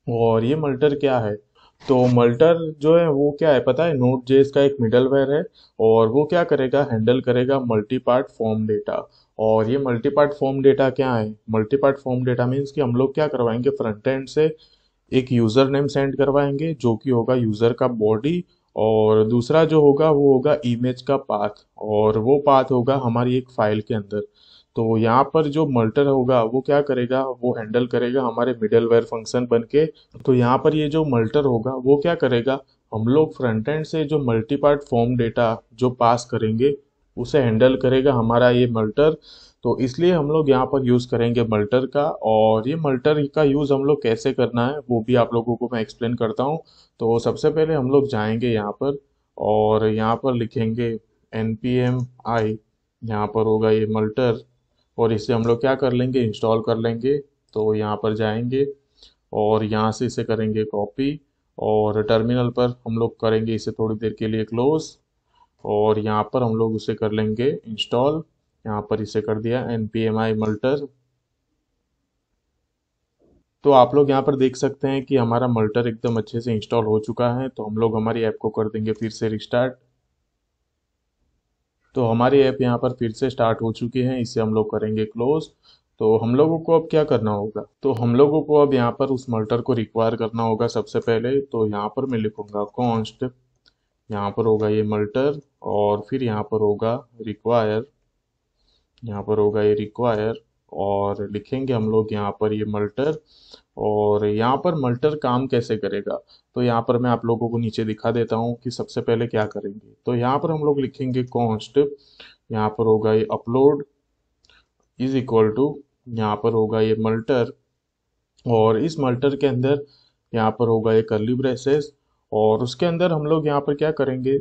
और ये मल्टर क्या है तो मल्टर जो है वो क्या है पता है नोट जेस का एक मिडलवेयर है और वो क्या करेगा हैंडल करेगा मल्टी पार्ट फॉर्म डेटा और ये मल्टी पार्ट फॉर्म डेटा क्या है multi part form data means कि हम लोग क्या करवाएंगे फ्रंट एंड से एक यूज़र नेम सेंड करवाएंगे जो कि होगा यूज़र का बॉडी और दूसरा जो होगा वो होगा इमेज का पाथ और वो पाथ होगा हमारी एक फाइल के अंदर तो यहाँ पर जो मल्टर होगा वो क्या करेगा वो हैंडल करेगा हमारे मिडल वेयर फंक्शन बन के तो यहाँ पर ये जो मल्टर होगा वो क्या करेगा हम लोग फ्रंट एंड से जो मल्टी पार्ट फॉर्म डेटा जो पास करेंगे उसे हैंडल करेगा हमारा ये मल्टर तो इसलिए हम लोग यहाँ पर यूज़ करेंगे मल्टर का और ये मल्टर का यूज़ हम लोग कैसे करना है वो भी आप लोगों को मैं एक्सप्लेन करता हूँ तो सबसे पहले हम लोग जाएंगे यहाँ पर और यहाँ पर लिखेंगे एन पी एम आई यहाँ पर होगा ये मल्टर और इसे हम लोग क्या कर लेंगे इंस्टॉल कर लेंगे तो यहाँ पर जाएंगे और यहाँ से इसे करेंगे कॉपी और टर्मिनल पर हम लोग करेंगे इसे थोड़ी देर के लिए क्लोज और यहाँ पर हम लोग उसे कर लेंगे इंस्टॉल यहाँ पर इसे कर दिया N P M I multer तो आप लोग यहाँ पर देख सकते हैं कि हमारा मल्टर एकदम अच्छे से इंस्टॉल हो चुका है तो हम लोग हमारी ऐप को कर देंगे फिर से रिस्टार्ट तो हमारे ऐप यहाँ पर फिर से स्टार्ट हो चुके हैं इसे हम लोग करेंगे क्लोज तो हम लोगों को अब क्या करना होगा तो हम लोगों को अब यहाँ पर उस मल्टर को रिक्वायर करना होगा सबसे पहले तो यहाँ पर मैं लिखूंगा कॉन्स्ट यहाँ पर होगा ये मल्टर और फिर यहाँ पर होगा रिक्वायर यहाँ पर होगा ये रिक्वायर और लिखेंगे हम लोग यहाँ पर ये मल्टर और यहाँ पर मल्टर काम कैसे करेगा तो यहाँ पर मैं आप लोगों को नीचे दिखा देता हूँ कि सबसे पहले क्या करेंगे तो यहाँ पर हम लोग लिखेंगे कॉन्स्ट यहाँ पर होगा ये अपलोड इज इक्वल टू यहाँ पर होगा ये मल्टर और इस मल्टर के अंदर यहाँ पर होगा ये करली ब्रेसेस और उसके अंदर हम लोग यहाँ पर क्या करेंगे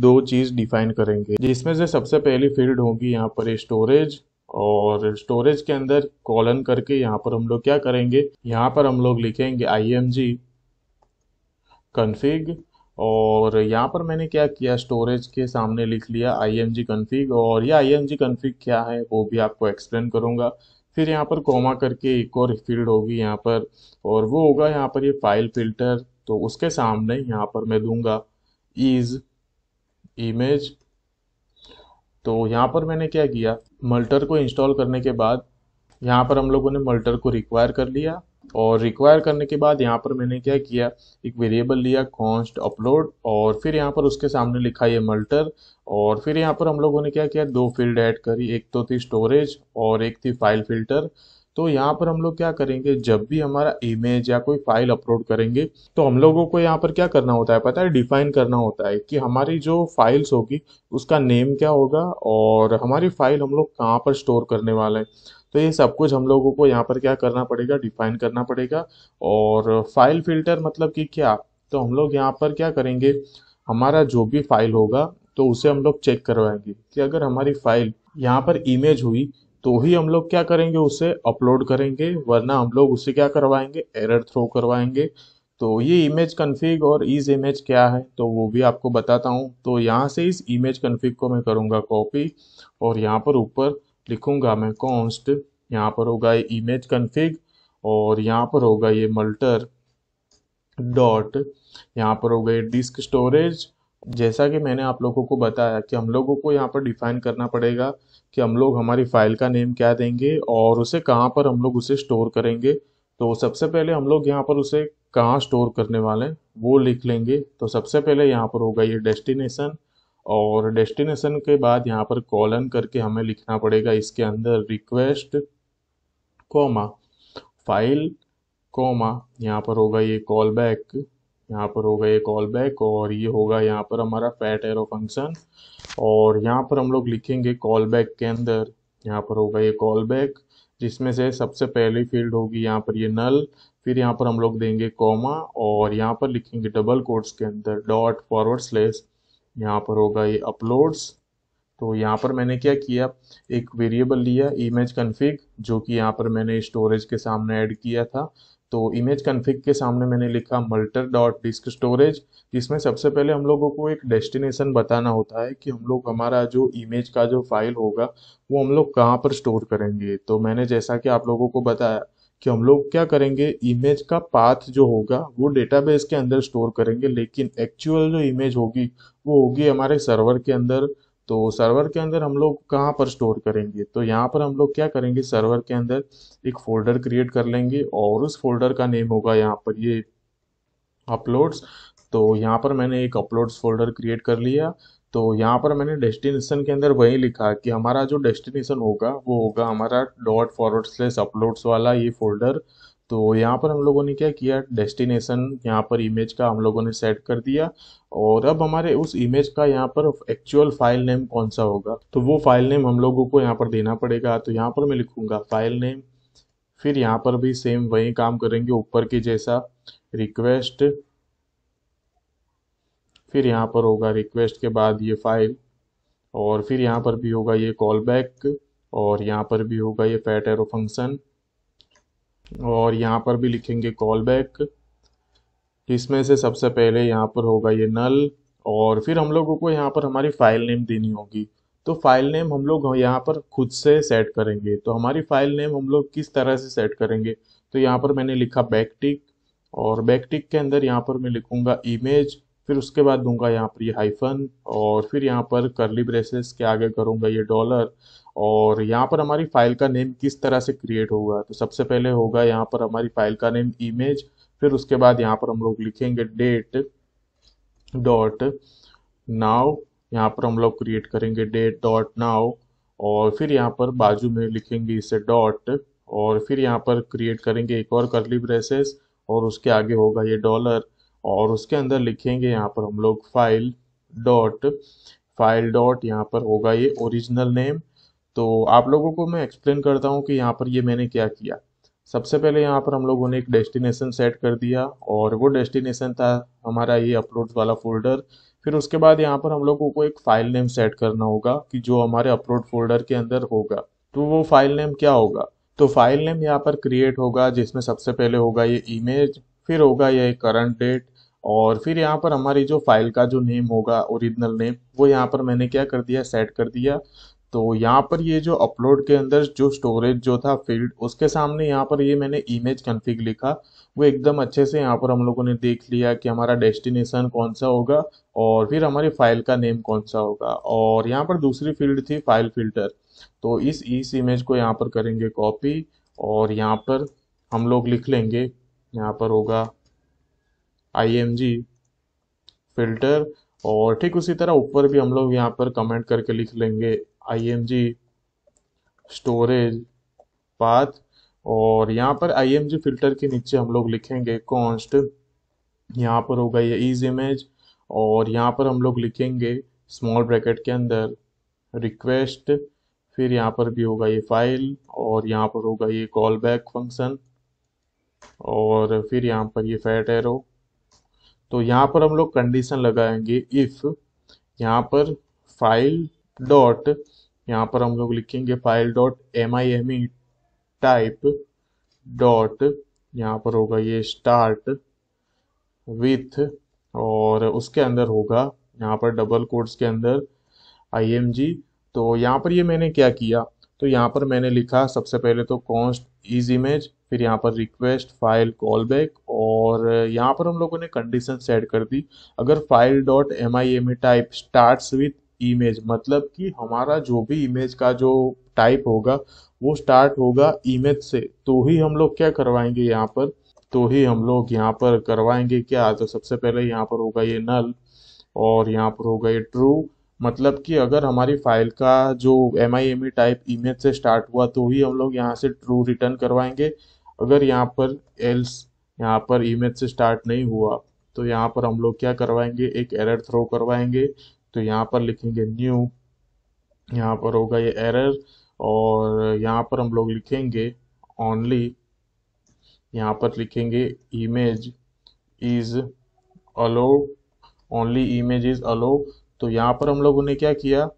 दो चीज़ डिफाइन करेंगे जिसमें से सबसे पहली फील्ड होगी यहाँ पर स्टोरेज और स्टोरेज के अंदर कॉलन करके यहाँ पर हम लोग क्या करेंगे यहाँ पर हम लोग लिखेंगे आई एम जी कन्फिग और यहाँ पर मैंने क्या किया स्टोरेज के सामने लिख लिया आई एम जी कन्फिग और ये आई एम जी कन्फिग क्या है वो भी आपको एक्सप्लेन करूँगा फिर यहाँ पर कोमा करके एक और फील्ड होगी यहाँ पर और वो होगा यहाँ पर ये यह फाइल फिल्टर तो उसके सामने यहाँ पर मैं दूंगा इज़ इमेज तो यहाँ पर मैंने क्या किया मल्टर को इंस्टॉल करने के बाद यहाँ पर हम लोगों ने मल्टर को रिक्वायर कर लिया और रिक्वायर करने के बाद यहाँ पर मैंने क्या किया एक वेरिएबल लिया कॉन्स्ट अपलोड और फिर यहाँ पर उसके सामने लिखा ये मल्टर और फिर यहाँ पर हम लोगों ने क्या किया दो फील्ड ऐड करी एक तो थी स्टोरेज और एक थी फाइल फिल्टर तो यहाँ पर हम लोग क्या करेंगे जब भी हमारा इमेज या कोई फाइल अपलोड करेंगे तो हम लोगों को यहाँ पर क्या करना होता है पता है डिफाइन करना होता है कि हमारी जो फाइल्स होगी उसका नेम क्या होगा और हमारी फाइल हम लोग कहाँ पर स्टोर करने वाले हैं तो ये सब कुछ हम लोगों को यहाँ पर क्या करना पड़ेगा डिफाइन करना पड़ेगा और फाइल फिल्टर मतलब कि क्या तो हम लोग यहाँ पर क्या करेंगे हमारा जो भी फाइल होगा तो उसे हम लोग चेक करवाएंगे कि अगर हमारी फाइल यहाँ पर इमेज हुई तो ही हम लोग क्या करेंगे उसे अपलोड करेंगे वरना हम लोग उसे क्या करवाएंगे एरर थ्रो करवाएंगे तो ये इमेज कन्फिग और इज इमेज क्या है तो वो भी आपको बताता हूँ तो यहाँ से इस इमेज कन्फिग को मैं करूँगा कॉपी और यहाँ पर ऊपर लिखूँगा मैं कॉन्स्ट यहाँ पर होगा ये इमेज कन्फिग और यहाँ पर होगा ये मल्टर डॉट यहाँ पर होगा ये डिस्क स्टोरेज जैसा कि मैंने आप लोगों को बताया कि हम लोगों को यहाँ पर डिफाइन करना पड़ेगा कि हम लोग हमारी फ़ाइल का नेम क्या देंगे और उसे कहाँ पर हम लोग उसे स्टोर करेंगे तो सबसे पहले हम लोग यहाँ पर उसे कहाँ स्टोर करने वाले हैं वो लिख लेंगे तो सबसे पहले यहाँ पर होगा ये डेस्टिनेशन और डेस्टिनेशन के बाद यहाँ पर कॉलन करके हमें लिखना पड़ेगा इसके अंदर रिक्वेस्ट कॉमा फाइल कॉमा यहाँ पर होगा ये कॉल बैक यहाँ पर होगा ये कॉल बैक और ये होगा यहाँ पर हमारा फैट एरो फंक्शन और यहाँ पर हम लोग लिखेंगे कॉल बैक के अंदर यहाँ पर होगा ये कॉल बैक जिसमें से सबसे पहली फील्ड होगी यहाँ पर ये नल फिर यहाँ पर हम लोग देंगे कॉमा और यहाँ पर लिखेंगे डबल कोड्स के अंदर डॉट फॉरवर्ड स्लेस यहाँ पर होगा ये अपलोड्स तो यहाँ पर मैंने क्या किया एक वेरिएबल लिया इमेज कन्फिग जो कि यहाँ पर मैंने स्टोरेज के सामने ऐड किया था तो इमेज कन्फिग के सामने मैंने लिखा मल्टर डॉट डिस्क स्टोरेज जिसमें सबसे पहले हम लोगों को एक डेस्टिनेशन बताना होता है कि हम लोग हमारा जो इमेज का जो फाइल होगा वो हम लोग कहाँ पर स्टोर करेंगे तो मैंने जैसा कि आप लोगों को बताया कि हम लोग क्या करेंगे इमेज का पाथ जो होगा वो डेटाबेस के अंदर स्टोर करेंगे लेकिन एक्चुअल जो इमेज होगी वो होगी हमारे सर्वर के अंदर तो सर्वर के अंदर हम लोग कहाँ पर स्टोर करेंगे तो यहाँ पर हम लोग क्या करेंगे सर्वर के अंदर एक फोल्डर क्रिएट कर लेंगे और उस फोल्डर का नेम होगा यहाँ पर ये अपलोड्स तो यहाँ पर मैंने एक अपलोड्स फोल्डर क्रिएट कर लिया तो यहाँ पर मैंने डेस्टिनेशन के अंदर वही लिखा कि हमारा जो डेस्टिनेशन होगा वो होगा हमारा डॉट फॉरवर्ड स्लेस अपलोड्स वाला ये फोल्डर तो यहाँ पर हम लोगों ने क्या किया डेस्टिनेशन यहाँ पर इमेज का हम लोगों ने सेट कर दिया और अब हमारे उस इमेज का यहाँ पर एक्चुअल फाइल नेम कौन सा होगा तो वो फाइल नेम हम लोगों को यहाँ पर देना पड़ेगा तो यहाँ पर मैं लिखूँगा फाइल नेम फिर यहाँ पर भी सेम वही काम करेंगे ऊपर के जैसा रिक्वेस्ट फिर यहाँ पर होगा रिक्वेस्ट के बाद ये फाइल और फिर यहाँ पर भी होगा ये कॉल बैक और यहाँ पर भी होगा ये फैट एरो फंक्शन और यहाँ पर भी लिखेंगे कॉल बैक इसमें से सबसे पहले यहाँ पर होगा ये नल और फिर हम लोगों को यहाँ पर हमारी फाइल नेम देनी होगी तो फाइल नेम हम लोग यहाँ पर खुद से सेट करेंगे तो हमारी फाइल नेम हम लोग किस तरह से सेट करेंगे तो यहाँ पर मैंने लिखा बैकटिक और बैकटिक के अंदर यहाँ पर मैं लिखूंगा इमेज फिर उसके बाद दूंगा यहाँ पर ये हाइफन और फिर यहाँ पर करली ब्रेसेस के आगे करूँगा ये डॉलर और यहाँ पर हमारी फाइल का नेम किस तरह से क्रिएट होगा तो सबसे पहले होगा यहाँ पर हमारी फाइल का नेम इमेज फिर उसके बाद यहाँ पर हम लोग लिखेंगे डेट डॉट नाव यहाँ पर हम लोग क्रिएट करेंगे डेट डॉट नाव और फिर यहाँ पर बाजू में लिखेंगे इसे डॉट और फिर यहाँ पर क्रिएट करेंगे एक और करली ब्रेसेस और उसके आगे होगा ये डॉलर और उसके अंदर लिखेंगे यहाँ पर हम लोग फाइल डॉट फाइल डॉट यहाँ पर होगा ये ओरिजिनल नेम तो आप लोगों को मैं एक्सप्लेन करता हूँ कि यहाँ पर ये मैंने क्या किया सबसे पहले यहाँ पर हम लोगों ने एक डेस्टिनेशन सेट कर दिया और वो डेस्टिनेशन था हमारा ये अपलोड वाला फोल्डर फिर उसके बाद यहाँ पर हम लोगों को एक फाइल नेम सेट करना होगा कि जो हमारे अपलोड फोल्डर के अंदर होगा तो वो फाइल नेम क्या होगा तो फाइल नेम यहाँ पर क्रिएट होगा जिसमें सबसे पहले होगा ये इमेज फिर होगा ये करंट डेट और फिर यहाँ पर हमारी जो फाइल का जो नेम होगा ओरिजिनल नेम वो यहाँ पर मैंने क्या कर दिया सेट कर दिया तो यहाँ पर ये जो अपलोड के अंदर जो स्टोरेज जो था फील्ड उसके सामने यहाँ पर ये मैंने इमेज कन्फिग लिखा वो एकदम अच्छे से यहाँ पर हम लोगों ने देख लिया कि हमारा डेस्टिनेशन कौन सा होगा और फिर हमारी फाइल का नेम कौन सा होगा और यहाँ पर दूसरी फील्ड थी फाइल फिल्टर तो इस इस इमेज को यहाँ पर करेंगे कॉपी और यहाँ पर हम लोग लिख लेंगे यहाँ पर होगा आई फिल्टर और ठीक उसी तरह ऊपर भी हम लोग यहाँ पर कमेंट करके लिख लेंगे आई स्टोरेज पाथ और यहाँ पर आई फिल्टर के नीचे हम लोग लिखेंगे कॉन्स्ट यहाँ पर होगा ये इज इमेज और यहाँ पर हम लोग लिखेंगे स्मॉल ब्रैकेट के अंदर रिक्वेस्ट फिर यहाँ पर भी होगा ये फाइल और यहाँ पर होगा ये कॉल बैक फंक्शन और फिर यहाँ पर ये फैट एरो तो यहाँ पर हम लोग कंडीशन लगाएंगे इफ यहाँ पर फाइल डॉट यहाँ पर हम लोग लिखेंगे file dot M I M E type dot यहाँ पर होगा ये स्टार्ट विथ और उसके अंदर होगा यहाँ पर डबल कोड्स के अंदर आई एम जी तो यहाँ पर ये मैंने क्या किया तो यहाँ पर मैंने लिखा सबसे पहले तो कॉन्स्ट इज इमेज फिर यहाँ पर रिक्वेस्ट फाइल कॉल बैक और यहाँ पर हम लोगों ने कंडीशन सेट कर दी अगर file dot M I M type start with image मतलब कि हमारा जो भी इमेज का जो टाइप होगा वो स्टार्ट होगा इमेज से तो ही हम लोग क्या करवाएंगे यहाँ पर तो ही हम लोग यहाँ पर करवाएंगे क्या तो सबसे पहले यहाँ पर होगा ये नल और यहाँ पर होगा ये ट्रू मतलब कि अगर हमारी फाइल का जो M I M E type image से स्टार्ट हुआ तो ही हम लोग यहाँ से ट्रू रिटर्न करवाएंगे अगर यहाँ पर एल्स यहाँ पर इमेज से स्टार्ट नहीं हुआ तो यहाँ पर हम लोग क्या करवाएंगे एक एरर थ्रो करवाएंगे तो यहाँ पर लिखेंगे न्यू यहाँ पर होगा ये एरर और यहाँ पर हम लोग लिखेंगे ओनली यहाँ पर लिखेंगे image is allow only image is allow तो यहाँ पर हम लोगों ने क्या किया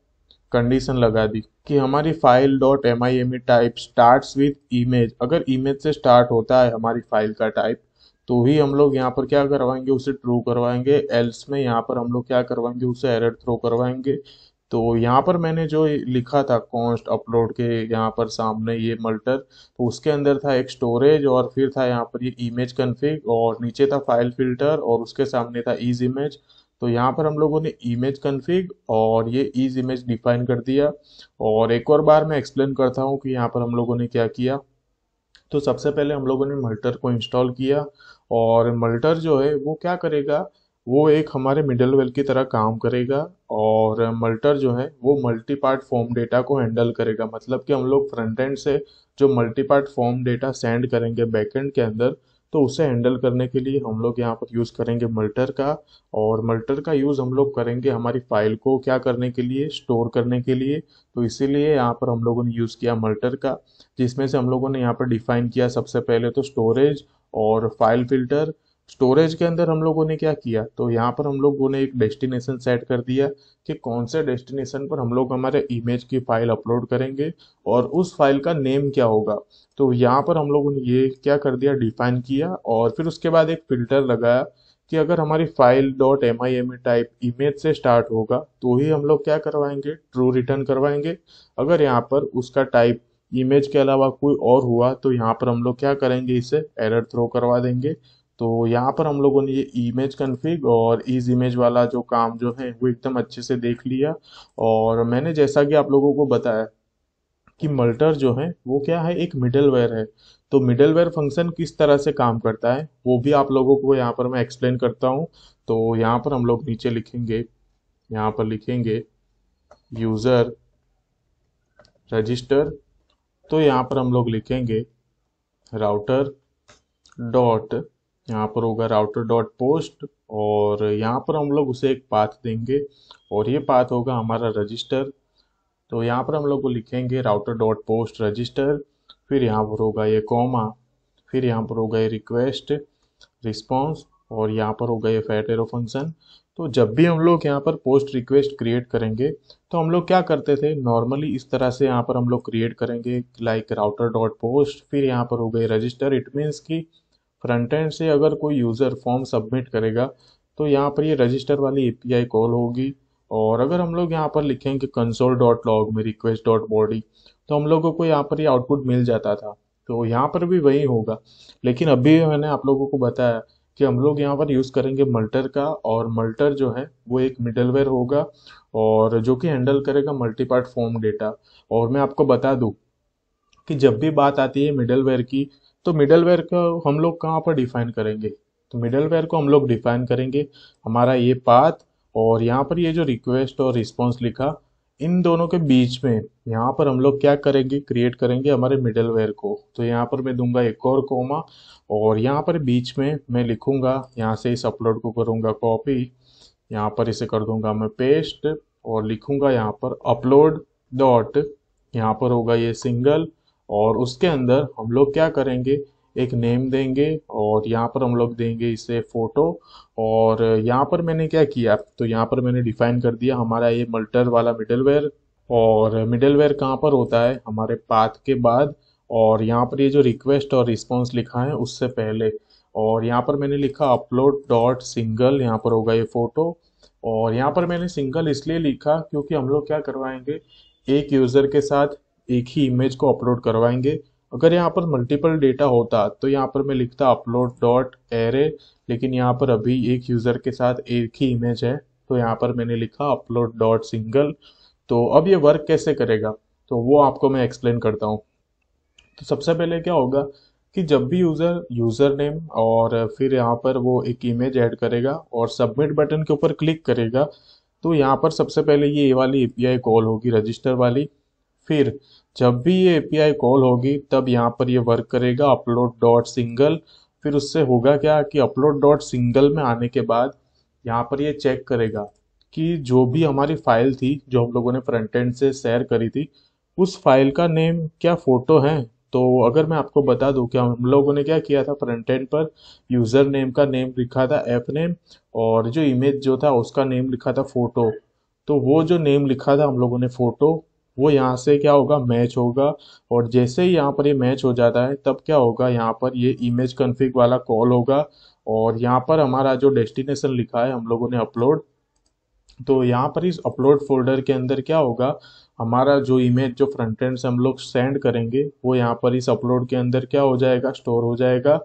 कंडीशन लगा दी कि हमारी file dot M I M E type start with image अगर इमेज से स्टार्ट होता है हमारी फाइल का टाइप तो ही हम लोग यहाँ पर क्या करवाएंगे उसे ट्रू करवाएंगे एल्स में यहाँ पर हम लोग क्या करवाएंगे उसे एरर थ्रो करवाएंगे तो यहाँ पर मैंने जो लिखा था कॉन्स्ट अपलोड के यहाँ पर सामने ये मल्टर तो उसके अंदर था एक स्टोरेज और फिर था यहाँ पर ये इमेज कन्फिग और नीचे था फाइल फिल्टर और उसके सामने था इज इमेज तो यहाँ पर हम लोगों ने इमेज कन्फिग और ये इज इमेज डिफाइन कर दिया और एक और बार मैं एक्सप्लेन करता हूँ कि यहाँ पर हम लोगों ने क्या किया तो सबसे पहले हम लोगों ने मल्टर को इंस्टॉल किया और मल्टर जो है वो क्या करेगा वो एक हमारे मिडल वेल की तरह काम करेगा और मल्टर जो है वो मल्टी पार्ट फॉर्म डेटा को हैंडल करेगा मतलब कि हम लोग फ्रंट एंड से जो multi part form data send करेंगे बैक एंड के अंदर तो उसे हैंडल करने के लिए हम लोग यहाँ पर यूज़ करेंगे मल्टर का और मल्टर का यूज़ हम लोग करेंगे हमारी फाइल को क्या करने के लिए स्टोर करने के लिए तो इसीलिए यहाँ पर हम लोगों ने यूज़ किया मल्टर का जिसमें से हम लोगों ने यहाँ पर डिफाइन किया सबसे पहले तो स्टोरेज और फाइल फिल्टर स्टोरेज के अंदर हम लोगों ने क्या किया तो यहाँ पर हम लोगों ने एक डेस्टिनेशन सेट कर दिया कि कौन से डेस्टिनेशन पर हम लोग हमारे इमेज की फाइल अपलोड करेंगे और उस फाइल का नेम क्या होगा तो यहाँ पर हम लोगों ने ये क्या कर दिया डिफाइन किया और फिर उसके बाद एक फिल्टर लगाया कि अगर हमारी file dot M I M A type image से स्टार्ट होगा तो ही हम लोग क्या करवाएंगे ट्रू रिटर्न करवाएंगे अगर यहाँ पर उसका टाइप इमेज के अलावा कोई और हुआ तो यहाँ पर हम लोग क्या करेंगे इसे एरर थ्रो करवा देंगे तो यहाँ पर हम लोगों ने ये इमेज कन्फिग और इज इमेज वाला जो काम जो है वो एकदम अच्छे से देख लिया और मैंने जैसा कि आप लोगों को बताया कि मल्टर जो है वो क्या है एक मिडलवेयर है तो मिडलवेयर फंक्शन किस तरह से काम करता है वो भी आप लोगों को यहाँ पर मैं एक्सप्लेन करता हूँ तो यहाँ पर हम लोग नीचे लिखेंगे यहाँ पर लिखेंगे यूज़र रजिस्टर तो यहाँ पर हम लोग लिखेंगे राउटर डॉट यहाँ पर होगा राउटर डॉट पोस्ट और यहाँ पर हम लोग उसे एक पाथ देंगे और ये पाथ होगा हमारा रजिस्टर तो यहाँ पर हम लोग को लिखेंगे राउटर डॉट पोस्ट रजिस्टर फिर यहाँ पर होगा ये कॉमा फिर यहाँ पर होगा ये रिक्वेस्ट रिस्पॉन्स और यहाँ पर होगा ये फैट एरो फंक्शन तो जब भी हम लोग यहाँ पर पोस्ट रिक्वेस्ट क्रिएट करेंगे तो हम लोग क्या करते थे नॉर्मली इस तरह से यहाँ पर हम लोग क्रिएट करेंगे लाइक राउटर डॉट पोस्ट फिर यहाँ पर हो गए रजिस्टर इट मीन्स कि फ्रंट एंड से अगर कोई यूज़र फॉर्म सबमिट करेगा तो यहाँ पर ये रजिस्टर वाली एपीआई कॉल होगी और अगर हम लोग यहाँ पर लिखेंगे कंसोल डॉट लॉग में रिक्वेस्ट डॉट बॉडी तो हम लोगों को यहाँ पर ये आउटपुट मिल जाता था तो यहाँ पर भी वही होगा लेकिन अभी मैंने आप लोगों को बताया कि हम लोग यहाँ पर यूज़ करेंगे मल्टर का और मल्टर जो है वो एक मिडलवेयर होगा और जो कि हैंडल करेगा मल्टीपार्ट फॉर्म डेटा और मैं आपको बता दूँ कि जब भी बात आती है मिडलवेयर की तो मिडलवेयर को हम लोग कहाँ पर डिफाइन करेंगे तो मिडलवेयर को हम लोग डिफाइन करेंगे हमारा ये पाथ और यहाँ पर ये जो रिक्वेस्ट और रिस्पॉन्स लिखा इन दोनों के बीच में यहाँ पर हम लोग क्या करेंगे क्रिएट करेंगे हमारे मिडलवेयर को तो यहाँ पर मैं दूंगा एक और कोमा और यहाँ पर बीच में मैं लिखूंगा यहाँ से इस अपलोड को करूँगा कॉपी यहाँ पर इसे कर दूंगा मैं पेस्ट और लिखूंगा यहाँ पर अपलोड डॉट यहाँ पर होगा ये सिंगल और उसके अंदर हम लोग क्या करेंगे एक नेम देंगे और यहाँ पर हम लोग देंगे इसे फोटो और यहाँ पर मैंने क्या किया तो यहाँ पर मैंने डिफाइन कर दिया हमारा ये मल्टर वाला मिडलवेयर और मिडलवेयर कहाँ पर होता है हमारे पाथ के बाद और यहाँ पर ये जो रिक्वेस्ट और रिस्पॉन्स लिखा है उससे पहले और यहाँ पर मैंने लिखा अपलोड डॉट सिंगल यहाँ पर होगा ये फोटो और यहाँ पर मैंने सिंगल इसलिए लिखा क्योंकि हम लोग क्या करवाएंगे एक यूज़र के साथ एक ही इमेज को अपलोड करवाएंगे अगर यहाँ पर मल्टीपल डेटा होता तो यहाँ पर मैं लिखता अपलोड डॉट एरे लेकिन यहाँ पर अभी एक यूज़र के साथ एक ही इमेज है तो यहाँ पर मैंने लिखा अपलोड डॉट सिंगल तो अब ये वर्क कैसे करेगा तो वो आपको मैं एक्सप्लेन करता हूँ तो सबसे पहले क्या होगा कि जब भी यूज़र यूज़र नेम और फिर यहाँ पर वो एक इमेज ऐड करेगा और सबमिट बटन के ऊपर क्लिक करेगा तो यहाँ पर सबसे पहले ये वाली ए कॉल होगी रजिस्टर वाली फिर जब भी ये एपीआई कॉल होगी तब यहाँ पर ये वर्क करेगा अपलोड डॉट सिंगल फिर उससे होगा क्या कि अपलोड डॉट सिंगल में आने के बाद यहाँ पर ये चेक करेगा कि जो भी हमारी फाइल थी जो हम लोगों ने फ्रंट एंड से शेयर करी थी उस फाइल का नेम क्या फ़ोटो है तो अगर मैं आपको बता दूं कि हम लोगों ने क्या किया था फ्रंट एंड पर यूज़र नेम का नेम लिखा था ऐप नेम और जो इमेज जो था उसका नेम लिखा था फ़ोटो तो वो जो नेम लिखा था हम लोगों ने फ़ोटो वो यहाँ से क्या होगा मैच होगा और जैसे ही यहाँ पर ये यह मैच हो जाता है तब क्या होगा यहाँ पर ये इमेज कन्फिग वाला कॉल होगा और यहाँ पर हमारा जो डेस्टिनेशन लिखा है हम लोगों ने अपलोड तो यहाँ पर इस अपलोड फोल्डर के अंदर क्या होगा हमारा जो इमेज जो फ्रंट एंड से हम लोग सेंड करेंगे वो यहाँ पर इस अपलोड के अंदर क्या हो जाएगा स्टोर हो जाएगा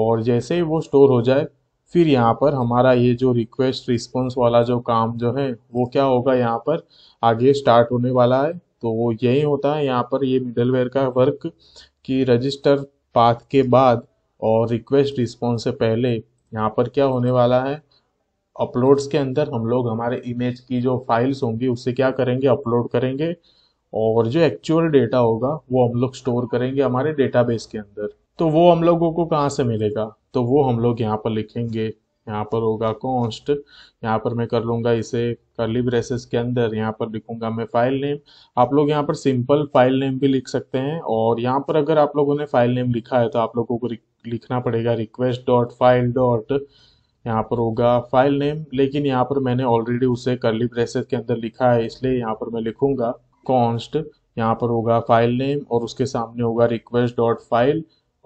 और जैसे ही वो स्टोर हो जाए फिर यहाँ पर हमारा ये जो रिक्वेस्ट रिस्पॉन्स वाला जो काम जो है वो क्या होगा यहाँ पर आगे स्टार्ट होने वाला है तो यही होता है यहाँ पर ये मिडलवेयर का वर्क कि रजिस्टर पाथ के बाद और रिक्वेस्ट रिस्पॉन्स से पहले यहाँ पर क्या होने वाला है अपलोड्स के अंदर हम लोग हमारे इमेज की जो फाइल्स होंगी उससे क्या करेंगे अपलोड करेंगे और जो एक्चुअल डेटा होगा वो हम लोग स्टोर करेंगे हमारे डेटाबेस के अंदर तो वो हम लोगों को कहाँ से मिलेगा तो वो हम लोग यहाँ पर लिखेंगे यहाँ पर होगा कॉन्स्ट यहाँ पर मैं कर लूँगा इसे करली ब्रेसेस के अंदर यहाँ पर लिखूंगा मैं फाइल नेम आप लोग यहाँ पर सिंपल फाइल नेम भी लिख सकते हैं और यहाँ पर अगर आप लोगों ने फाइल नेम लिखा है तो आप लोगों को लिखना पड़ेगा रिक्वेस्ट डॉट फाइल डॉट यहाँ पर होगा फाइल नेम लेकिन यहाँ पर मैंने ऑलरेडी उसे करली ब्रेसेस के अंदर लिखा है इसलिए यहाँ पर मैं लिखूँगा कॉन्स्ट यहाँ पर होगा फाइल नेम और उसके सामने होगा रिक्वेस्ट डॉट फाइल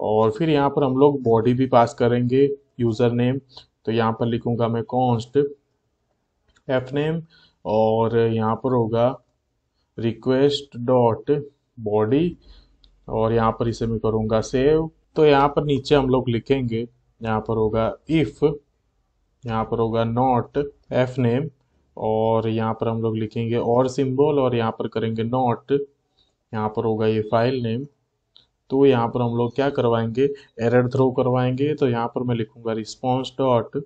और फिर यहाँ पर हम लोग बॉडी भी पास करेंगे यूज़र नेम तो यहाँ पर लिखूंगा मैं कॉन्स्ट एफ नेम और यहाँ पर होगा रिक्वेस्ट डॉट बॉडी और यहाँ पर इसे मैं करूँगा सेव तो यहाँ पर नीचे हम लोग लिखेंगे यहाँ पर होगा इफ यहाँ पर होगा नॉट एफ नेम और यहाँ पर हम लोग लिखेंगे और सिंबल और यहाँ पर करेंगे नॉट यहाँ पर होगा ये फाइल नेम तो यहाँ पर हम लोग क्या करवाएंगे एरर थ्रो करवाएंगे तो यहाँ पर मैं लिखूंगा रिस्पॉन्स डॉट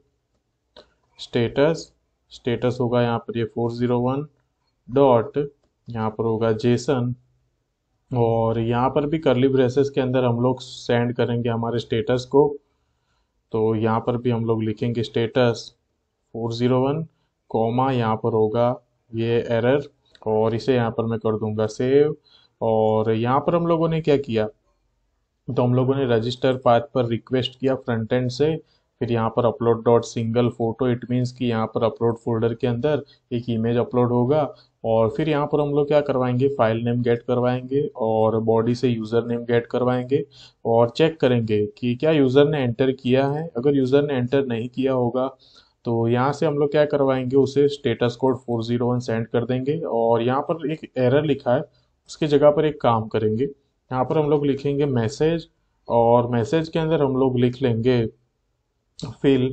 स्टेटस स्टेटस होगा यहाँ पर ये फोर ज़ीरो वन डॉट यहाँ पर होगा जेसन और यहाँ पर भी करली ब्रेसेस के अंदर हम लोग सेंड करेंगे हमारे स्टेटस को तो यहाँ पर भी हम लोग लिखेंगे status four zero one comma यहाँ पर होगा ये एरर और इसे यहाँ पर मैं कर दूंगा सेव और यहाँ पर हम लोगों ने क्या किया तो हम लोगों ने रजिस्टर पाथ पर रिक्वेस्ट किया फ्रंट एंड से फिर यहाँ पर upload dot single photo it means कि यहाँ पर अपलोड फोल्डर के अंदर एक इमेज अपलोड होगा और फिर यहाँ पर हम लोग क्या करवाएंगे फाइल नेम गेट करवाएंगे और बॉडी से यूज़र नेम गेट करवाएंगे और चेक करेंगे कि क्या यूज़र ने एंटर किया है अगर यूज़र ने एंटर नहीं किया होगा तो यहाँ से हम लोग क्या करवाएंगे उसे स्टेटस कोड 401 सेंड कर देंगे और यहाँ पर एक एरर लिखा है उसके जगह पर एक काम करेंगे यहाँ पर हम लोग लिखेंगे मैसेज और मैसेज के अंदर हम लोग लिख लेंगे फिल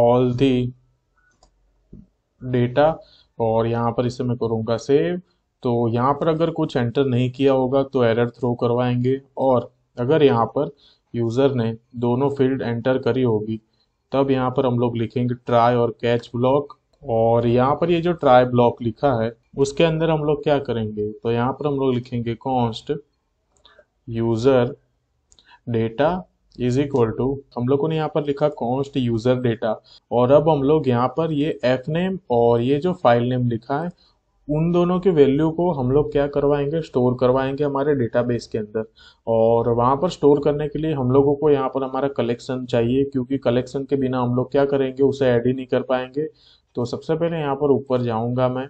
ऑल दी डेटा और यहाँ पर इसे मैं करूँगा सेव तो यहाँ पर अगर कुछ एंटर नहीं किया होगा तो एरर थ्रो करवाएंगे और अगर यहाँ पर यूज़र ने दोनों फील्ड एंटर करी होगी तब यहाँ पर हम लोग लिखेंगे ट्राई और कैच ब्लॉक और यहाँ पर ये जो ट्राई ब्लॉक लिखा है उसके अंदर हम लोग क्या करेंगे तो यहाँ पर हम लोग लिखेंगे const user data is equal to हम लोगों ने यहाँ पर लिखा कॉन्स्ट यूज़र डेटा और अब हम लोग यहाँ पर ये एफ नेम और ये जो फाइल नेम लिखा है उन दोनों के वैल्यू को हम लोग क्या करवाएंगे स्टोर करवाएंगे हमारे डेटाबेस के अंदर और वहाँ पर स्टोर करने के लिए हम लोगों को यहाँ पर हमारा कलेक्शन चाहिए क्योंकि कलेक्शन के बिना हम लोग क्या करेंगे उसे ऐड ही नहीं कर पाएंगे तो सबसे पहले यहाँ पर ऊपर जाऊँगा मैं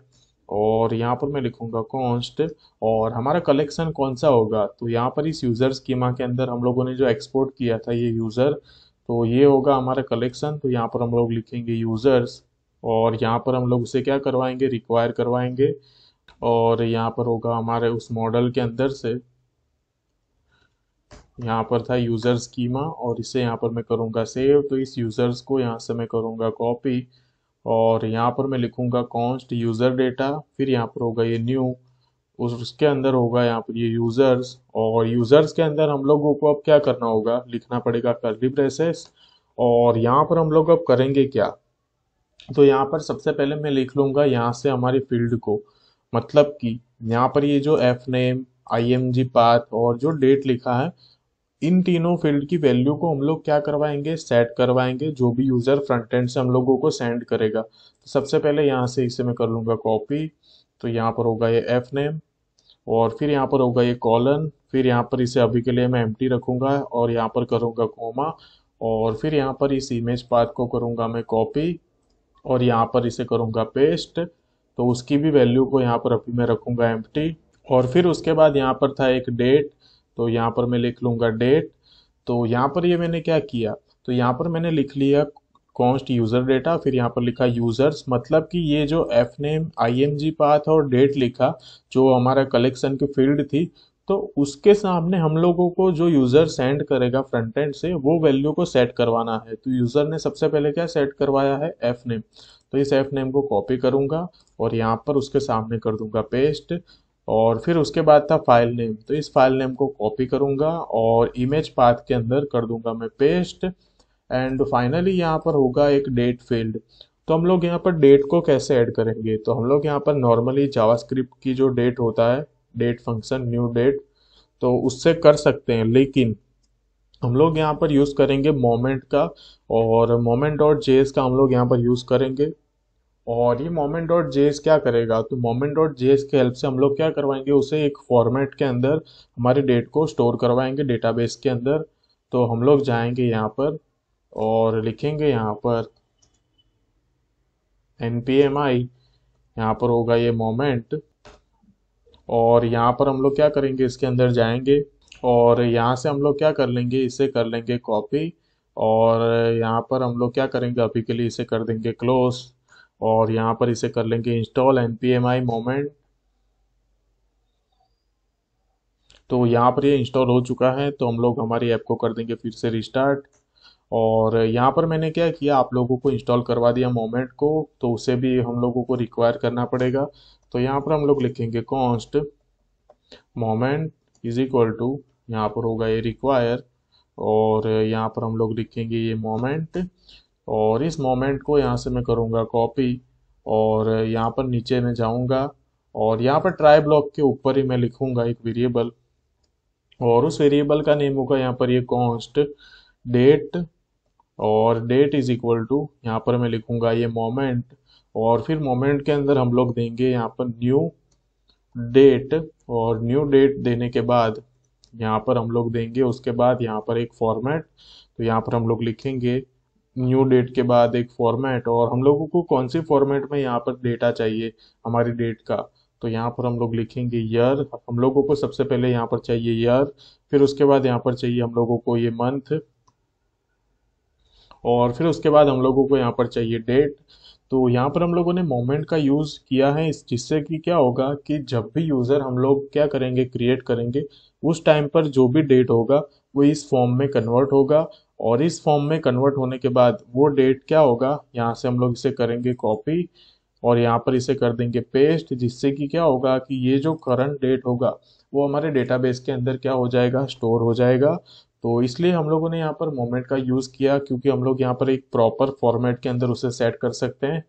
और यहाँ पर मैं लिखूंगा कॉन्स्ट और हमारा कलेक्शन कौन सा होगा तो यहाँ पर इस यूज़र स्कीमा के अंदर हम लोगों ने जो एक्सपोर्ट किया था ये यूज़र तो ये होगा हमारा कलेक्शन तो यहाँ पर हम लोग लिखेंगे यूज़र्स और यहाँ पर हम लोग उसे क्या करवाएंगे रिक्वायर करवाएंगे और यहाँ पर होगा हमारे उस मॉडल के अंदर से यहाँ पर था यूज़र स्कीमा और इसे यहाँ पर मैं करूँगा सेव तो इस यूज़र्स को यहाँ से मैं करूँगा कॉपी और यहाँ पर मैं लिखूँगा कॉन्स्ट यूज़र डेटा फिर यहाँ पर होगा ये न्यू उस उसके अंदर होगा यहाँ पर ये यूज़र्स और यूज़र्स के अंदर हम लोगों को अब क्या करना होगा लिखना पड़ेगा कर्ली ब्रेसेस और यहाँ पर हम लोग अब करेंगे क्या तो यहाँ पर सबसे पहले मैं लिख लूँगा यहाँ से हमारे फील्ड को मतलब कि यहाँ पर ये जो F name I M G path और जो डेट लिखा है इन तीनों फील्ड की वैल्यू को हम लोग क्या करवाएंगे सेट करवाएंगे जो भी यूज़र फ्रंट एंड से हम लोगों को सेंड करेगा तो सबसे पहले यहाँ से इसे मैं कर लूंगा कॉपी तो यहाँ पर होगा ये एफ नेम और फिर यहाँ पर होगा ये कॉलन फिर यहाँ पर इसे अभी के लिए मैं एम रखूंगा और यहाँ पर करूँगा कोमा और फिर यहाँ पर इस इमेज पार्ट को करूंगा मैं कॉपी और यहाँ पर इसे करूंगा पेस्ट तो उसकी भी वैल्यू को यहाँ पर अभी मैं रखूंगा एम और फिर उसके बाद यहाँ पर था एक डेट तो यहाँ पर मैं लिख लूँगा डेट तो यहाँ पर ये यह मैंने क्या किया तो यहाँ पर मैंने लिख लिया कॉन्स्ट यूज़र डेटा फिर यहाँ पर लिखा यूज़र्स मतलब कि ये जो F name I M G path और डेट लिखा जो हमारा कलेक्शन की फील्ड थी तो उसके सामने हम लोगों को जो यूज़र सेंड करेगा फ्रंट एंड से वो वैल्यू को सेट करवाना है तो यूज़र ने सबसे पहले क्या सेट करवाया है एफ नेम तो इस एफ नेम को कॉपी करूँगा और यहाँ पर उसके सामने कर दूंगा पेस्ट और फिर उसके बाद था फाइल नेम तो इस फाइल नेम को कॉपी करूंगा और इमेज पाथ के अंदर कर दूंगा मैं पेस्ट एंड फाइनली यहाँ पर होगा एक डेट फील्ड तो हम लोग यहाँ पर डेट को कैसे ऐड करेंगे तो हम लोग यहाँ पर नॉर्मली जावास्क्रिप्ट की जो डेट होता है डेट फंक्शन न्यू डेट तो उससे कर सकते हैं लेकिन हम लोग यहाँ पर यूज़ करेंगे मोमेंट का और मोमेंट डॉट जे का हम लोग यहाँ पर यूज़ करेंगे और ये मोमेंट डॉट जे क्या करेगा तो मोमेंट डॉट जे के हेल्प से हम लोग क्या करवाएंगे उसे एक फॉर्मेट के अंदर हमारे डेट को स्टोर करवाएंगे डेटाबेस के अंदर तो हम लोग जाएंगे यहाँ पर और लिखेंगे यहाँ पर एन पी एम आई यहाँ पर होगा ये मोमेंट और यहाँ पर हम लोग क्या करेंगे इसके अंदर जाएंगे और यहाँ से हम लोग क्या कर लेंगे इसे कर लेंगे कॉपी और यहाँ पर हम लोग क्या करेंगे अभी के लिए इसे कर देंगे क्लोज और यहां पर इसे कर लेंगे install N P M I moment तो यहाँ पर ये इंस्टॉल हो चुका है तो हम लोग हमारी ऐप को कर देंगे फिर से रिस्टार्ट और यहाँ पर मैंने क्या किया आप लोगों को इंस्टॉल करवा दिया मोमेंट को तो उसे भी हम लोगों को रिक्वायर करना पड़ेगा तो यहाँ पर हम लोग लिखेंगे const moment is equal to यहाँ पर होगा ये रिक्वायर और यहाँ पर हम लोग लिखेंगे ये मोमेंट और इस मोमेंट को यहाँ से मैं करूँगा कॉपी और यहाँ पर नीचे में जाऊँगा और यहाँ पर ट्राई ब्लॉक के ऊपर ही मैं लिखूँगा एक वेरिएबल और उस वेरिएबल का नेम होगा यहाँ पर ये कॉन्स्ट डेट और डेट इज इक्वल टू यहाँ पर मैं लिखूँगा ये मोमेंट और फिर मोमेंट के अंदर हम लोग देंगे यहाँ पर न्यू डेट और न्यू डेट देने के बाद यहाँ पर हम लोग देंगे उसके बाद यहाँ पर एक फॉर्मेट तो यहाँ पर हम लोग लिखेंगे न्यू डेट के बाद एक फॉर्मेट और हम लोगों को कौन से फॉर्मेट में यहाँ पर डेटा चाहिए हमारी डेट का तो यहाँ पर हम लोग लिखेंगे ईयर हम लोगों को सबसे पहले यहाँ पर चाहिए ईयर फिर उसके बाद यहाँ पर चाहिए हम लोगों को ये मंथ और फिर उसके बाद हम लोगों को यहाँ पर चाहिए डेट तो यहाँ पर हम लोगों ने मोमेंट का यूज़ किया है इस जिससे कि क्या होगा कि जब भी यूज़र हम लोग क्या करेंगे क्रिएट करेंगे उस टाइम पर जो भी डेट होगा वो इस फॉर्म में कन्वर्ट होगा और इस फॉर्म में कन्वर्ट होने के बाद वो डेट क्या होगा यहाँ से हम लोग इसे करेंगे कॉपी और यहाँ पर इसे कर देंगे पेस्ट जिससे कि क्या होगा कि ये जो करंट डेट होगा वो हमारे डेटाबेस के अंदर क्या हो जाएगा स्टोर हो जाएगा तो इसलिए हम लोगों ने यहाँ पर मोमेंट का यूज़ किया क्योंकि हम लोग यहाँ पर एक प्रॉपर फॉर्मेट के अंदर उसे सेट कर सकते हैं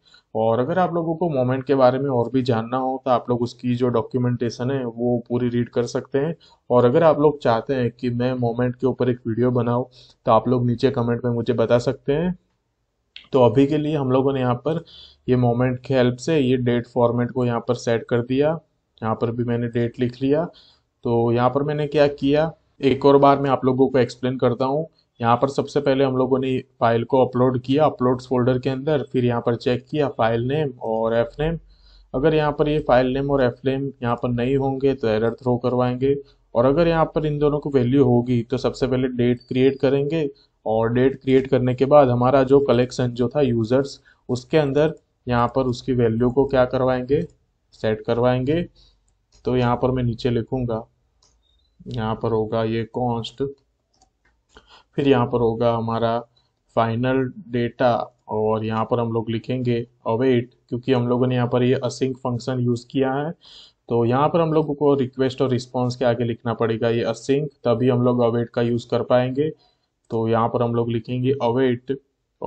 और अगर आप लोगों को मोमेंट के बारे में और भी जानना हो तो आप लोग उसकी जो डॉक्यूमेंटेशन है वो पूरी रीड कर सकते हैं और अगर आप लोग चाहते हैं कि मैं मोमेंट के ऊपर एक वीडियो बनाऊँ तो आप लोग नीचे कमेंट में मुझे बता सकते हैं तो अभी के लिए हम लोगों ने यहाँ पर ये मोमेंट की हेल्प से ये डेट फॉर्मेट को यहाँ पर सेट कर दिया यहाँ पर भी मैंने डेट लिख लिया तो यहाँ पर मैंने क्या किया एक और बार मैं आप लोगों को एक्सप्लेन करता हूँ यहाँ पर सबसे पहले हम लोगों ने फाइल को अपलोड किया अपलोड फोल्डर के अंदर फिर यहाँ पर चेक किया फाइल नेम और एफ नेम अगर यहाँ पर ये फाइल नेम और एफ नेम यहाँ पर नहीं होंगे तो एरर थ्रो करवाएंगे और अगर यहाँ पर इन दोनों को वैल्यू होगी तो सबसे पहले डेट क्रिएट करेंगे और डेट क्रिएट करने के बाद हमारा जो कलेक्शन जो था यूज़र्स उसके अंदर यहाँ पर उसकी वैल्यू को क्या करवाएंगे सेट करवाएंगे तो यहाँ पर मैं नीचे लिखूँगा यहाँ पर होगा ये कॉस्ट फिर यहाँ पर होगा हमारा फाइनल डेटा और यहाँ पर हम लोग लिखेंगे अवेट क्योंकि हम लोगों ने यहाँ पर ये असिंक फंक्शन यूज़ किया है तो यहाँ पर हम लोगों को रिक्वेस्ट और रिस्पॉन्स के आगे लिखना पड़ेगा ये असिंक तभी हम लोग अवेट का यूज़ कर पाएंगे तो यहाँ पर हम लोग लिखेंगे अवेट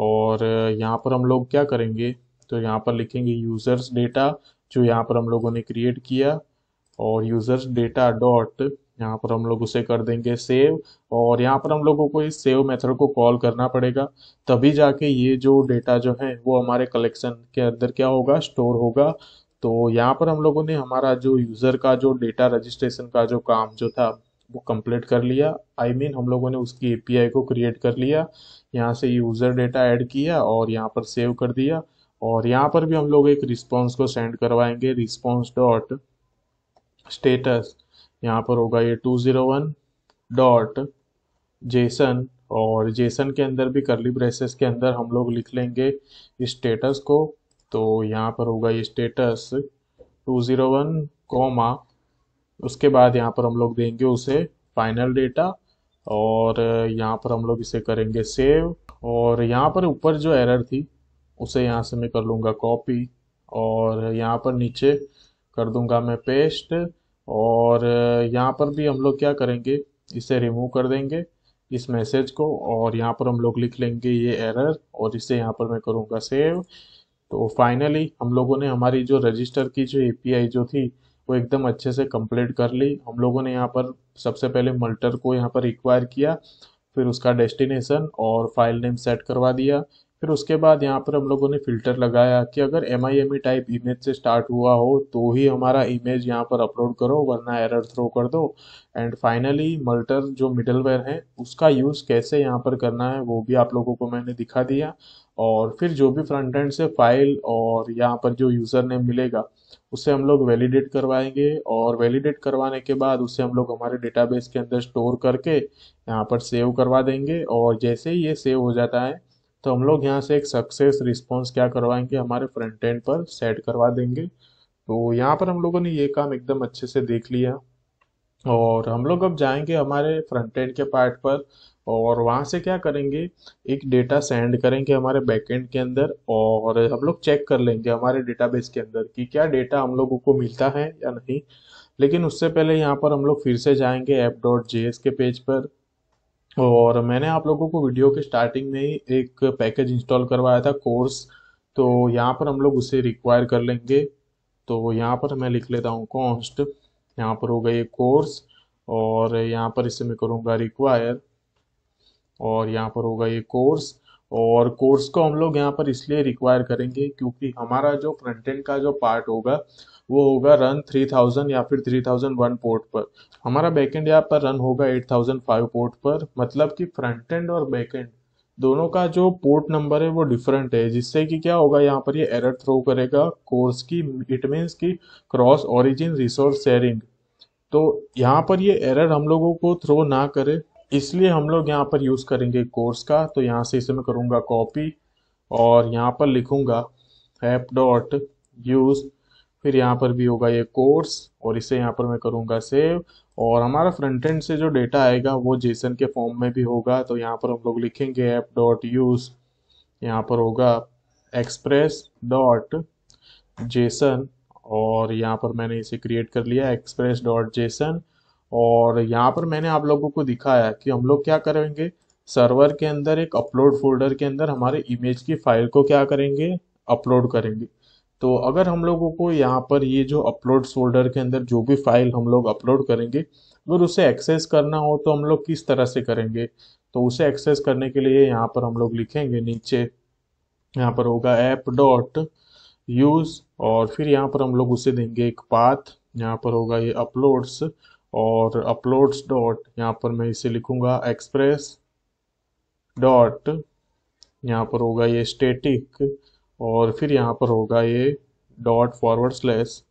और यहाँ पर हम लोग क्या करेंगे तो यहाँ पर लिखेंगे यूज़र्स डेटा जो यहाँ पर हम लोगों ने क्रिएट किया और यूज़र्स डेटा डॉट यहाँ पर हम लोग उसे कर देंगे सेव और यहाँ पर हम लोगों को इस सेव मेथड को कॉल करना पड़ेगा तभी जाके ये जो डेटा जो है वो हमारे कलेक्शन के अंदर क्या होगा स्टोर होगा तो यहाँ पर हम लोगों ने हमारा जो यूज़र का जो डेटा रजिस्ट्रेशन का जो काम जो था वो कंप्लीट कर लिया आई I मीन mean, हम लोगों ने उसकी एपीआई को क्रिएट कर लिया यहाँ से यूज़र डेटा ऐड किया और यहाँ पर सेव कर दिया और यहाँ पर भी हम लोग एक रिस्पॉन्स को सेंड करवाएंगे रिस्पॉन्स डॉट स्टेटस यहाँ पर होगा ये two zero one dot JSON और जेसन के अंदर भी करली ब्रेसेस के अंदर हम लोग लिख लेंगे स्टेटस को तो यहाँ पर होगा ये status two zero one comma उसके बाद यहाँ पर हम लोग देंगे उसे फाइनल डेटा और यहाँ पर हम लोग इसे करेंगे सेव और यहाँ पर ऊपर जो एरर थी उसे यहाँ से मैं कर लूँगा कॉपी और यहाँ पर नीचे कर दूंगा मैं पेस्ट और यहाँ पर भी हम लोग क्या करेंगे इसे रिमूव कर देंगे इस मैसेज को और यहाँ पर हम लोग लिख लेंगे ये एरर और इसे यहाँ पर मैं करूँगा सेव तो फाइनली हम लोगों ने हमारी जो रजिस्टर की जो एपीआई जो थी वो एकदम अच्छे से कंप्लीट कर ली हम लोगों ने यहाँ पर सबसे पहले मल्टर को यहाँ पर रिक्वायर किया फिर उसका डेस्टिनेशन और फाइल नेम सेट करवा दिया फिर उसके बाद यहाँ पर हम लोगों ने फिल्टर लगाया कि अगर M I M E type image से स्टार्ट हुआ हो तो ही हमारा इमेज यहाँ पर अपलोड करो वरना एरर थ्रो कर दो एंड फाइनली मल्टर जो मिडलवेयर है उसका यूज़ कैसे यहाँ पर करना है वो भी आप लोगों को मैंने दिखा दिया और फिर जो भी फ्रंट एंड से फाइल और यहाँ पर जो यूज़र नेम मिलेगा उसे हम लोग वैलिडेट करवाएंगे और वैलिडेट करवाने के बाद उसे हम लोग हमारे डेटाबेस के अंदर स्टोर करके यहाँ पर सेव करवा देंगे और जैसे ही ये सेव हो जाता है तो हम लोग यहाँ से एक सक्सेस रिस्पॉन्स क्या करवाएंगे हमारे फ्रंट एंड पर सेट करवा देंगे तो यहाँ पर हम लोगों ने ये काम एकदम अच्छे से देख लिया और हम लोग अब जाएंगे हमारे फ्रंट एंड के पार्ट पर और वहाँ से क्या करेंगे एक डेटा सेंड करेंगे हमारे बैकएंड के अंदर और हम लोग चेक कर लेंगे हमारे डेटाबेस के अंदर कि क्या डेटा हम लोगों को मिलता है या नहीं लेकिन उससे पहले यहाँ पर हम लोग फिर से जाएंगे ऐप डॉट जे एस के पेज पर और मैंने आप लोगों को वीडियो के स्टार्टिंग में ही एक पैकेज इंस्टॉल करवाया था कोर्स तो यहाँ पर हम लोग उसे रिक्वायर कर लेंगे तो यहाँ पर मैं लिख लेता हूँ कॉन्स्ट यहाँ पर होगा ये कोर्स और यहाँ पर इसे मैं करूँगा रिक्वायर और यहाँ पर होगा ये कोर्स और कोर्स को हम लोग यहाँ पर इसलिए रिक्वायर करेंगे क्योंकि हमारा जो फ्रंट का जो पार्ट होगा वो होगा रन थ्री थाउजेंड या फिर थ्री थाउजेंड वन पोर्ट पर हमारा बैकेंड यहाँ पर रन होगा एट थाउजेंड फाइव पोर्ट पर मतलब कि फ्रंट एंड और बैकेंड दोनों का जो पोर्ट नंबर है वो डिफरेंट है जिससे कि क्या होगा यहाँ पर ये यह एरर थ्रो करेगा कोर्स की इट मीन्स की क्रॉस ओरिजिन रिसोर्स शेयरिंग तो यहाँ पर ये यह एरर हम लोगों को थ्रो ना करे इसलिए हम लोग यहाँ पर यूज़ करेंगे कोर्स का तो यहाँ से इसे मैं करूँगा कॉपी और यहाँ पर लिखूँगा एप डॉट यूज़ फिर यहाँ पर भी होगा ये कोर्स और इसे यहाँ पर मैं करूँगा सेव और हमारा फ्रंट एंड से जो डेटा आएगा वो जेसन के फॉर्म में भी होगा तो यहाँ पर हम लोग लिखेंगे ऐप डॉट यूज़ यहाँ पर होगा एक्सप्रेस डॉट जेसन और यहाँ पर मैंने इसे क्रिएट कर लिया एक्सप्रेस डॉट जेसन और यहाँ पर मैंने आप लोगों को दिखाया कि हम लोग क्या करेंगे सर्वर के अंदर एक अपलोड फोल्डर के अंदर हमारे इमेज की फाइल को क्या करेंगे अपलोड करेंगे तो अगर हम लोगों को यहाँ पर ये जो अपलोड फोल्डर के अंदर जो भी फाइल हम लोग अपलोड करेंगे अगर उसे एक्सेस करना हो तो हम लोग किस तरह से करेंगे तो उसे एक्सेस करने के लिए यहाँ पर हम लोग लिखेंगे नीचे यहाँ पर होगा ऐप डॉट यूज़ और फिर यहाँ पर हम लोग उसे देंगे एक पाथ यहाँ पर होगा ये अपलोड्स और अपलोड्स डॉट यहाँ पर मैं इसे लिखूंगा एक्सप्रेस डॉट यहाँ पर होगा ये स्टेटिक और फिर यहाँ पर होगा ये डॉट फॉरवर्ड स्लैश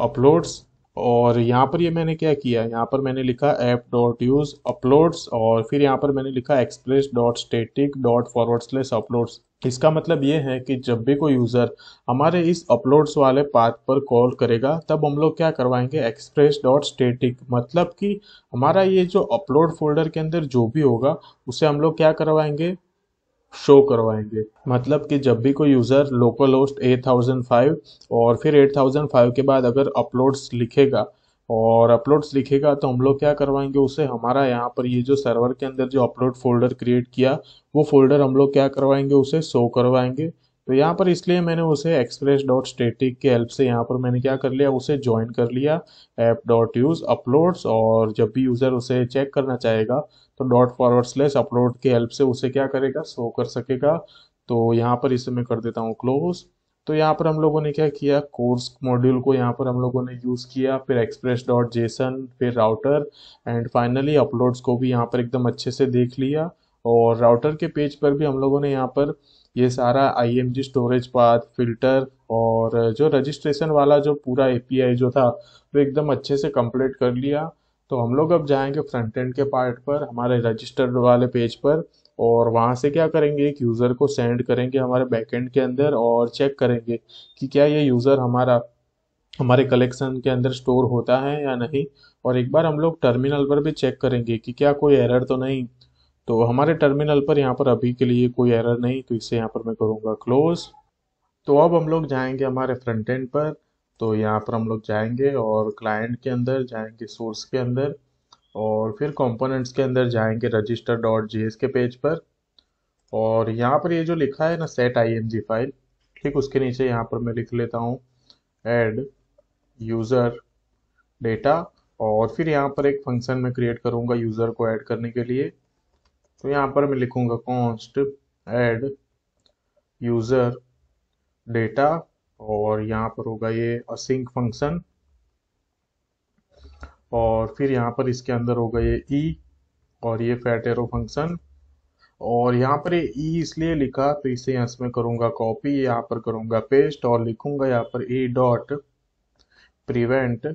अपलोड्स और यहाँ पर ये मैंने क्या किया यहाँ पर मैंने लिखा ऐप डॉट यूज अपलोड्स और फिर यहाँ पर मैंने लिखा express dot static dot forward slash uploads इसका मतलब ये है कि जब भी कोई यूज़र हमारे इस अपलोड्स वाले पाथ पर कॉल करेगा तब हम लोग क्या करवाएंगे एक्सप्रेस डॉट स्टेटिक मतलब कि हमारा ये जो अपलोड फोल्डर के अंदर जो भी होगा उसे हम लोग क्या करवाएंगे शो करवाएंगे मतलब कि जब भी कोई user local host eight thousand five और फिर एट थाउजेंड फाइव के बाद अगर अपलोड्स लिखेगा और अपलोड्स लिखेगा तो हम लोग क्या करवाएंगे उसे हमारा यहाँ पर ये जो सर्वर के अंदर जो अपलोड फोल्डर क्रिएट किया वो फोल्डर हम लोग क्या करवाएंगे उसे शो करवाएंगे तो यहाँ पर इसलिए मैंने उसे एक्सप्रेस डॉट स्टेटिक के हेल्प से यहाँ पर मैंने क्या कर लिया उसे ज्वाइन कर लिया ऐप डॉट यूज़ अपलोड्स और जब भी यूज़र उसे चेक करना चाहेगा तो डॉट फॉरवर्ड स्लेस अपलोड के हेल्प से उसे क्या करेगा शो कर सकेगा तो यहाँ पर इसे मैं कर देता हूँ क्लोज तो यहाँ पर हम लोगों ने क्या किया कोर्स मॉड्यूल को यहाँ पर हम लोगों ने यूज़ किया फिर एक्सप्रेस डॉट जेसन फिर राउटर एंड फाइनली अपलोड्स को भी यहाँ पर एकदम अच्छे से देख लिया और राउटर के पेज पर भी हम लोगों ने यहाँ पर ये सारा आई स्टोरेज पाथ फिल्टर और जो रजिस्ट्रेशन वाला जो पूरा एपीआई जो था वो एकदम अच्छे से कंप्लीट कर लिया तो हम लोग अब जाएंगे फ्रंट एंड के पार्ट पर हमारे रजिस्टर्ड वाले पेज पर और वहाँ से क्या करेंगे एक यूज़र को सेंड करेंगे हमारे बैक एंड के अंदर और चेक करेंगे कि क्या ये यूज़र हमारा हमारे कलेक्शन के अंदर स्टोर होता है या नहीं और एक बार हम लोग टर्मिनल पर भी चेक करेंगे कि क्या कोई एरर तो नहीं तो हमारे टर्मिनल पर यहाँ पर अभी के लिए कोई एरर नहीं तो इसे यहाँ पर मैं करूँगा क्लोज तो अब हम लोग जाएंगे हमारे फ्रंट एंड पर तो यहाँ पर हम लोग जाएंगे और क्लाइंट के अंदर जाएंगे सोर्स के अंदर और फिर कंपोनेंट्स के अंदर जाएंगे रजिस्टर डॉट जी के पेज पर और यहाँ पर ये जो लिखा है ना सेट आई फाइल ठीक उसके नीचे यहाँ पर मैं लिख लेता हूँ एड यूज़र डेटा और फिर यहाँ पर एक फंक्शन मैं क्रिएट करूँगा यूज़र को ऐड करने के लिए तो यहां पर मैं लिखूंगा कॉन्स्ट एड यूजर डेटा और यहां पर होगा ये असिंक फंक्शन और फिर यहां पर इसके अंदर होगा ये ई e, और ये फैट एरो फंक्शन और यहां पर ये ई e इसलिए लिखा तो इसे यहां से करूंगा कॉपी यहां पर करूंगा पेस्ट और लिखूंगा यहां पर ई डॉट प्रिवेंट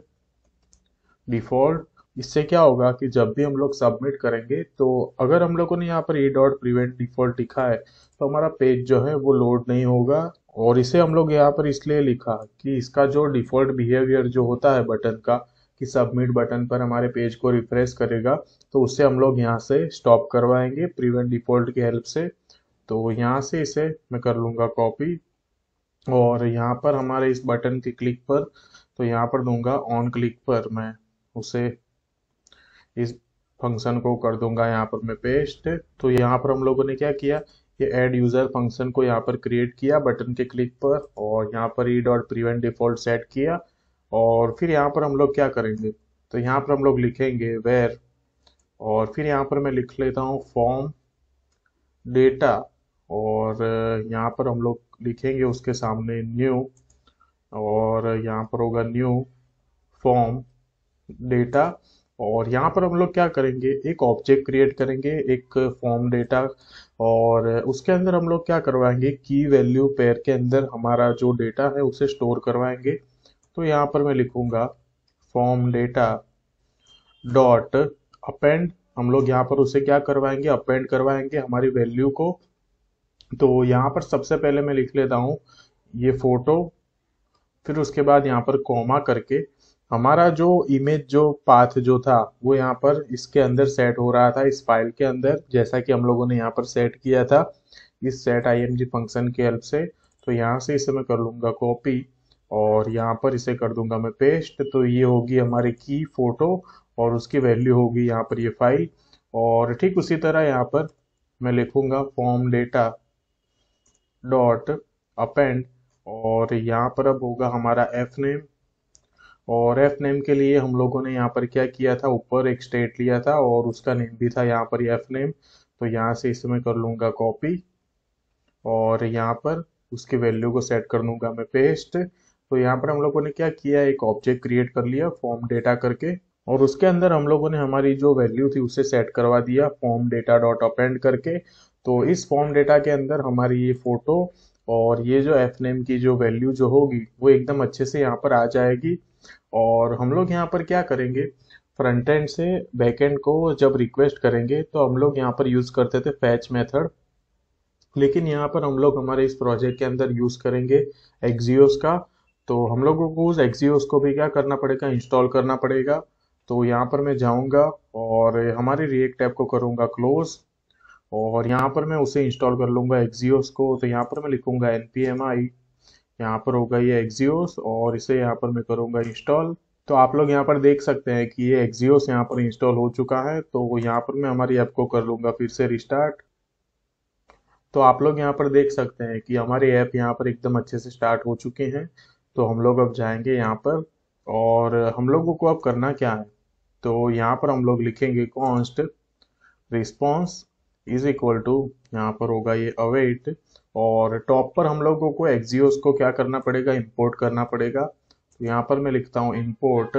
डिफॉल्ट इससे क्या होगा कि जब भी हम लोग सबमिट करेंगे तो अगर हम लोगों ने यहाँ पर ई डॉट प्रिवेंट डिफॉल्ट लिखा है तो हमारा पेज जो है वो लोड नहीं होगा और इसे हम लोग यहाँ पर इसलिए लिखा कि इसका जो डिफ़ॉल्ट बिहेवियर जो होता है बटन का कि सबमिट बटन पर हमारे पेज को रिफ्रेश करेगा तो उससे हम लोग यहाँ से स्टॉप करवाएंगे प्रिवेंट डिफ़ॉल्ट की हेल्प से तो यहाँ से इसे मैं कर लूँगा कॉपी और यहाँ पर हमारे इस बटन के क्लिक पर तो यहाँ पर दूंगा ऑन क्लिक पर मैं उसे इस फंक्शन को कर दूंगा यहाँ पर मैं पेस्ट तो यहाँ पर हम लोगों ने क्या किया ये एड यूजर फंक्शन को यहाँ पर क्रिएट किया बटन के क्लिक पर और यहाँ पर e dot prevent default set किया और फिर यहाँ पर हम लोग क्या करेंगे तो यहाँ पर हम लोग लिखेंगे वेर और फिर यहाँ पर मैं लिख लेता हूँ फॉर्म डेटा और यहाँ पर हम लोग लिखेंगे उसके सामने न्यू और यहाँ पर होगा न्यू फॉर्म डेटा और यहाँ पर हम लोग क्या करेंगे एक ऑब्जेक्ट क्रिएट करेंगे एक फॉर्म डेटा और उसके अंदर हम लोग क्या करवाएंगे की वैल्यू पेयर के अंदर हमारा जो डेटा है उसे स्टोर करवाएंगे तो यहाँ पर मैं लिखूंगा फॉर्म डेटा डॉट अपेंड हम लोग यहाँ पर उसे क्या करवाएंगे अपेंड करवाएंगे हमारी वैल्यू को तो यहाँ पर सबसे पहले मैं लिख लेता हूँ ये फोटो फिर उसके बाद यहाँ पर कॉमा करके हमारा जो इमेज जो पाथ जो था वो यहाँ पर इसके अंदर सेट हो रहा था इस फाइल के अंदर जैसा कि हम लोगों ने यहाँ पर सेट किया था इस सेट आई फंक्शन के हेल्प से तो यहाँ से इसे मैं कर लूँगा कॉपी और यहाँ पर इसे कर दूंगा मैं पेस्ट तो ये होगी हमारी की फ़ोटो और उसकी वैल्यू होगी यहाँ पर ये फाइल और ठीक उसी तरह यहाँ पर मैं लिखूंगा फॉर्म डेटा डॉट अपेंड और यहाँ पर अब होगा हमारा एफ नेम और एफ नेम के लिए हम लोगों ने यहाँ पर क्या किया था ऊपर एक स्टेट लिया था और उसका नेम भी था यहाँ पर एफ नेम तो यहाँ से इसमें कर लूंगा कॉपी और यहाँ पर उसके वैल्यू को सेट कर लूंगा मैं पेस्ट तो यहाँ पर हम लोगों ने क्या किया एक ऑब्जेक्ट क्रिएट कर लिया फॉर्म डेटा करके और उसके अंदर हम लोगों ने हमारी जो वैल्यू थी उसे सेट करवा दिया फॉर्म डेटा डॉट अपेंड करके तो इस फॉर्म डेटा के अंदर हमारी ये फोटो और ये जो एफ नेम की जो वैल्यू जो होगी वो एकदम अच्छे से यहाँ पर आ जाएगी और हम लोग यहाँ पर क्या करेंगे फ्रंट एंड से बैक एंड को जब रिक्वेस्ट करेंगे तो हम लोग यहाँ पर यूज़ करते थे फैच मेथड लेकिन यहाँ पर हम लोग हमारे इस प्रोजेक्ट के अंदर यूज़ करेंगे एक्जियोस का तो हम लोगों को उस एक्जियोस को भी क्या करना पड़ेगा इंस्टॉल करना पड़ेगा तो यहाँ पर मैं जाऊँगा और हमारे रिएक्ट ऐप को करूँगा क्लोज और यहाँ पर मैं उसे इंस्टॉल कर लूँगा एक्जियोस को तो यहाँ पर मैं लिखूँगा एन पी एम आई यहाँ पर होगा ये एक्जियोस और इसे यहाँ पर मैं करूँगा इंस्टॉल तो आप लोग यहाँ पर देख सकते हैं कि ये एक्जियोस यहाँ पर इंस्टॉल हो चुका है तो यहाँ पर मैं हमारी ऐप को कर लूँगा फिर से रिस्टार्ट तो आप लोग यहाँ पर देख सकते हैं कि हमारी ऐप यहाँ पर एकदम अच्छे से स्टार्ट हो चुके हैं तो हम लोग अब जाएंगे यहाँ पर और हम लोगों को अब करना क्या है तो यहाँ पर हम लोग लिखेंगे const response is equal to यहाँ पर होगा ये अवेट और टॉप पर हम लोगों को एक्जियोस को क्या करना पड़ेगा इंपोर्ट करना पड़ेगा तो यहाँ पर मैं लिखता हूँ इंपोर्ट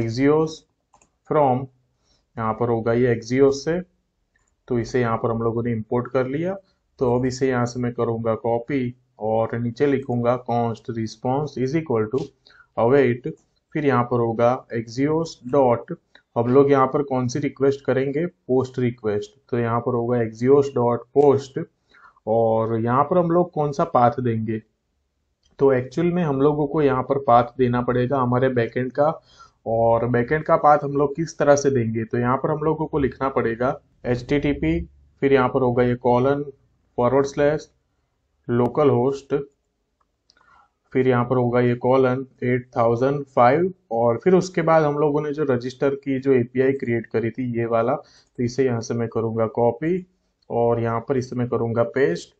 एक्जियोस फ्रॉम यहाँ पर होगा ये एक्जियोस से तो इसे यहाँ पर हम लोगों ने इंपोर्ट कर लिया तो अब इसे यहाँ से मैं करूँगा कॉपी और नीचे लिखूंगा const response is equal to await फिर यहाँ पर होगा एक्जियोस डॉट हम लोग यहाँ पर कौन सी रिक्वेस्ट करेंगे पोस्ट रिक्वेस्ट तो यहाँ पर होगा एक्जियोस डॉट पोस्ट और यहाँ पर हम लोग कौन सा पाथ देंगे तो एक्चुअल में हम लोगों को यहाँ पर पाथ देना पड़ेगा हमारे बैकेंड का और बैकेंड का पाथ हम लोग किस तरह से देंगे तो यहाँ पर हम लोगों को लिखना पड़ेगा एच फिर यहाँ पर होगा ये colon forward slash local host फिर यहाँ पर होगा ये कॉलन 8005 और फिर उसके बाद हम लोगों ने जो रजिस्टर की जो एपीआई क्रिएट करी थी ये वाला तो इसे यहाँ से मैं करूँगा कॉपी और यहाँ पर इसे मैं करूँगा पेस्ट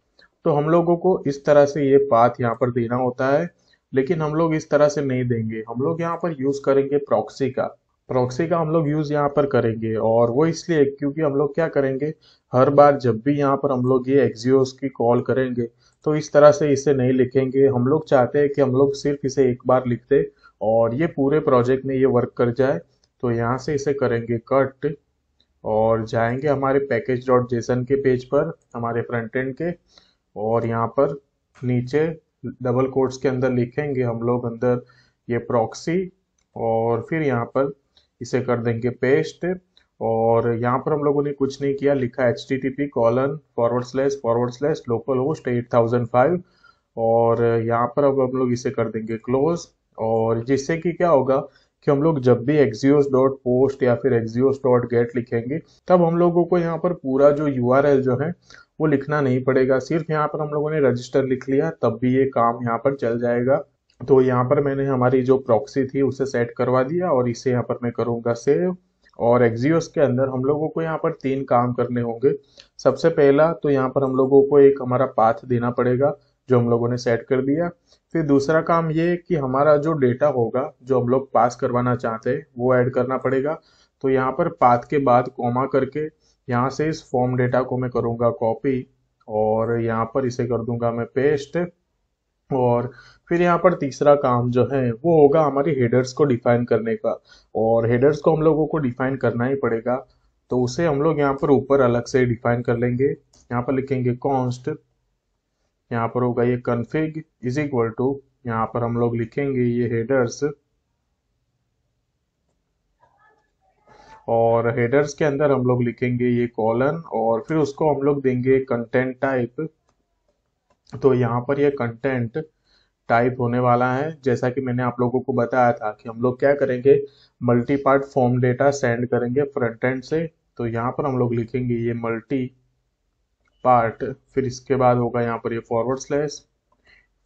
तो हम लोगों को इस तरह से ये पाथ यहाँ पर देना होता है लेकिन हम लोग इस तरह से नहीं देंगे हम लोग यहाँ पर यूज़ करेंगे प्रॉक्सी का प्रॉक्सी का हम लोग यूज़ यहाँ पर करेंगे और वो इसलिए क्योंकि हम लोग क्या करेंगे हर बार जब भी यहाँ पर हम लोग ये एक्जियोस की कॉल करेंगे तो इस तरह से इसे नहीं लिखेंगे हम लोग चाहते हैं कि हम लोग सिर्फ इसे एक बार लिखते और ये पूरे प्रोजेक्ट में ये वर्क कर जाए तो यहाँ से इसे करेंगे कट और जाएंगे हमारे पैकेज डॉट जेसन के पेज पर हमारे फ्रंट एंड के और यहाँ पर नीचे डबल कोड्स के अंदर लिखेंगे हम लोग अंदर ये प्रॉक्सी और फिर यहाँ पर इसे कर देंगे पेस्ट और यहाँ पर हम लोगों ने कुछ नहीं किया लिखा H T T P colon forward slash forward slash local host eight thousand five और यहाँ पर अब हम लोग इसे कर देंगे क्लोज और जिससे कि क्या होगा कि हम लोग जब भी एक्जियोस डॉट पोस्ट या फिर एक्जियोस डॉट गेट लिखेंगे तब हम लोगों को यहाँ पर पूरा जो यू जो है वो लिखना नहीं पड़ेगा सिर्फ यहाँ पर हम लोगों ने रजिस्टर लिख लिया तब भी ये काम यहाँ पर चल जाएगा तो यहाँ पर मैंने हमारी जो प्रॉक्सी थी उसे सेट करवा दिया और इसे यहाँ पर मैं करूँगा सेव और एक्जियोस के अंदर हम लोगों को यहाँ पर तीन काम करने होंगे सबसे पहला तो यहाँ पर हम लोगों को एक हमारा पाथ देना पड़ेगा जो हम लोगों ने सेट कर दिया फिर दूसरा काम ये कि हमारा जो डेटा होगा जो हम लोग पास करवाना चाहते हैं वो ऐड करना पड़ेगा तो यहाँ पर पाथ के बाद कोमा करके यहाँ से इस फॉर्म डेटा को मैं करूँगा कॉपी और यहाँ पर इसे कर दूंगा मैं पेस्ट और फिर यहाँ पर तीसरा काम जो है वो होगा हमारी हेडर्स को डिफाइन करने का और हेडर्स को हम लोगों को डिफाइन करना ही पड़ेगा तो उसे हम लोग यहाँ पर ऊपर अलग से डिफाइन कर लेंगे यहाँ पर लिखेंगे कॉन्स्ट यहाँ पर होगा ये कन्फिग इज इक्वल टू यहाँ पर हम लोग लिखेंगे ये हेडर्स और हेडर्स के अंदर हम लोग लिखेंगे ये कॉलन और फिर उसको हम लोग देंगे कंटेंट टाइप तो यहाँ पर ये कंटेंट टाइप होने वाला है जैसा कि मैंने आप लोगों को बताया था कि हम लोग क्या करेंगे मल्टीपार्ट फॉर्म डेटा सेंड करेंगे फ्रंट एंड से तो यहाँ पर हम लोग लिखेंगे ये मल्टी पार्ट फिर इसके बाद होगा यहाँ पर ये forward slash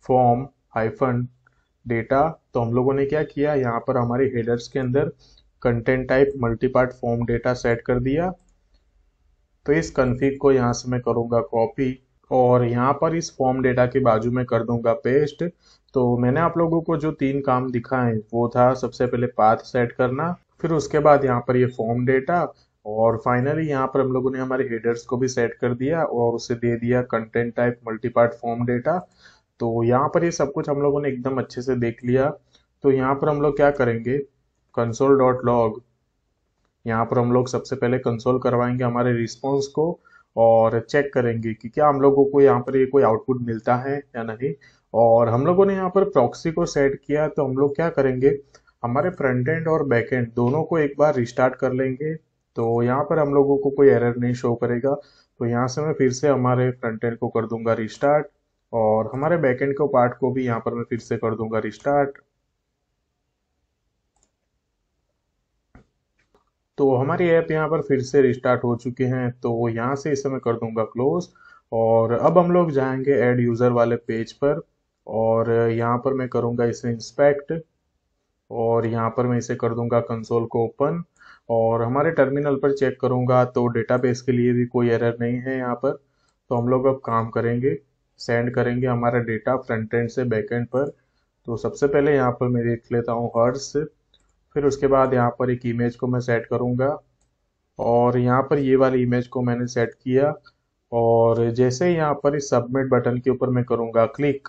form hyphen data तो हम लोगों ने क्या किया यहाँ पर हमारे हेडर्स के अंदर content type multipart form data set कर दिया तो इस कन्फिग को यहाँ से मैं करूँगा कॉपी और यहाँ पर इस फॉर्म डेटा के बाजू में कर दूंगा पेस्ट तो मैंने आप लोगों को जो तीन काम दिखाए वो था सबसे पहले पाथ सेट करना फिर उसके बाद यहाँ पर ये फॉर्म डेटा और फाइनली यहाँ पर हम लोगों ने हमारे हेडर्स को भी सेट कर दिया और उसे दे दिया content type multipart form data तो यहाँ पर ये यह सब कुछ हम लोगों ने एकदम अच्छे से देख लिया तो यहाँ पर हम लोग क्या करेंगे कंसोल डॉट लॉग यहाँ पर हम लोग सबसे पहले कंसोल करवाएंगे हमारे रिस्पॉन्स को और चेक करेंगे कि क्या हम लोगों को यहाँ पर ये यह कोई आउटपुट मिलता है या नहीं और हम लोगों ने यहाँ पर प्रॉक्सी को सेट किया तो हम लोग क्या करेंगे हमारे फ्रंट एंड और बैक एंड दोनों को एक बार रिस्टार्ट कर लेंगे तो यहाँ पर हम लोगों को कोई एरर नहीं शो करेगा तो यहाँ से मैं फिर से हमारे फ्रंट एंड को कर दूंगा रिस्टार्ट और हमारे बैक एंड को पार्ट को भी यहाँ पर मैं फिर से कर दूंगा रिस्टार्ट तो हमारी ऐप यहाँ पर फिर से रिस्टार्ट हो चुके हैं तो यहाँ से इसे मैं कर दूंगा क्लोज और अब हम लोग जाएंगे एड यूज़र वाले पेज पर और यहाँ पर मैं करूंगा इसे इंस्पेक्ट और यहाँ पर मैं इसे कर दूंगा कंसोल को ओपन और हमारे टर्मिनल पर चेक करूंगा तो डेटाबेस के लिए भी कोई एरर नहीं है यहाँ पर तो हम लोग अब काम करेंगे सेंड करेंगे हमारा डेटा फ्रंट एंड से बैक एंड पर तो सबसे पहले यहाँ पर मैं देख लेता हूँ हर्स फिर उसके बाद यहाँ पर एक इमेज को मैं सेट करूँगा और यहाँ पर ये वाली इमेज को मैंने सेट किया और जैसे यहाँ पर इस सबमिट बटन के ऊपर मैं करूँगा क्लिक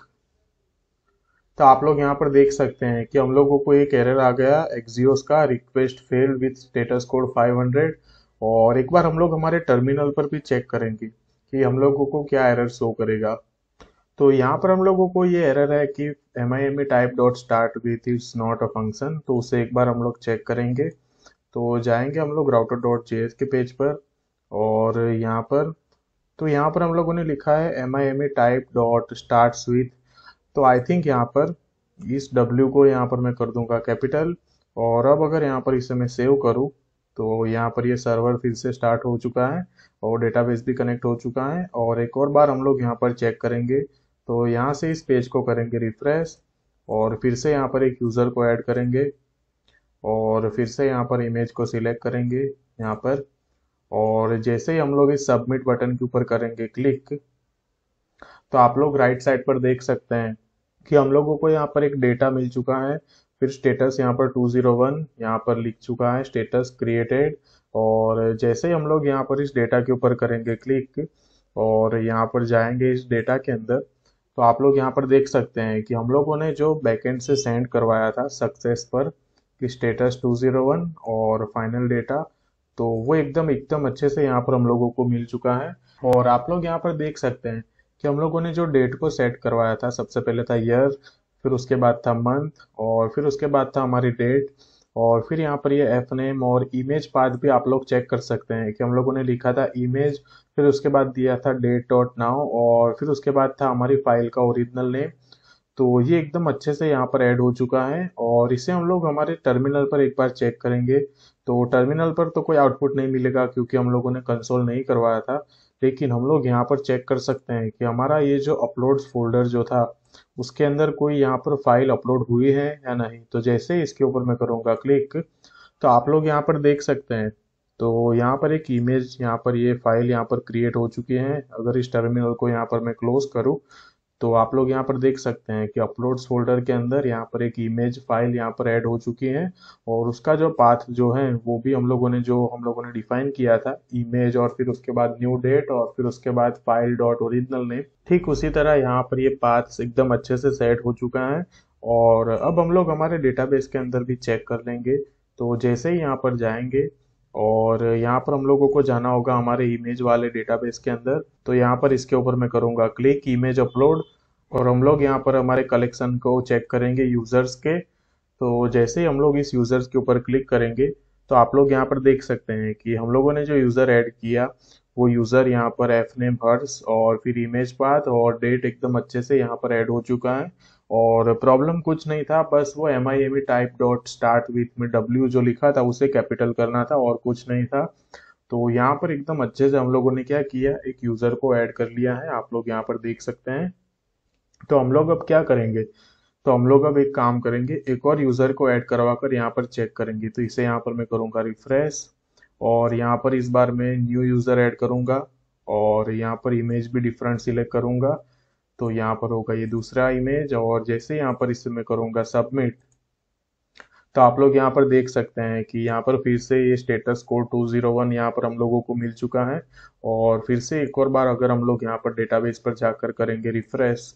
तो आप लोग यहाँ पर देख सकते हैं कि हम लोगों को एक एरर आ गया एक्जियोस का request fail with status code 500 और एक बार हम लोग हमारे टर्मिनल पर भी चेक करेंगे कि हम लोगों को क्या एरर शो करेगा तो यहाँ पर हम लोगों को ये एरर है कि M I M A type dot start with is not a function तो उसे एक बार हम लोग चेक करेंगे तो जाएंगे हम लोग राउटर डॉट जे के पेज पर और यहाँ पर तो यहाँ पर हम लोगों ने लिखा है M I M A type dot start with तो आई थिंक यहाँ पर इस W को यहाँ पर मैं कर दूंगा कैपिटल और अब अगर यहाँ पर इसे मैं सेव करूँ तो यहाँ पर ये यह सर्वर फिर से स्टार्ट हो चुका है और डेटाबेस भी कनेक्ट हो चुका है और एक और बार हम लोग यहाँ पर चेक करेंगे तो यहाँ से इस पेज को करेंगे रिफ्रेश और फिर से यहाँ पर एक यूज़र को ऐड करेंगे और फिर से यहाँ पर इमेज को सिलेक्ट करेंगे यहाँ पर और जैसे ही हम लोग इस सबमिट बटन के ऊपर करेंगे क्लिक तो आप लोग राइट साइड पर देख सकते हैं कि हम लोगों को यहाँ पर एक डेटा मिल चुका है फिर स्टेटस यहाँ पर 201 जीरो वन यहाँ पर लिख चुका है स्टेटस क्रिएटेड और जैसे ही हम लोग यहाँ पर इस डेटा के ऊपर करेंगे क्लिक और यहाँ पर जाएंगे इस डेटा के अंदर तो आप लोग यहाँ पर देख सकते हैं कि हम लोगों ने जो बैकेंड से सेंड करवाया था सक्सेस पर कि स्टेटस 201 और फाइनल डेटा तो वो एकदम एकदम अच्छे से यहाँ पर हम लोगों को मिल चुका है और आप लोग यहाँ पर देख सकते हैं कि हम लोगों ने जो डेट को सेट करवाया था सबसे पहले था ईयर फिर उसके बाद था मंथ और फिर उसके बाद था हमारी डेट और फिर यहाँ पर ये एफ नेम और इमेज पाथ भी आप लोग चेक कर सकते हैं कि हम लोगों ने लिखा था इमेज फिर उसके बाद दिया था डेट डॉट नाउ और फिर उसके बाद था हमारी फाइल का ओरिजिनल नेम तो ये एकदम अच्छे से यहाँ पर ऐड हो चुका है और इसे हम लोग हमारे टर्मिनल पर एक बार चेक करेंगे तो टर्मिनल पर तो कोई आउटपुट नहीं मिलेगा क्योंकि हम लोगों ने कंसोल नहीं करवाया था लेकिन हम लोग यहाँ पर चेक कर सकते हैं कि हमारा ये जो अपलोड फोल्डर जो था उसके अंदर कोई यहाँ पर फाइल अपलोड हुई है या नहीं तो जैसे इसके ऊपर मैं करूँगा क्लिक तो आप लोग यहाँ पर देख सकते हैं तो यहाँ पर एक इमेज यहाँ पर ये फाइल यहाँ पर क्रिएट हो चुकी है अगर इस टर्मिनल को यहाँ पर मैं क्लोज करूँ तो आप लोग यहाँ पर देख सकते हैं कि अपलोड्स फोल्डर के अंदर यहाँ पर एक इमेज फाइल यहाँ पर ऐड हो चुकी है और उसका जो पाथ जो है वो भी हम लोगों ने जो हम लोगों ने डिफाइन किया था इमेज और फिर उसके बाद न्यू डेट और फिर उसके बाद फाइल डॉट ओरिजिनल नेम ठीक उसी तरह यहाँ पर ये पाथ एकदम अच्छे से सेट हो चुका है और अब हम लोग हमारे डेटाबेस के अंदर भी चेक कर लेंगे तो जैसे ही यहाँ पर जाएंगे और यहाँ पर हम लोगों को जाना होगा हमारे इमेज वाले डेटाबेस के अंदर तो यहाँ पर इसके ऊपर मैं करूँगा क्लिक इमेज अपलोड और हम लोग यहाँ पर हमारे कलेक्शन को चेक करेंगे यूज़र्स के तो जैसे ही हम लोग इस यूज़र्स के ऊपर क्लिक करेंगे तो आप लोग यहाँ पर देख सकते हैं कि हम लोगों ने जो यूज़र ऐड किया वो यूज़र यहाँ पर एफ नेम हर्स और फिर इमेज पाथ और डेट एकदम अच्छे से यहाँ पर ऐड हो चुका है और प्रॉब्लम कुछ नहीं था बस वो M I M E type dot start with में डब्ल्यू जो लिखा था उसे कैपिटल करना था और कुछ नहीं था तो यहाँ पर एकदम अच्छे से हम लोगों ने क्या किया एक यूज़र को ऐड कर लिया है आप लोग यहाँ पर देख सकते हैं तो हम लोग अब क्या करेंगे तो हम लोग अब एक काम करेंगे एक और यूज़र को ऐड करवा कर यहाँ पर चेक करेंगे तो इसे यहाँ पर मैं करूँगा रिफ्रेश और यहाँ पर इस बार मैं न्यू यूज़र ऐड करूँगा और यहाँ पर इमेज भी डिफरेंट सिलेक्ट करूँगा तो यहाँ पर होगा ये दूसरा इमेज और जैसे यहाँ पर इसे मैं करूँगा सबमिट तो आप लोग यहाँ पर देख सकते हैं कि यहाँ पर फिर से ये स्टेटस कोड 201 यहाँ पर हम लोगों को मिल चुका है और फिर से एक और बार अगर हम लोग यहाँ पर डेटाबेस पर जाकर करेंगे रिफ्रेश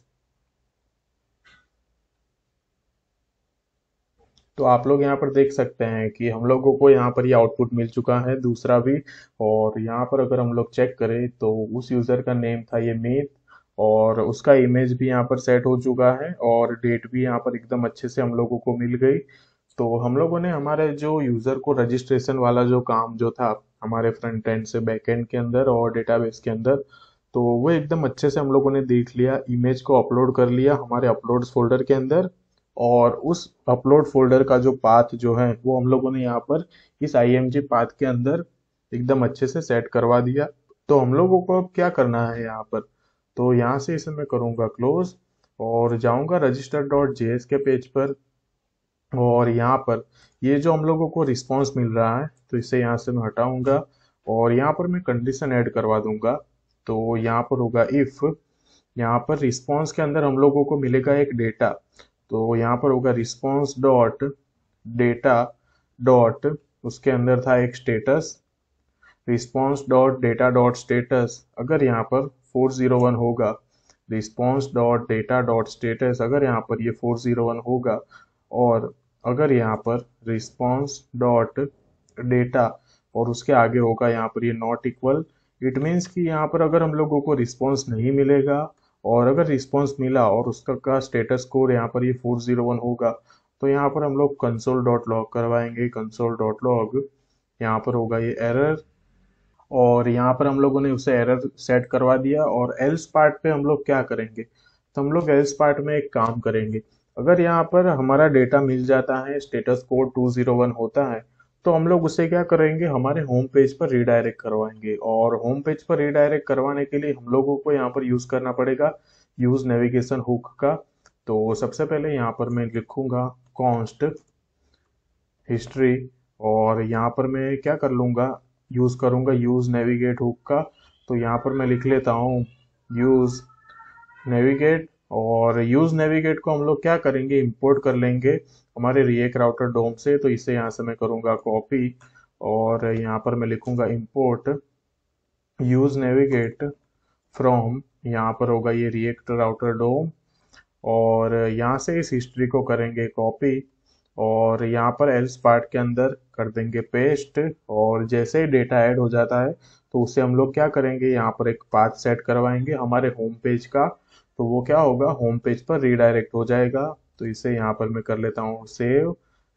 तो आप लोग यहाँ पर देख सकते हैं कि हम लोगों को यहाँ पर ये यह आउटपुट मिल चुका है दूसरा भी और यहाँ पर अगर हम लोग चेक करें तो उस यूज़र का नेम था ये मीत और उसका इमेज भी यहाँ पर सेट हो चुका है और डेट भी यहाँ पर एकदम अच्छे से हम लोगों को मिल गई तो हम लोगों ने हमारे जो यूज़र को रजिस्ट्रेशन वाला जो काम जो था हमारे फ्रंट एंड से बैक एंड के अंदर और डेटाबेस के अंदर तो वो एकदम अच्छे से हम लोगों ने देख लिया इमेज को अपलोड कर लिया हमारे अपलोड फोल्डर के अंदर और उस अपलोड फोल्डर का जो पाथ जो है वो हम लोगों ने यहाँ पर इस आई पाथ के अंदर एकदम अच्छे से सेट करवा दिया तो हम लोगों को अब क्या करना है यहाँ पर तो यहाँ से इसे मैं करूँगा क्लोज और जाऊँगा रजिस्टर डॉट जे के पेज पर और यहाँ पर ये जो हम लोगों को रिस्पॉन्स मिल रहा है तो इसे यहाँ से मैं हटाऊँगा और यहाँ पर मैं कंडीशन ऐड करवा दूँगा तो यहाँ पर होगा इफ़ यहाँ पर रिस्पॉन्स के अंदर हम लोगों को मिलेगा एक डेटा तो यहाँ पर होगा रिस्पॉन्स डॉट डेटा डॉट उसके अंदर था एक status response dot data dot status अगर यहाँ पर 401 होगा response dot data dot status अगर यहाँ पर ये फोर जीरो वन होगा और अगर यहाँ पर रिस्पॉन्स डॉट डेटा और उसके आगे होगा यहाँ पर ये नॉट इक्वल इट मीन्स कि यहाँ पर अगर हम लोगों को रिस्पॉन्स नहीं मिलेगा और अगर रिस्पॉन्स मिला और उसका का स्टेटस कोड यहाँ पर ये फोर जीरो वन होगा तो यहाँ पर हम लोग कंसोल डॉट लॉग करवाएंगे कंसोल डॉट लॉग यहाँ पर होगा ये एरर और यहाँ पर हम लोगों ने उसे एरर सेट करवा दिया और एल्स पार्ट पे हम लोग क्या करेंगे तो हम लोग एल्स पार्ट में एक काम करेंगे अगर यहाँ पर हमारा डेटा मिल जाता है स्टेटस कोड 201 होता है तो हम लोग उसे क्या करेंगे हमारे होम पेज पर रीडायरेक्ट करवाएंगे और होम पेज पर रीडायरेक्ट करवाने के लिए हम लोगों को यहाँ पर यूज़ करना पड़ेगा यूज़ नेविगेशन हुक का तो सबसे पहले यहाँ पर मैं लिखूंगा कॉन्स्ट हिस्ट्री और यहाँ पर मैं क्या कर लूंगा यूज़ करूंगा यूज़ नेविगेट हुक का तो यहाँ पर मैं लिख लेता हूँ यूज़ नेविगेट और यूज़ नेविगेट को हम लोग क्या करेंगे इंपोर्ट कर लेंगे हमारे रिएक राउटर डोम से तो इसे यहाँ से मैं करूँगा कॉपी और यहाँ पर मैं लिखूंगा इंपोर्ट यूज़ नेविगेट फ्रॉम यहाँ पर होगा ये रिएक्ट राउटर डोम और यहाँ से इस हिस्ट्री को करेंगे कॉपी और यहाँ पर एल्स पार्ट के अंदर कर देंगे पेस्ट और जैसे ही डेटा ऐड हो जाता है तो उसे हम लोग क्या करेंगे यहाँ पर एक पाथ सेट करवाएंगे हमारे होम पेज का तो वो क्या होगा होम पेज पर रीडायरेक्ट हो जाएगा तो इसे यहाँ पर मैं कर लेता हूँ सेव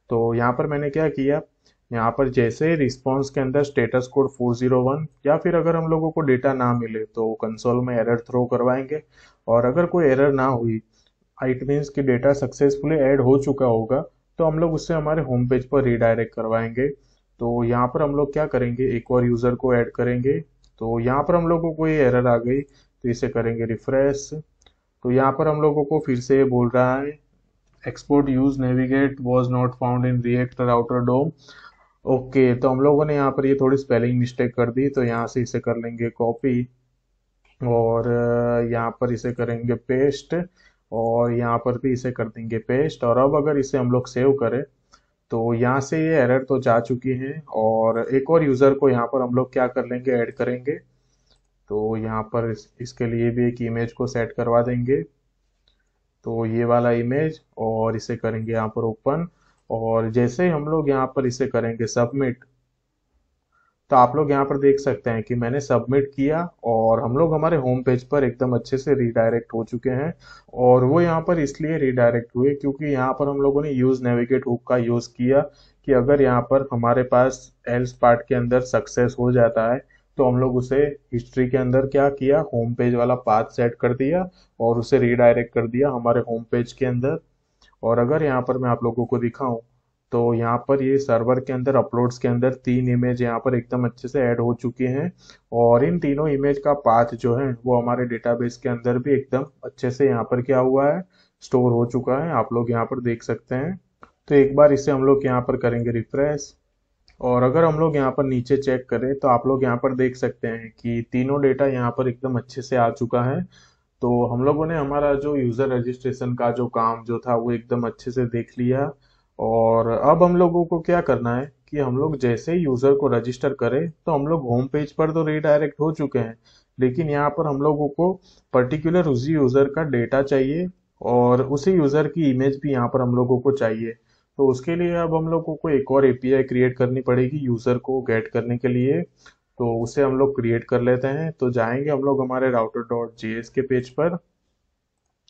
तो यहाँ पर मैंने क्या किया यहाँ पर जैसे रिस्पॉन्स के अंदर स्टेटस कोड 401 या फिर अगर हम लोगों को डेटा ना मिले तो कंसोल में एरर थ्रो करवाएंगे और अगर कोई एरर ना हुई इट मीन्स कि डेटा सक्सेसफुली ऐड हो चुका होगा तो हम लोग उससे हमारे होम पेज पर रीडायरेक्ट करवाएंगे तो यहाँ पर हम लोग क्या करेंगे एक और यूज़र को ऐड करेंगे तो यहाँ पर हम लोग को कोई एरर आ गई तो इसे करेंगे रिफ्रेश तो यहाँ पर हम लोगों को फिर से बोल रहा है export use navigate was not found in React router DOM okay तो हम लोगों ने यहाँ पर ये थोड़ी स्पेलिंग मिस्टेक कर दी तो यहाँ से इसे कर लेंगे कॉपी और यहाँ पर इसे करेंगे पेस्ट और यहाँ पर भी इसे कर देंगे पेस्ट और अब अगर इसे हम लोग सेव करें तो यहाँ से ये एरर तो जा चुकी है और एक और यूज़र को यहाँ पर हम लोग क्या कर लेंगे ऐड करेंगे तो यहाँ पर इस, इसके लिए भी एक इमेज को सेट करवा देंगे तो ये वाला इमेज और इसे करेंगे यहाँ पर ओपन और जैसे हम लोग यहाँ पर इसे करेंगे सबमिट तो आप लोग यहाँ पर देख सकते हैं कि मैंने सबमिट किया और हम लोग हमारे होम पेज पर एकदम अच्छे से रिडायरेक्ट हो चुके हैं और वो यहाँ पर इसलिए रिडायरेक्ट हुए क्योंकि यहाँ पर हम लोगों ने यूज़ नेविगेट हुक का यूज़ किया कि अगर यहाँ पर हमारे पास एल्स पार्ट के अंदर सक्सेस हो जाता है तो हम लोग उसे हिस्ट्री के अंदर क्या किया होम पेज वाला पाथ सेट कर दिया और उसे रीडायरेक्ट कर दिया हमारे होम पेज के अंदर और अगर यहाँ पर मैं आप लोगों को दिखाऊं तो यहाँ पर ये सर्वर के अंदर अपलोड्स के अंदर तीन इमेज यहाँ पर एकदम अच्छे से ऐड हो चुके हैं और इन तीनों इमेज का पाथ जो है वो हमारे डेटाबेस के अंदर भी एकदम अच्छे से यहाँ पर क्या हुआ है स्टोर हो चुका है आप लोग यहाँ पर देख सकते हैं तो एक बार इसे हम लोग यहाँ पर करेंगे रिफ्रेश और अगर हम लोग यहाँ पर नीचे चेक करें तो आप लोग यहाँ पर देख सकते हैं कि तीनों डेटा यहाँ पर एकदम अच्छे से आ चुका है तो हम लोगों ने हमारा जो यूज़र रजिस्ट्रेशन का जो काम जो था वो एकदम अच्छे से देख लिया और अब हम लोगों को क्या करना है कि हम लोग जैसे ही यूज़र को रजिस्टर करें तो हम लोग होम पेज पर तो रीडायरेक्ट हो चुके हैं लेकिन यहाँ पर हम लोगों को पर्टिकुलर उसी यूज़र का डेटा चाहिए और उसी यूज़र की इमेज भी यहाँ पर हम लोगों को चाहिए तो उसके लिए अब हम लोगों को एक और एपीआई क्रिएट करनी पड़ेगी यूज़र को गेट करने के लिए तो उसे हम लोग क्रिएट कर लेते हैं तो जाएंगे हम लोग हमारे राउटर डॉट जी के पेज पर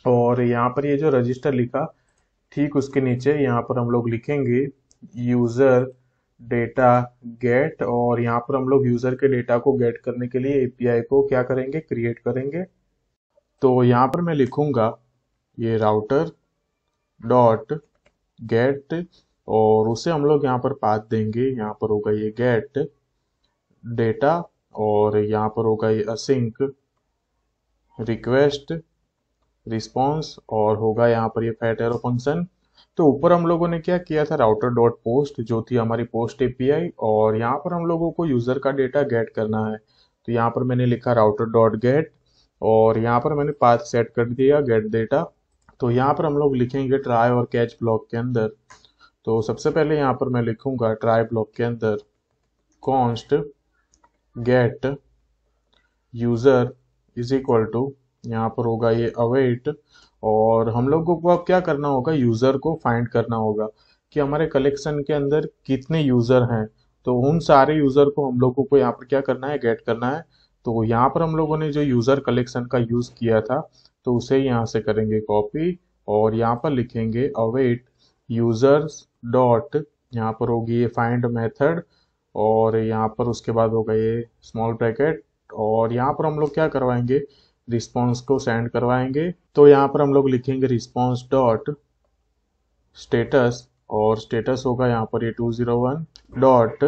और यहाँ पर ये जो रजिस्टर लिखा ठीक उसके नीचे यहाँ पर हम लोग लिखेंगे यूज़र डेटा गेट और यहाँ पर हम लोग यूज़र के डेटा को गेट करने के लिए एपीआई को क्या करेंगे क्रिएट करेंगे तो यहाँ पर मैं लिखूंगा ये राउटर डॉट गेट और उसे हम लोग यहाँ पर पाथ देंगे यहाँ पर होगा ये गेट डेटा और यहाँ पर होगा ये असिंक रिक्वेस्ट रिस्पॉन्स और होगा यहाँ पर ये फैट एरो फंक्शन तो ऊपर हम लोगों ने क्या किया था राउटर डॉट पोस्ट जो थी हमारी पोस्ट एपीआई और यहाँ पर हम लोगों को यूजर का डेटा गेट करना है तो यहाँ पर मैंने लिखा राउटर डॉट गेट और यहाँ पर मैंने पाथ सेट कर दिया गेट डेटा तो यहाँ पर हम लोग लिखेंगे ट्राई और कैच ब्लॉक के अंदर तो सबसे पहले यहाँ पर मैं लिखूंगा ट्राई ब्लॉक के अंदर const get user is equal to यहाँ पर होगा ये अवेट और हम लोगों को अब क्या करना होगा यूज़र को फाइंड करना होगा कि हमारे कलेक्शन के अंदर कितने यूज़र हैं तो उन सारे यूज़र को हम लोगों को यहाँ पर क्या करना है गेट करना है तो यहाँ पर हम लोगों ने जो यूज़र कलेक्शन का यूज़ किया था तो उसे यहाँ से करेंगे कॉपी और यहाँ पर लिखेंगे अवेट यूज़र्स डॉट यहाँ पर होगी ये फाइंड मेथड और यहाँ पर उसके बाद होगा ये स्मॉल ब्रैकेट और यहाँ पर हम लोग क्या करवाएंगे रिस्पॉन्स को सेंड करवाएंगे तो यहाँ पर हम लोग लिखेंगे रिस्पॉन्स डॉट स्टेटस और स्टेटस होगा यहाँ पर ये two zero one dot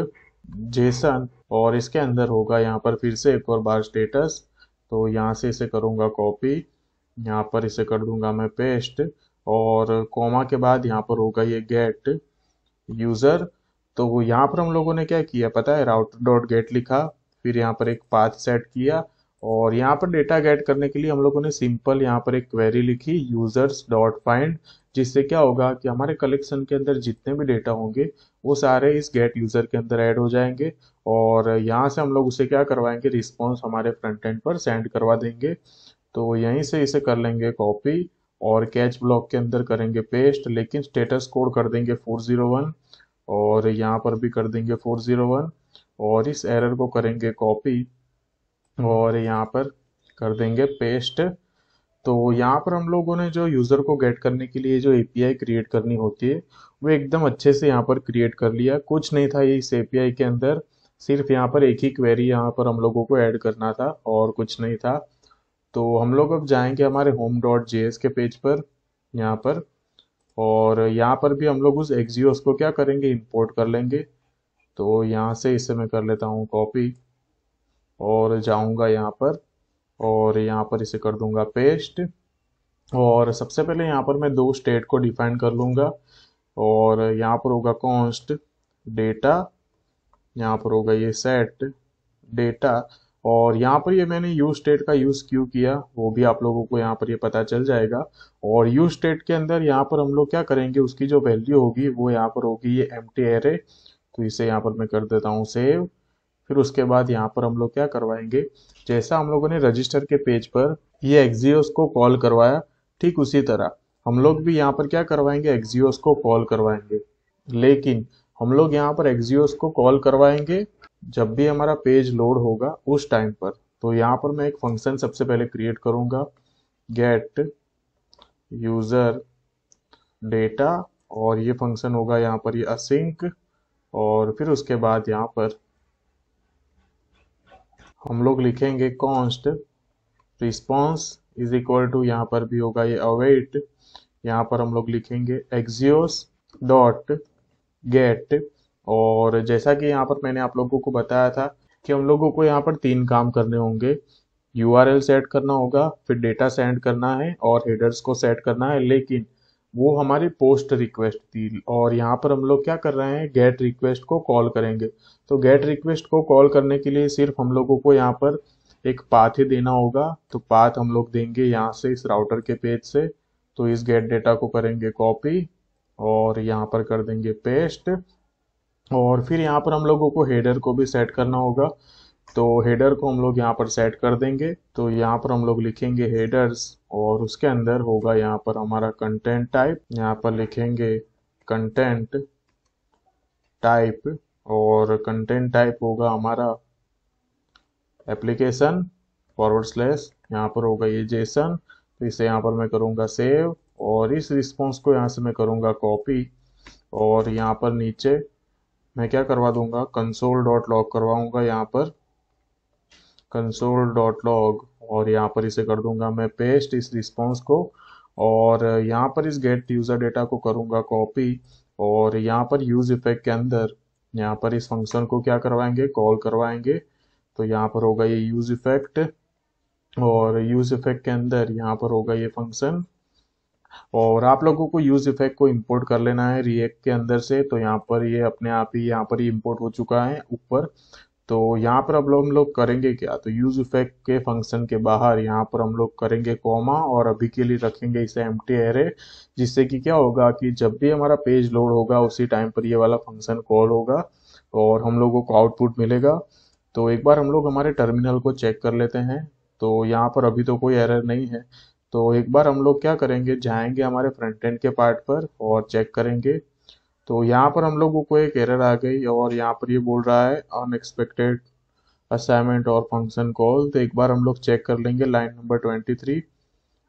JSON और इसके अंदर होगा यहाँ पर फिर से एक और बार स्टेटस तो यहाँ से इसे करूँगा कॉपी यहाँ पर इसे कर दूंगा मैं पेस्ट और कोमा के बाद यहाँ पर होगा ये गेट यूज़र तो यहाँ पर हम लोगों ने क्या किया पता है राउटर डॉट गेट लिखा फिर यहाँ पर एक पाथ सेट किया और यहाँ पर डेटा गेट करने के लिए हम लोगों ने सिंपल यहाँ पर एक क्वेरी लिखी यूजर्स डॉट फाइंड जिससे क्या होगा कि हमारे कलेक्शन के अंदर जितने भी डेटा होंगे वो सारे इस गेट यूज़र के अंदर ऐड हो जाएंगे और यहाँ से हम लोग उसे क्या करवाएंगे रिस्पॉन्स हमारे फ्रंट एंड पर सेंड करवा देंगे तो यहीं से इसे कर लेंगे कॉपी और कैच ब्लॉक के अंदर करेंगे पेस्ट लेकिन स्टेटस कोड कर देंगे वन और यहाँ पर भी कर देंगे वन और इस एरर को करेंगे कॉपी और यहाँ पर कर देंगे पेस्ट तो यहाँ पर हम लोगों ने जो यूज़र को गेट करने के लिए जो एपीआई क्रिएट करनी होती है वो एकदम अच्छे से यहाँ पर क्रिएट कर लिया कुछ नहीं था ये इस एपीआई के अंदर सिर्फ यहाँ पर एक ही क्वेरी यहाँ पर हम लोगों को ऐड करना था और कुछ नहीं था तो हम लोग अब जाएंगे हमारे होम डॉट जे के पेज पर यहाँ पर और यहाँ पर भी हम लोग उस एक्जियोस को क्या करेंगे इम्पोर्ट कर लेंगे तो यहाँ से इसे मैं कर लेता हूँ कॉपी और जाऊंगा यहाँ पर और यहाँ पर इसे कर दूंगा पेस्ट और सबसे पहले यहाँ पर मैं दो स्टेट को डिफाइन कर लूँगा और यहाँ पर होगा कॉन्स्ट डेटा यहाँ पर होगा ये सेट डेटा और यहाँ पर ये मैंने यू स्टेट का यूज़ क्यों किया वो भी आप लोगों को यहाँ पर ये पता चल जाएगा और यू स्टेट के अंदर यहाँ पर हम लोग क्या करेंगे उसकी जो वैल्यू होगी वो यहाँ पर होगी ये एम टी तो इसे यहाँ पर मैं कर देता हूँ सेव फिर उसके बाद यहाँ पर हम लोग क्या करवाएंगे जैसा हम लोगों ने रजिस्टर के पेज पर ये एक्जियोस को कॉल करवाया ठीक उसी तरह हम लोग भी यहाँ पर क्या करवाएंगे एक्जियोस को कॉल करवाएंगे लेकिन हम लोग यहाँ पर एक्जियोस को कॉल करवाएंगे जब भी हमारा पेज लोड होगा उस टाइम पर तो यहाँ पर मैं एक फंक्शन सबसे पहले क्रिएट करूंगा गेट यूज़र डेटा और ये फंक्शन होगा यहाँ पर ये असिंक और फिर उसके बाद यहाँ पर हम लोग लिखेंगे const response is equal to यहाँ पर भी होगा ये अवेट यहाँ पर हम लोग लिखेंगे एक्जियोस डॉट गेट और जैसा कि यहाँ पर मैंने आप लोगों को बताया था कि हम लोगों को यहाँ पर तीन काम करने होंगे यू सेट करना होगा फिर डेटा सेंड करना है और हेडर्स को सेट करना है लेकिन वो हमारी पोस्ट रिक्वेस्ट थी और यहाँ पर हम लोग क्या कर रहे हैं गेट रिक्वेस्ट को कॉल करेंगे तो गेट रिक्वेस्ट को कॉल करने के लिए सिर्फ हम लोगों को यहाँ पर एक पाथ ही देना होगा तो पाथ हम लोग देंगे यहाँ से इस राउटर के पेज से तो इस गेट डेटा को करेंगे कॉपी और यहाँ पर कर देंगे पेस्ट और फिर यहाँ पर हम लोगों को हेडर को भी सेट करना होगा तो हेडर को हम लोग यहाँ पर सेट कर देंगे तो यहाँ पर हम लोग लिखेंगे हेडर्स और उसके अंदर होगा यहाँ पर हमारा कंटेंट टाइप यहाँ पर लिखेंगे कंटेंट टाइप और कंटेंट टाइप होगा हमारा एप्लीकेशन फॉरवर्ड स्लैश यहाँ पर होगा ये जेसन तो इसे यहाँ पर मैं करूँगा सेव और इस रिस्पॉन्स को यहाँ से मैं करूँगा कॉपी और यहाँ पर नीचे मैं क्या करवा दूंगा कंसोल डॉट लॉक करवाऊंगा यहाँ पर कंसोल डॉट लॉग और यहाँ पर इसे कर दूंगा मैं पेस्ट इस रिस्पॉन्स को और यहाँ पर इस गेट यूज़र डेटा को करूँगा कॉपी और यहाँ पर यूज इफेक्ट के अंदर यहाँ पर इस फंक्शन को क्या करवाएंगे कॉल करवाएंगे तो यहाँ पर होगा ये यूज इफेक्ट और यूज इफेक्ट के अंदर यहाँ पर होगा ये फंक्शन और आप लोगों को यूज इफेक्ट को इंपोर्ट कर लेना है रिएक्ट के अंदर से तो यहाँ पर ये अपने आप ही यहाँ पर ही इंपोर्ट हो चुका है ऊपर तो यहाँ पर अब हम लोग करेंगे क्या तो यूज इफेक्ट के फंक्शन के बाहर यहाँ पर हम लोग करेंगे कॉमा और अभी के लिए रखेंगे इसे एम टी एरे जिससे कि क्या होगा कि जब भी हमारा पेज लोड होगा उसी टाइम पर ये वाला फंक्शन कॉल होगा और हम लोगों को आउटपुट मिलेगा तो एक बार हम लोग हमारे टर्मिनल को चेक कर लेते हैं तो यहाँ पर अभी तो कोई एरर नहीं है तो एक बार हम लोग क्या करेंगे जाएंगे हमारे फ्रंट एंड के पार्ट पर और चेक करेंगे तो यहाँ पर हम लोगों को एक एरर आ गई और यहाँ पर ये यह बोल रहा है अनएक्सपेक्टेड असाइनमेंट और फंक्शन कॉल तो एक बार हम लोग चेक कर लेंगे line number twenty three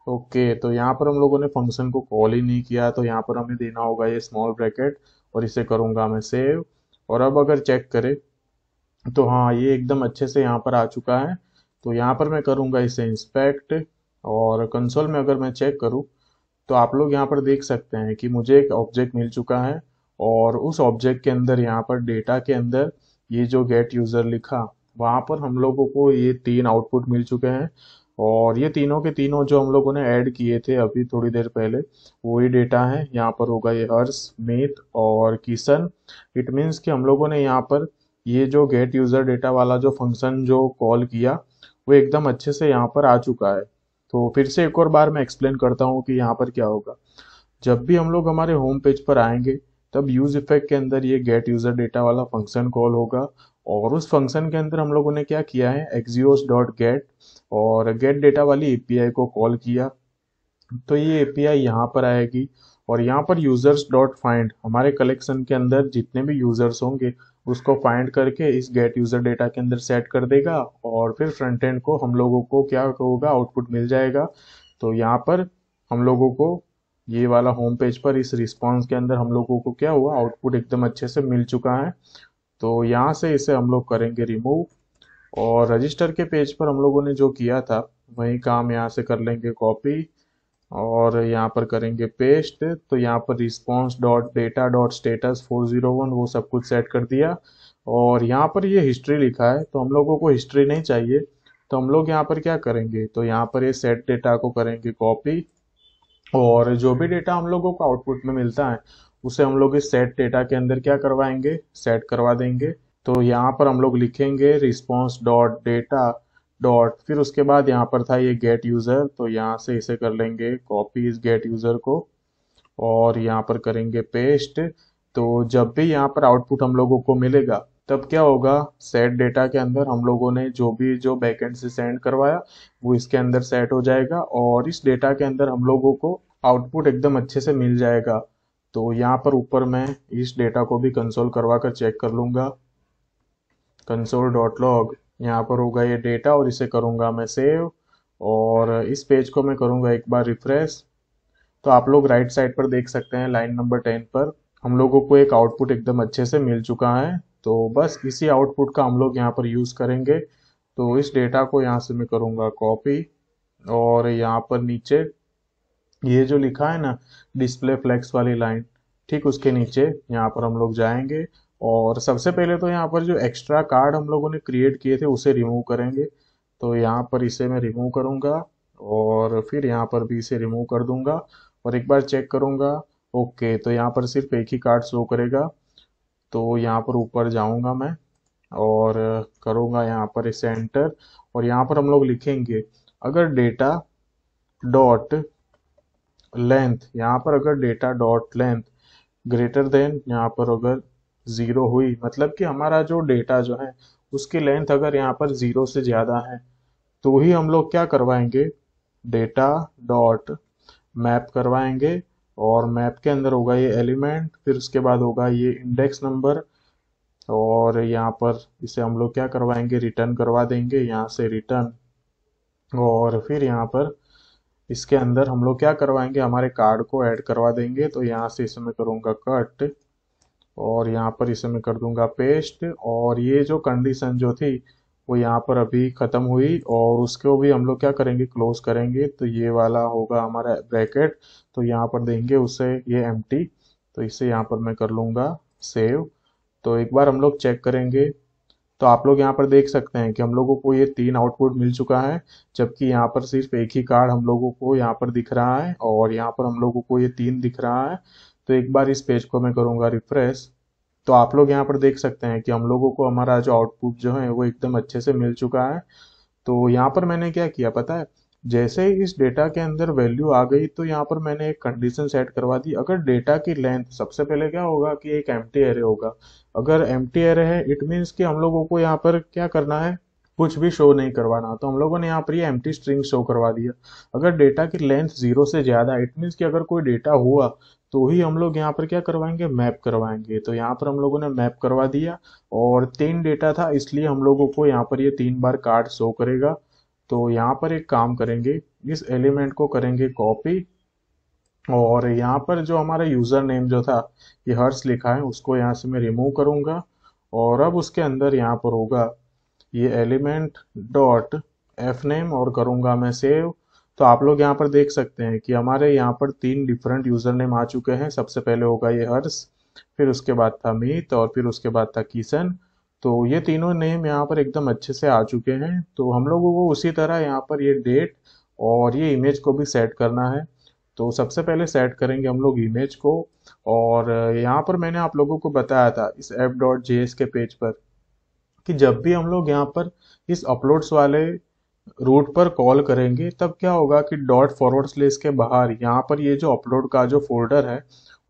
okay तो यहाँ पर हम लोगों ने फंक्शन को कॉल ही नहीं किया तो यहाँ पर हमें देना होगा ये स्मॉल ब्रैकेट और इसे करूँगा मैं सेव और अब अगर चेक करें तो हाँ ये एकदम अच्छे से यहाँ पर आ चुका है तो यहाँ पर मैं करूँगा इसे इंस्पेक्ट और कंसोल में अगर मैं चेक करूँ तो आप लोग यहाँ पर देख सकते हैं कि मुझे एक ऑब्जेक्ट मिल चुका है और उस ऑब्जेक्ट के अंदर यहाँ पर डेटा के अंदर ये जो गेट यूज़र लिखा वहाँ पर हम लोगों को ये तीन आउटपुट मिल चुके हैं और ये तीनों के तीनों जो हम लोगों ने ऐड किए थे अभी थोड़ी देर पहले वही डेटा है यहाँ पर होगा ये हर्ष मेत और किशन इट मीन्स कि हम लोगों ने यहाँ पर ये जो गेट यूज़र डेटा वाला जो फंक्शन जो कॉल किया वो एकदम अच्छे से यहाँ पर आ चुका है तो फिर से एक और बार मैं एक्सप्लेन करता हूँ कि यहाँ पर क्या होगा जब भी हम लोग हमारे होम पेज पर आएंगे तब यूज इफेक्ट के अंदर ये गेट यूजर डेटा वाला फंक्शन कॉल होगा और उस फंक्शन के अंदर हम लोगों ने क्या किया है एक्जियोस डॉट गेट और गेट डेटा वाली एपीआई को कॉल किया तो ये एपीआई यहाँ पर आएगी और यहाँ पर यूजर्स डॉट फाइंड हमारे कलेक्शन के अंदर जितने भी यूजर्स होंगे उसको फाइंड करके इस गेट यूजर डेटा के अंदर सेट कर देगा और फिर फ्रंट एंड को हम लोगों को क्या होगा आउटपुट मिल जाएगा तो यहाँ पर हम लोगों को ये वाला होम पेज पर इस रिस्पॉन्स के अंदर हम लोगों को क्या हुआ आउटपुट एकदम अच्छे से मिल चुका है तो यहाँ से इसे हम लोग करेंगे रिमूव और रजिस्टर के पेज पर हम लोगों ने जो किया था वही काम यहाँ से कर लेंगे कॉपी और यहाँ पर करेंगे पेस्ट तो यहाँ पर response dot data dot status four zero one वो सब कुछ सेट कर दिया और यहाँ पर ये हिस्ट्री लिखा है तो हम लोगों को हिस्ट्री नहीं चाहिए तो हम लोग यहाँ पर क्या करेंगे तो यहाँ पर ये सेट डेटा को करेंगे कॉपी और जो भी डेटा हम लोगों को आउटपुट में मिलता है उसे हम लोग इस सेट डेटा के अंदर क्या करवाएंगे सेट करवा देंगे तो यहाँ पर हम लोग लिखेंगे रिस्पॉन्स डॉट डेटा डॉट फिर उसके बाद यहाँ पर था ये गेट यूज़र तो यहाँ से इसे कर लेंगे कॉपी इस गेट यूज़र को और यहाँ पर करेंगे पेस्ट तो जब भी यहाँ पर आउटपुट हम लोगों को मिलेगा तब क्या होगा सेट डेटा के अंदर हम लोगों ने जो भी जो बैकेंड से सेंड करवाया वो इसके अंदर सेट हो जाएगा और इस डेटा के अंदर हम लोगों को आउटपुट एकदम अच्छे से मिल जाएगा तो यहाँ पर ऊपर मैं इस डेटा को भी कंसोल करवा कर चेक कर लूँगा कंसोल डॉट लॉग यहाँ पर होगा ये डेटा और इसे करूँगा मैं सेव और इस पेज को मैं करूँगा एक बार रिफ्रेश तो आप लोग राइट साइड पर देख सकते हैं लाइन नंबर टेन पर हम लोगों को एक आउटपुट एकदम अच्छे से मिल चुका है तो बस इसी आउटपुट का हम लोग यहाँ पर यूज़ करेंगे तो इस डेटा को यहाँ से मैं करूँगा कॉपी और यहाँ पर नीचे ये जो लिखा है ना डिस्प्ले फ्लैक्स वाली लाइन ठीक उसके नीचे यहाँ पर हम लोग जाएंगे और सबसे पहले तो यहाँ पर जो एक्स्ट्रा कार्ड हम लोगों ने क्रिएट किए थे उसे रिमूव करेंगे तो यहाँ पर इसे मैं रिमूव करूँगा और फिर यहाँ पर भी इसे रिमूव कर दूँगा और एक बार चेक करूँगा ओके तो यहाँ पर सिर्फ एक ही कार्ड शो करेगा तो यहाँ पर ऊपर जाऊँगा मैं और करूँगा यहाँ पर इसे एंटर और यहाँ पर हम लोग लिखेंगे अगर डेटा डॉट लेंथ यहाँ पर अगर data dot length greater than यहाँ पर अगर ज़ीरो हुई मतलब कि हमारा जो डेटा जो है उसकी लेंथ अगर यहाँ पर ज़ीरो से ज़्यादा है तो ही हम लोग क्या करवाएंगे डेटा डॉट मैप करवाएंगे और मैप के अंदर होगा ये एलिमेंट फिर उसके बाद होगा ये इंडेक्स नंबर और यहाँ पर इसे हम लोग क्या करवाएंगे रिटर्न करवा देंगे यहाँ से रिटर्न और फिर यहाँ पर इसके अंदर हम लोग क्या करवाएंगे हमारे कार्ड को ऐड करवा देंगे तो यहाँ से इसे मैं करूँगा कट और यहाँ पर इसे मैं कर दूंगा पेस्ट और ये जो कंडीशन जो थी वो यहाँ पर अभी ख़त्म हुई और उसको भी हम लोग क्या करेंगे क्लोज करेंगे तो ये वाला होगा हमारा ब्रैकेट तो यहाँ पर देंगे उसे ये एम तो इसे यहाँ पर मैं कर लूँगा सेव तो एक बार हम लोग चेक करेंगे तो आप लोग यहाँ पर देख सकते हैं कि हम लोगों को ये तीन आउटपुट मिल चुका है जबकि यहाँ पर सिर्फ एक ही कार्ड हम लोगों को यहाँ पर दिख रहा है और यहाँ पर हम लोगों को ये तीन दिख रहा है तो एक बार इस पेज को मैं करूँगा रिफ्रेश तो आप लोग यहाँ पर देख सकते हैं कि हम लोगों को हमारा जो आउटपुट जो है वो एकदम अच्छे से मिल चुका है तो यहाँ पर मैंने क्या किया पता है जैसे इस डेटा के अंदर वैल्यू आ गई तो यहाँ पर मैंने एक कंडीशन सेट करवा दी अगर डेटा की लेंथ सबसे पहले क्या होगा कि एक एम टी एरे होगा अगर एम टी एरे है इट मीन्स कि हम लोगों को यहाँ पर क्या करना है कुछ भी शो नहीं करवाना तो हम लोगों ने यहाँ पर ये एम टी स्ट्रिंग शो करवा दिया अगर डेटा की लेंथ जीरो से ज़्यादा इट मीन्स कि अगर कोई डेटा हुआ तो ही हम लोग यहाँ पर क्या करवाएंगे मैप करवाएंगे तो यहाँ पर हम लोगों ने मैप करवा दिया और तीन डेटा था इसलिए हम लोगों को यहाँ पर ये यह तीन बार कार्ड शो करेगा तो यहाँ पर एक काम करेंगे इस एलिमेंट को करेंगे कॉपी और यहाँ पर जो हमारा यूज़र नेम जो था ये हर्ष लिखा है उसको यहाँ से मैं रिमूव करूंगा और अब उसके अंदर यहाँ पर होगा ये एलिमेंट डॉट एफ नेम और करूंगा मैं सेव तो आप लोग यहाँ पर देख सकते हैं कि हमारे यहाँ पर तीन डिफरेंट यूज़र नेम आ चुके हैं सबसे पहले होगा ये हर्ष फिर उसके बाद था मीत और फिर उसके बाद था किशन तो ये तीनों नेम यहाँ पर एकदम अच्छे से आ चुके हैं तो हम लोगों को उसी तरह यहाँ पर ये डेट और ये इमेज को भी सेट करना है तो सबसे पहले सेट करेंगे हम लोग इमेज को और यहाँ पर मैंने आप लोगों को बताया था इस एप डॉट जे के पेज पर कि जब भी हम लोग यहाँ पर इस अपलोड्स वाले रूट पर कॉल करेंगे तब क्या होगा कि डॉट फॉरवर्ड स्लेस के बाहर यहाँ पर ये जो अपलोड का जो फोल्डर है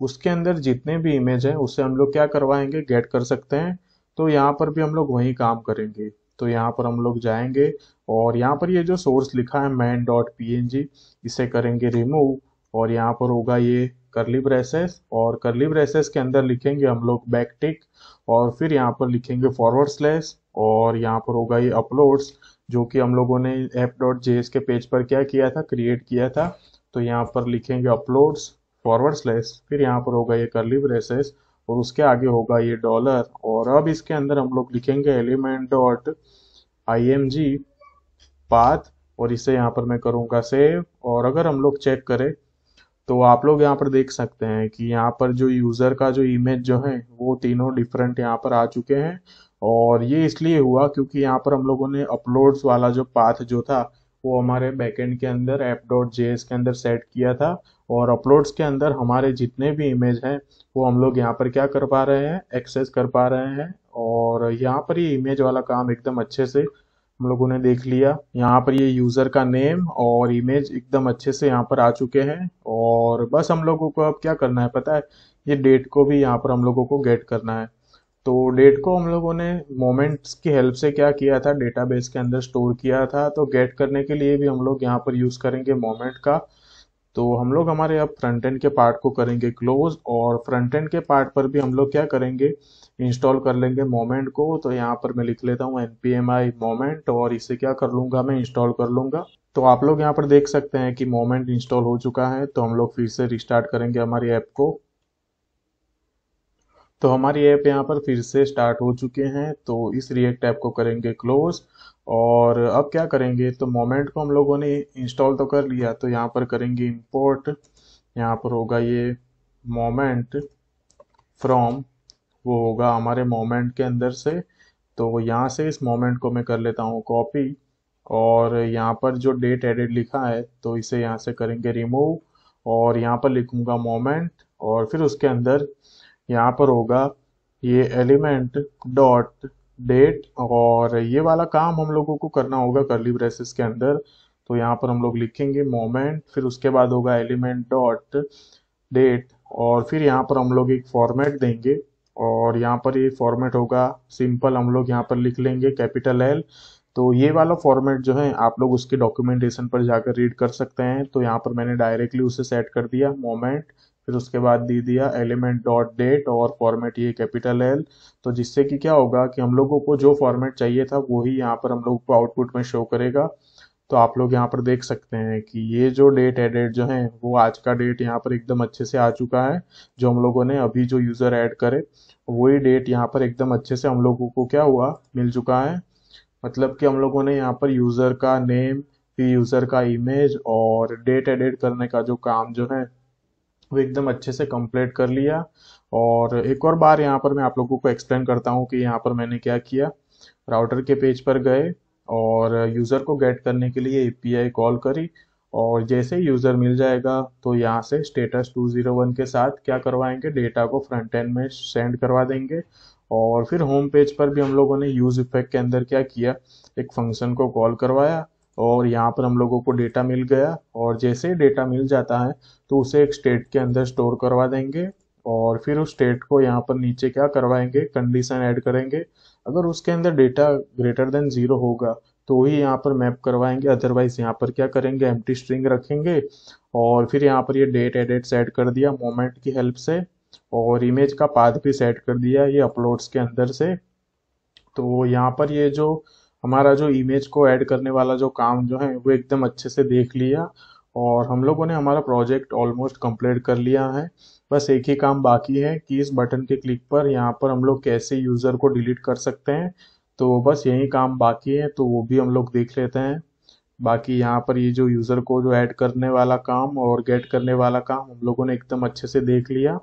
उसके अंदर जितने भी इमेज हैं उससे हम लोग क्या करवाएंगे गेट कर सकते हैं तो यहाँ पर भी हम लोग वही काम करेंगे तो यहाँ पर हम लोग जाएंगे और यहाँ पर ये जो सोर्स लिखा है मैन डॉट पी इसे करेंगे रिमूव और यहाँ पर होगा ये करली ब्रेसेस और करली ब्रेसेस के अंदर लिखेंगे हम लोग बैकटिक और फिर यहाँ पर लिखेंगे फॉरवर्ड स्लेस और यहाँ पर होगा ये अपलोड्स जो कि हम लोगों ने एप डॉट जे के पेज पर क्या किया था क्रिएट किया था तो यहाँ पर लिखेंगे अपलोड्स फॉरवर्ड स्लेस फिर यहाँ पर होगा ये करली ब्रेसेस और उसके आगे होगा ये डॉलर और अब इसके अंदर हम लोग लिखेंगे element dot I M G path और इसे यहाँ पर मैं करूँगा सेव और अगर हम लोग चेक करें तो आप लोग यहाँ पर देख सकते हैं कि यहाँ पर जो यूज़र का जो इमेज जो है वो तीनों डिफरेंट यहाँ पर आ चुके हैं और ये इसलिए हुआ क्योंकि यहाँ पर हम लोगों ने अपलोड्स वाला जो पाथ जो था वो हमारे बैकएंड के अंदर एप डॉट जे के अंदर सेट किया था और अपलोड्स के अंदर हमारे जितने भी इमेज हैं वो हम लोग यहाँ पर क्या कर पा रहे हैं एक्सेस कर पा रहे हैं और यहाँ पर ये इमेज वाला काम एकदम अच्छे से हम लोगों ने देख लिया यहाँ पर ये यूज़र का नेम और इमेज एकदम अच्छे से यहाँ पर आ चुके हैं और बस हम लोगों को अब क्या करना है पता है ये डेट को भी यहाँ पर हम लोगों को गेट करना है तो डेट को हम लोगों ने मोमेंट्स की हेल्प से क्या किया था डेटाबेस के अंदर स्टोर किया था तो गेट करने के लिए भी हम लोग यहाँ पर यूज़ करेंगे मोमेंट का तो हम लोग हमारे अब फ्रंट एंड के पार्ट को करेंगे क्लोज और फ्रंट एंड के पार्ट पर भी हम लोग क्या करेंगे इंस्टॉल कर लेंगे मोमेंट को तो यहाँ पर मैं लिख लेता हूँ एनपीएमआई मोमेंट और इसे क्या कर लूंगा मैं इंस्टॉल कर लूंगा तो आप लोग यहाँ पर देख सकते हैं कि मोमेंट इंस्टॉल हो चुका है तो हम लोग फिर से रिस्टार्ट करेंगे हमारी ऐप को तो हमारी ऐप यहाँ पर फिर से स्टार्ट हो चुके हैं तो इस रिएक्ट ऐप को करेंगे क्लोज और अब क्या करेंगे तो मोमेंट को हम लोगों ने इंस्टॉल तो कर लिया तो यहाँ पर करेंगे इंपोर्ट यहाँ पर होगा ये मोमेंट फ्रॉम वो होगा हमारे मोमेंट के अंदर से तो यहाँ से इस मोमेंट को मैं कर लेता हूँ कॉपी और यहाँ पर जो डेट एडिट लिखा है तो इसे यहाँ से करेंगे रिमूव और यहाँ पर लिखूँगा मोमेंट और फिर उसके अंदर यहाँ पर होगा ये एलिमेंट डॉट डेट और ये वाला काम हम लोगों को करना होगा करली ब्रेसेस के अंदर तो यहाँ पर हम लोग लिखेंगे मोमेंट फिर उसके बाद होगा एलिमेंट डॉट डेट और फिर यहाँ पर हम लोग एक फॉर्मेट देंगे और यहाँ पर ये फॉर्मेट होगा सिंपल हम लोग यहाँ पर लिख लेंगे कैपिटल एल तो ये वाला फॉर्मेट जो है आप लोग उसके डॉक्यूमेंटेशन पर जाकर रीड कर सकते हैं तो यहाँ पर मैंने डायरेक्टली उसे सेट कर दिया मोमेंट फिर उसके बाद दे दिया एलिमेंट डॉट डेट और फॉर्मेट ये कैपिटल एल तो जिससे कि क्या होगा कि हम लोगों को जो फॉर्मेट चाहिए था वही यहाँ पर हम लोग को आउटपुट में शो करेगा तो आप लोग यहाँ पर देख सकते हैं कि ये जो डेट एडेड जो है वो आज का डेट यहाँ पर एकदम अच्छे से आ चुका है जो हम लोगों ने अभी जो यूज़र ऐड करे वही डेट यहाँ पर एकदम अच्छे से हम लोगों को क्या हुआ मिल चुका है मतलब कि हम लोगों ने यहाँ पर यूज़र का नेम फिर यूज़र का इमेज और डेट एडिट करने का जो काम जो है वो एकदम अच्छे से कंप्लीट कर लिया और एक और बार यहाँ पर मैं आप लोगों को एक्सप्लेन करता हूँ कि यहाँ पर मैंने क्या किया राउटर के पेज पर गए और यूज़र को गेट करने के लिए ए कॉल करी और जैसे यूज़र मिल जाएगा तो यहाँ से स्टेटस 201 के साथ क्या करवाएंगे डेटा को फ्रंट एंड में सेंड करवा देंगे और फिर होम पेज पर भी हम लोगों ने यूज़ इफेक्ट के अंदर क्या किया एक फंक्शन को कॉल करवाया और यहाँ पर हम लोगों को डेटा मिल गया और जैसे ही डेटा मिल जाता है तो उसे एक स्टेट के अंदर स्टोर करवा देंगे और फिर उस स्टेट को यहाँ पर नीचे क्या करवाएंगे कंडीशन ऐड करेंगे अगर उसके अंदर डेटा ग्रेटर देन ज़ीरो होगा तो ही यहाँ पर मैप करवाएंगे अदरवाइज यहाँ पर क्या करेंगे एम स्ट्रिंग रखेंगे और फिर यहाँ पर ये डेट एडेट सेट कर दिया मोमेंट की हेल्प से और इमेज का पाथ भी सेट कर दिया ये अपलोड्स के अंदर से तो यहाँ पर ये जो हमारा जो इमेज को ऐड करने वाला जो काम जो है वो एकदम अच्छे से देख लिया और हम लोगों ने हमारा प्रोजेक्ट ऑलमोस्ट कंप्लीट कर लिया है बस एक ही काम बाकी है कि इस बटन के क्लिक पर यहाँ पर हम लोग कैसे यूज़र को डिलीट कर सकते हैं तो बस यही काम बाकी है तो वो भी हम लोग देख लेते हैं बाकी यहाँ पर ये जो यूज़र को जो ऐड करने वाला काम और गेट करने वाला काम हम लोगों ने एकदम अच्छे से देख लिया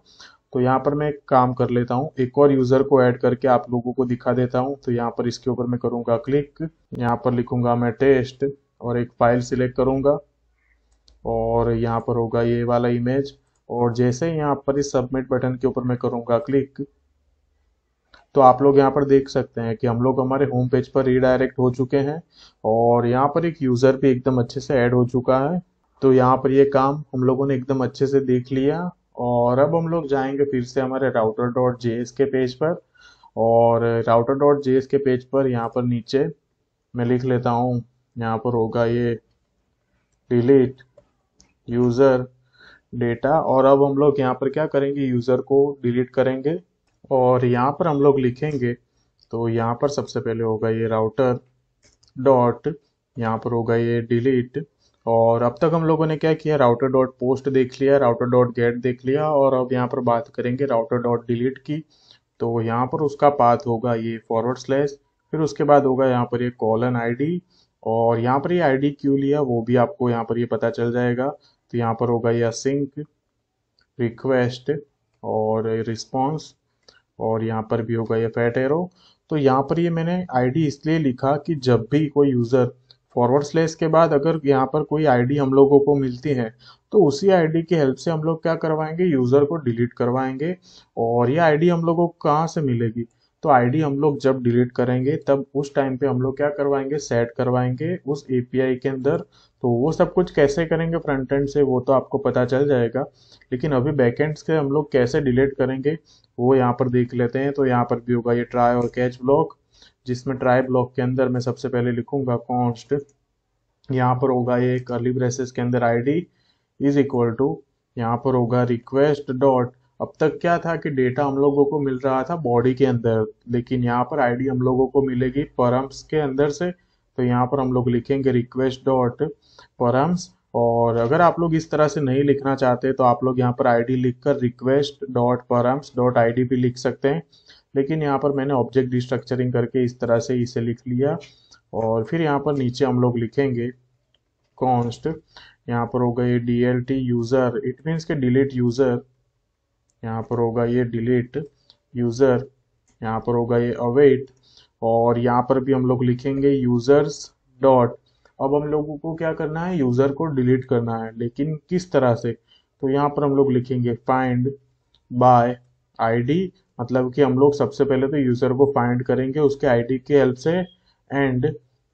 तो यहाँ पर मैं एक काम कर लेता हूँ एक और यूज़र को ऐड करके आप लोगों को दिखा देता हूँ तो यहाँ पर इसके ऊपर मैं करूँगा क्लिक यहाँ पर लिखूंगा मैं टेस्ट और एक फाइल सिलेक्ट करूंगा और यहाँ पर होगा ये वाला इमेज और जैसे यहाँ पर इस सबमिट बटन के ऊपर मैं करूंगा क्लिक तो आप लोग यहाँ पर देख सकते हैं कि हम लोग हमारे होम पेज पर रीडायरेक्ट हो चुके हैं और यहाँ पर एक यूज़र भी एकदम अच्छे से ऐड हो चुका है तो यहाँ पर ये काम हम लोगों ने एकदम अच्छे से देख लिया और अब हम लोग जाएंगे फिर से हमारे राउटर डॉट जे के पेज पर और राउटर डॉट जे के पेज पर यहाँ पर नीचे मैं लिख लेता हूँ यहाँ पर होगा ये डिलीट यूज़र डेटा और अब हम लोग यहाँ पर क्या करेंगे यूज़र को डिलीट करेंगे और यहाँ पर हम लोग लिखेंगे तो यहाँ पर सबसे पहले होगा ये राउटर डॉट यहाँ पर होगा ये डिलीट और अब तक हम लोगों ने क्या किया राउटर डॉट पोस्ट देख लिया राउटर डॉट गेट देख लिया और अब यहाँ पर बात करेंगे राउटर डॉट डिलीट की तो यहाँ पर उसका पाथ होगा ये फॉरवर्ड स्लैश फिर उसके बाद होगा यहाँ पर ये कॉलन आईडी और यहाँ पर ये आईडी क्यों लिया वो भी आपको यहाँ पर ये पता चल जाएगा तो यहाँ पर होगा यह सिंक रिक्वेस्ट और रिस्पॉन्स और यहाँ पर भी होगा ये फैट एरो तो यहाँ पर ये मैंने आईडी इसलिए लिखा कि जब भी कोई यूज़र फॉरवर्ड स्लेस के बाद अगर यहाँ पर कोई आईडी हम लोगों को मिलती है तो उसी आईडी की हेल्प से हम लोग क्या करवाएंगे यूज़र को डिलीट करवाएंगे और ये आईडी हम लोगों को कहाँ से मिलेगी तो आईडी हम लोग जब डिलीट करेंगे तब उस टाइम पे हम लोग क्या करवाएंगे सेट करवाएंगे उस एपीआई के अंदर तो वो सब कुछ कैसे करेंगे फ्रंट एंड से वो तो आपको पता चल जाएगा लेकिन अभी बैक एंड से हम लोग कैसे डिलीट करेंगे वो यहाँ पर देख लेते हैं तो यहाँ पर भी होगा ये ट्राई और कैच ब्लॉक जिसमें ट्राई ब्लॉक के अंदर मैं सबसे पहले लिखूंगा कॉन्स्ट यहाँ पर होगा ये कर्ली ब्रेसेस के अंदर आईडी इज इक्वल टू यहाँ पर होगा रिक्वेस्ट डॉट अब तक क्या था कि डेटा हम लोगों को मिल रहा था बॉडी के अंदर लेकिन यहाँ पर आईडी हम लोगों को मिलेगी परम्स के अंदर से तो यहाँ पर हम लोग लिखेंगे रिक्वेस्ट डॉट परम्स और अगर आप लोग इस तरह से नहीं लिखना चाहते तो आप लोग यहाँ पर आईडी लिखकर request dot params dot I भी लिख सकते हैं लेकिन यहाँ पर मैंने ऑब्जेक्ट डिस्ट्रक्चरिंग करके इस तरह से इसे लिख लिया और फिर यहाँ पर नीचे हम लोग लिखेंगे कॉन्स्ट यहाँ पर होगा ये D L T user it means के डिलीट यूज़र यहाँ पर होगा ये डिलीट यूज़र यहाँ पर होगा ये अवेट और यहाँ पर भी हम लोग लिखेंगे यूज़र्स डॉट अब हम लोगों को क्या करना है यूज़र को डिलीट करना है लेकिन किस तरह से तो यहाँ पर हम लोग लिखेंगे फाइंड बाय आईडी मतलब कि हम लोग सबसे पहले तो यूज़र को फाइंड करेंगे उसके आईडी के हेल्प से एंड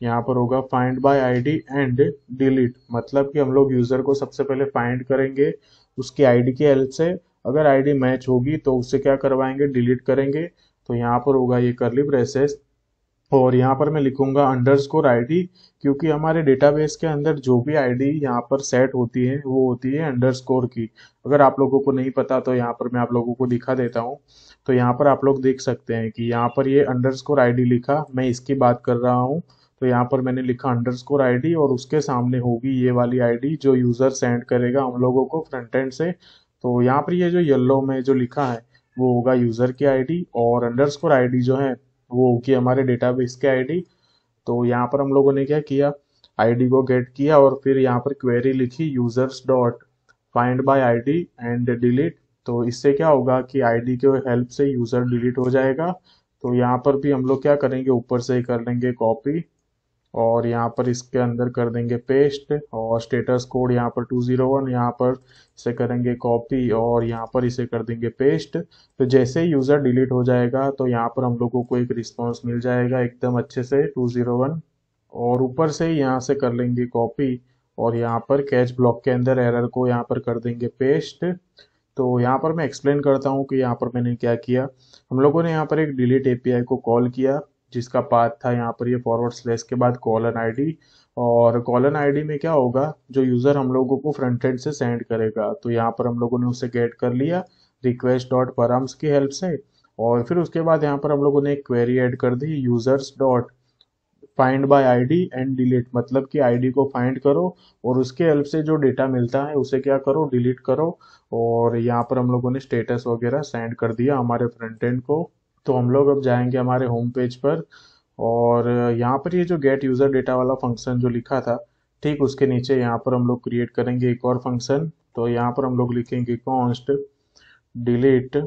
यहाँ पर होगा find by ID and delete मतलब कि हम लोग यूज़र को सबसे पहले फाइंड करेंगे उसकी आईडी के हेल्प से अगर आईडी मैच होगी तो उससे क्या करवाएंगे डिलीट करेंगे तो यहाँ पर होगा ये करली प्रेसेस तो और यहाँ पर मैं लिखूंगा अंडर स्कोर क्योंकि हमारे डेटाबेस के अंदर जो भी आईडी यहाँ पर सेट होती है वो होती है अंडर स्कोर की अगर आप लोगों को नहीं पता तो यहाँ पर मैं आप लोगों को दिखा देता हूँ तो यहाँ पर आप लोग देख सकते हैं कि यहाँ पर ये अंडर स्कोर लिखा मैं इसकी बात कर रहा हूँ तो यहाँ पर मैंने लिखा अंडर स्कोर और उसके सामने होगी ये वाली आईडी जो यूज़र सेंड करेगा हम लोगों को फ्रंट एंड से तो यहाँ पर ये जो येल्लो में जो लिखा है वो होगा यूज़र की आईडी और अंडर स्कोर जो है वो की हमारे डेटाबेस के आईडी तो यहाँ पर हम लोगों ने क्या किया आईडी को गेट किया और फिर यहाँ पर क्वेरी लिखी users dot find by ID and delete तो इससे क्या होगा कि आईडी के हेल्प से यूजर डिलीट हो जाएगा तो यहाँ पर भी हम लोग क्या करेंगे ऊपर से कर लेंगे कॉपी और यहाँ पर इसके अंदर कर देंगे पेस्ट और स्टेटस कोड यहाँ पर 201 यहाँ पर इसे करेंगे कॉपी और यहाँ पर इसे कर देंगे पेस्ट तो जैसे ही यूज़र डिलीट हो जाएगा तो यहाँ पर हम लोगों को एक रिस्पॉन्स मिल जाएगा एकदम अच्छे से 201 और ऊपर से यहाँ से कर लेंगे कॉपी और यहाँ पर कैच ब्लॉक के अंदर एरर को यहाँ पर कर देंगे पेस्ट तो यहाँ पर मैं एक्सप्लेन करता हूँ कि यहाँ पर मैंने क्या किया हम लोगों ने यहाँ पर एक डिलीट एपीआई को कॉल किया जिसका पाथ था यहाँ पर ये फॉरवर्ड स्लैश के बाद कॉलन आईडी और कॉलन आईडी में क्या होगा जो यूज़र हम लोगों को फ्रंट एंड से सेंड करेगा तो यहाँ पर हम लोगों ने उसे गेट कर लिया रिक्वेस्ट डॉट परम्स की हेल्प से और फिर उसके बाद यहाँ पर हम लोगों ने एक क्वेरी एड कर दी users dot find by ID and delete मतलब कि आईडी को फाइंड करो और उसके हेल्प से जो डेटा मिलता है उसे क्या करो डिलीट करो और यहाँ पर हम लोगों ने स्टेटस वगैरह सेंड कर दिया हमारे फ्रंट एंड को तो हम लोग अब जाएंगे हमारे होम पेज पर और यहाँ पर ये जो गेट यूज़र डेटा वाला फंक्शन जो लिखा था ठीक उसके नीचे यहाँ पर हम लोग क्रिएट करेंगे एक और फंक्शन तो यहाँ पर हम लोग लिखेंगे कॉन्स्ट डिलीट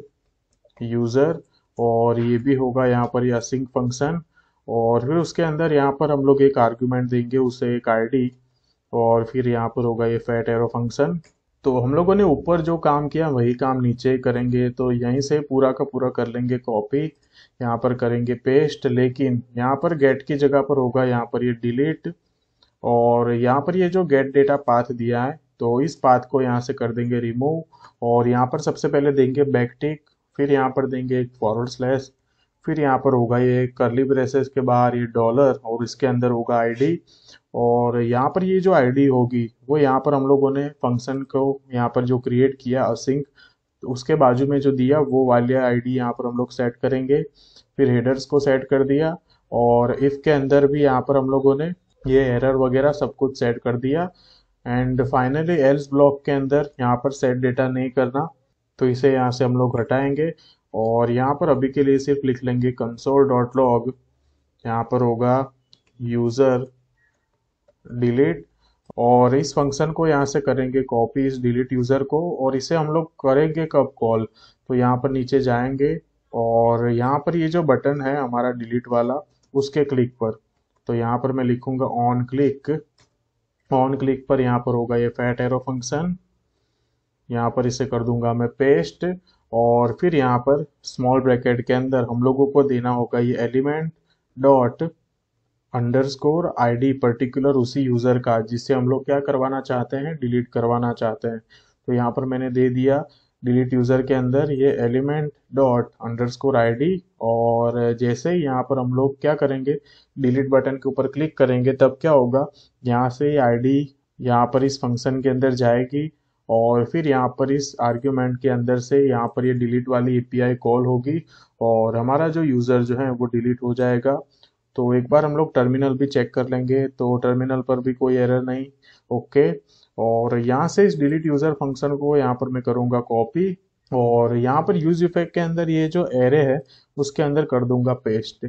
यूज़र और ये भी होगा यहाँ पर यह सिंक फंक्शन और फिर उसके अंदर यहाँ पर हम लोग एक आर्ग्यूमेंट देंगे उसे एक आईडी और फिर यहाँ पर होगा ये फैट एरो फंक्शन तो हम लोगों ने ऊपर जो काम किया वही काम नीचे करेंगे तो यहीं से पूरा का पूरा कर लेंगे कॉपी यहाँ पर करेंगे पेस्ट लेकिन यहाँ पर गेट की जगह पर होगा यहाँ पर ये डिलीट और यहाँ पर ये जो गेट डेटा पाथ दिया है तो इस पाथ को यहाँ से कर देंगे रिमूव और यहाँ पर सबसे पहले देंगे बैकटिक फिर यहाँ पर देंगे एक फॉरवर्ड स्लैश फिर यहाँ पर होगा ये करली ब्रेसेस के बाहर ये डॉलर और इसके अंदर होगा आईडी और यहाँ पर ये जो आईडी होगी वो यहाँ पर हम लोगों ने फंक्शन को यहाँ पर जो क्रिएट किया असिंक तो उसके बाजू में जो दिया वो वाली आईडी यहाँ पर हम लोग सेट करेंगे फिर हेडर्स को सेट कर दिया और इफ के अंदर भी यहाँ पर हम लोगों ने ये एरर वगैरह सब कुछ सेट कर दिया एंड फाइनली एल्स ब्लॉक के अंदर यहाँ पर सेट डेटा नहीं करना तो इसे यहाँ से हम लोग हटाएंगे और यहाँ पर अभी के लिए सिर्फ लिख लेंगे कंसोल डॉट लॉग यहाँ पर होगा यूज़र डिलीट और इस फंक्शन को यहाँ से करेंगे कॉपी इस डिलीट यूज़र को और इसे हम लोग करेंगे कब कॉल तो यहाँ पर नीचे जाएंगे और यहाँ पर ये जो बटन है हमारा डिलीट वाला उसके क्लिक पर तो यहाँ पर मैं लिखूंगा ऑन क्लिक ऑन क्लिक पर यहाँ पर होगा ये फैट एरो फंक्शन यहाँ पर इसे कर दूंगा मैं पेस्ट और फिर यहाँ पर स्मॉल ब्रैकेट के अंदर हम लोगों को देना होगा ये element dot underscore ID particular उसी यूज़र का जिससे हम लोग क्या करवाना चाहते हैं डिलीट करवाना चाहते हैं तो यहाँ पर मैंने दे दिया डिलीट यूज़र के अंदर ये एलिमेंट डॉट अंडर आई और जैसे यहाँ पर हम लोग क्या करेंगे डिलीट बटन के ऊपर क्लिक करेंगे तब क्या होगा यहाँ से आई डी यहाँ पर इस फंक्शन के अंदर जाएगी और फिर यहाँ पर इस आर्ग्यूमेंट के अंदर से यहाँ पर ये डिलीट वाली एपीआई कॉल होगी और हमारा जो यूज़र जो है वो डिलीट हो जाएगा तो एक बार हम लोग टर्मिनल भी चेक कर लेंगे तो टर्मिनल पर भी कोई एरर नहीं ओके और यहाँ से इस डिलीट यूज़र फंक्शन को यहाँ पर मैं करूँगा कॉपी और यहाँ पर यूज इफेक्ट के अंदर ये जो एरे है उसके अंदर कर दूंगा पेस्ट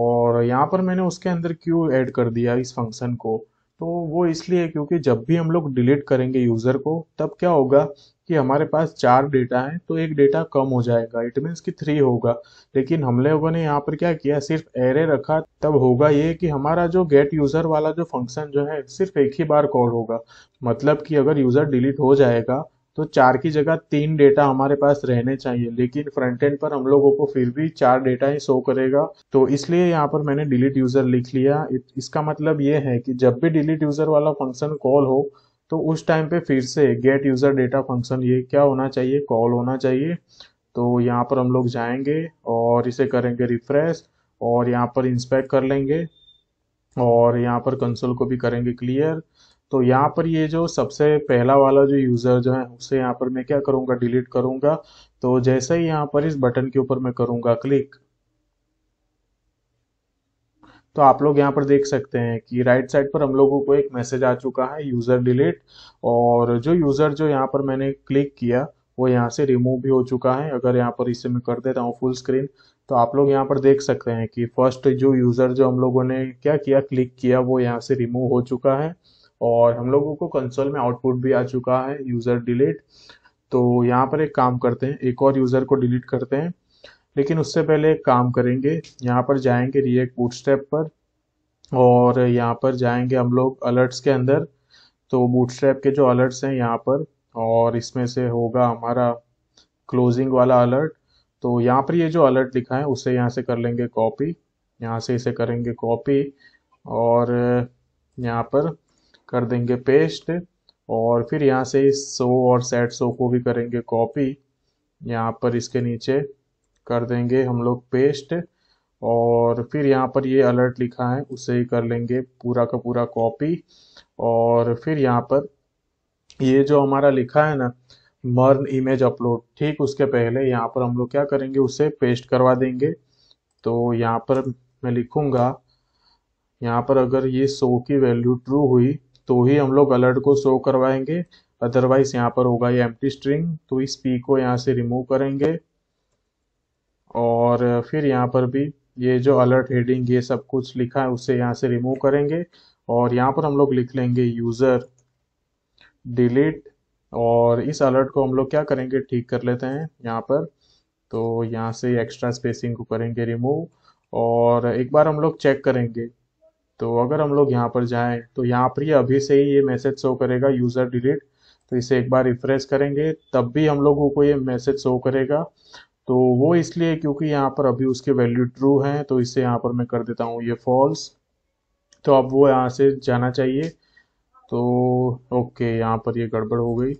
और यहाँ पर मैंने उसके अंदर क्यों ऐड कर दिया इस फंक्शन को तो वो इसलिए क्योंकि जब भी हम लोग डिलीट करेंगे यूज़र को तब क्या होगा कि हमारे पास चार डेटा है तो एक डेटा कम हो जाएगा इट मीन्स कि थ्री होगा लेकिन हम लोगों ने यहाँ पर क्या किया सिर्फ एरे रखा तब होगा ये कि हमारा जो गेट यूज़र वाला जो फंक्शन जो है सिर्फ एक ही बार कॉल होगा मतलब कि अगर यूज़र डिलीट हो जाएगा तो चार की जगह तीन डेटा हमारे पास रहने चाहिए लेकिन फ्रंट एंड पर हम लोगों को फिर भी चार डेटा ही शो करेगा तो इसलिए यहाँ पर मैंने डिलीट यूजर लिख लिया इसका मतलब ये है कि जब भी डिलीट यूजर वाला फंक्शन कॉल हो तो उस टाइम पे फिर से गेट यूजर डेटा फंक्शन ये क्या होना चाहिए कॉल होना चाहिए तो यहाँ पर हम लोग जाएंगे और इसे करेंगे रिफ्रेश और यहाँ पर इंस्पेक्ट कर लेंगे और यहाँ पर कंसोल को भी करेंगे क्लियर तो यहाँ पर ये जो सबसे पहला वाला जो यूज़र जो है उसे यहाँ पर मैं क्या करूँगा डिलीट करूँगा तो जैसे ही यहाँ पर इस बटन के ऊपर मैं करूँगा क्लिक तो आप लोग यहाँ पर देख सकते हैं कि राइट साइड पर हम लोगों को एक मैसेज आ चुका है यूज़र डिलीट और जो यूज़र जो यहाँ पर मैंने क्लिक किया वो यहाँ से रिमूव भी हो चुका है अगर यहाँ पर इसे मैं कर देता हूँ फुल स्क्रीन तो आप लोग यहाँ पर देख सकते हैं कि फर्स्ट जो यूज़र जो हम लोगों ने क्या किया क्लिक किया वो यहाँ से रिमूव हो चुका है और हम लोगों को कंसोल में आउटपुट भी आ चुका है यूज़र डिलीट तो यहाँ पर एक काम करते हैं एक और यूज़र को डिलीट करते हैं लेकिन उससे पहले एक काम करेंगे यहाँ पर जाएंगे रिएक्ट स्टेप पर और यहाँ पर जाएंगे हम लोग अलर्ट्स के अंदर तो बूटस्ट्रैप के जो अलर्ट्स हैं यहाँ पर और इसमें से होगा हमारा क्लोजिंग वाला अलर्ट तो यहाँ पर ये जो अलर्ट लिखा है उसे यहाँ से कर लेंगे कॉपी यहाँ से इसे करेंगे कॉपी और यहाँ पर कर देंगे पेस्ट और फिर यहाँ से इस सो और सेट सो को भी करेंगे कॉपी यहाँ पर इसके नीचे कर देंगे हम लोग पेस्ट और फिर यहाँ पर ये अलर्ट लिखा है उसे ही कर लेंगे पूरा का पूरा कॉपी और फिर यहाँ पर ये जो हमारा लिखा है ना मर्न इमेज अपलोड ठीक उसके पहले यहाँ पर हम लोग क्या करेंगे उसे पेस्ट करवा देंगे तो यहाँ पर मैं लिखूँगा यहाँ पर अगर ये सो की वैल्यू ट्रू हुई तो ही हम लोग अलर्ट को शो करवाएंगे अदरवाइज यहाँ पर होगा ये एम्प्टी स्ट्रिंग तो इस पी को यहाँ से रिमूव करेंगे और फिर यहाँ पर भी ये जो अलर्ट हेडिंग ये सब कुछ लिखा है उसे यहाँ से रिमूव करेंगे और यहाँ पर हम लोग लिख लेंगे यूज़र डिलीट और इस अलर्ट को हम लोग क्या करेंगे ठीक कर लेते हैं यहाँ पर तो यहाँ से एक्स्ट्रा स्पेसिंग को करेंगे रिमूव और एक बार हम लोग चेक करेंगे तो अगर हम लोग यहाँ पर जाएं तो यहाँ पर ये अभी से ही ये मैसेज शो करेगा यूज़र डिलीट तो इसे एक बार रिफ्रेश करेंगे तब भी हम लोगों को ये मैसेज शो करेगा तो वो इसलिए क्योंकि यहाँ पर अभी उसके वैल्यू ट्रू हैं तो इसे यहाँ पर मैं कर देता हूँ ये फॉल्स तो अब वो यहाँ से जाना चाहिए तो ओके यहाँ पर ये गड़बड़ हो गई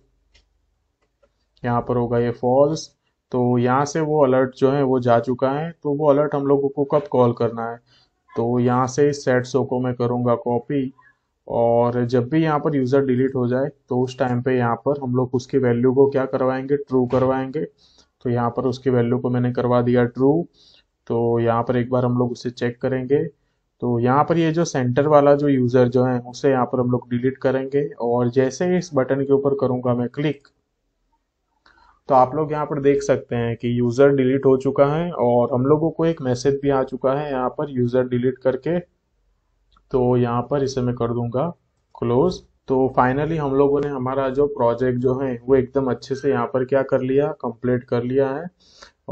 यहाँ पर होगा ये फॉल्स तो यहाँ से वो अलर्ट जो है वो जा चुका है तो वो अलर्ट हम लोगों को कब कॉल करना है तो यहाँ से इस सेट शो को मैं करूँगा कॉपी और जब भी यहाँ पर यूज़र डिलीट हो जाए तो उस टाइम पे यहाँ पर हम लोग उसकी वैल्यू को क्या करवाएंगे ट्रू करवाएंगे तो यहाँ पर उसकी वैल्यू को मैंने करवा दिया ट्रू तो यहाँ पर एक बार हम लोग उसे चेक करेंगे तो यहाँ पर ये जो सेंटर वाला जो यूज़र जो है उसे यहाँ पर हम लोग डिलीट करेंगे और जैसे इस बटन के ऊपर करूँगा मैं क्लिक तो आप लोग यहाँ पर देख सकते हैं कि यूज़र डिलीट हो चुका है और हम लोगों को एक मैसेज भी आ चुका है यहाँ पर यूज़र डिलीट करके तो यहाँ पर इसे मैं कर दूंगा क्लोज तो फाइनली हम लोगों ने हमारा जो प्रोजेक्ट जो है वो एकदम अच्छे से यहाँ पर क्या कर लिया कंप्लीट कर लिया है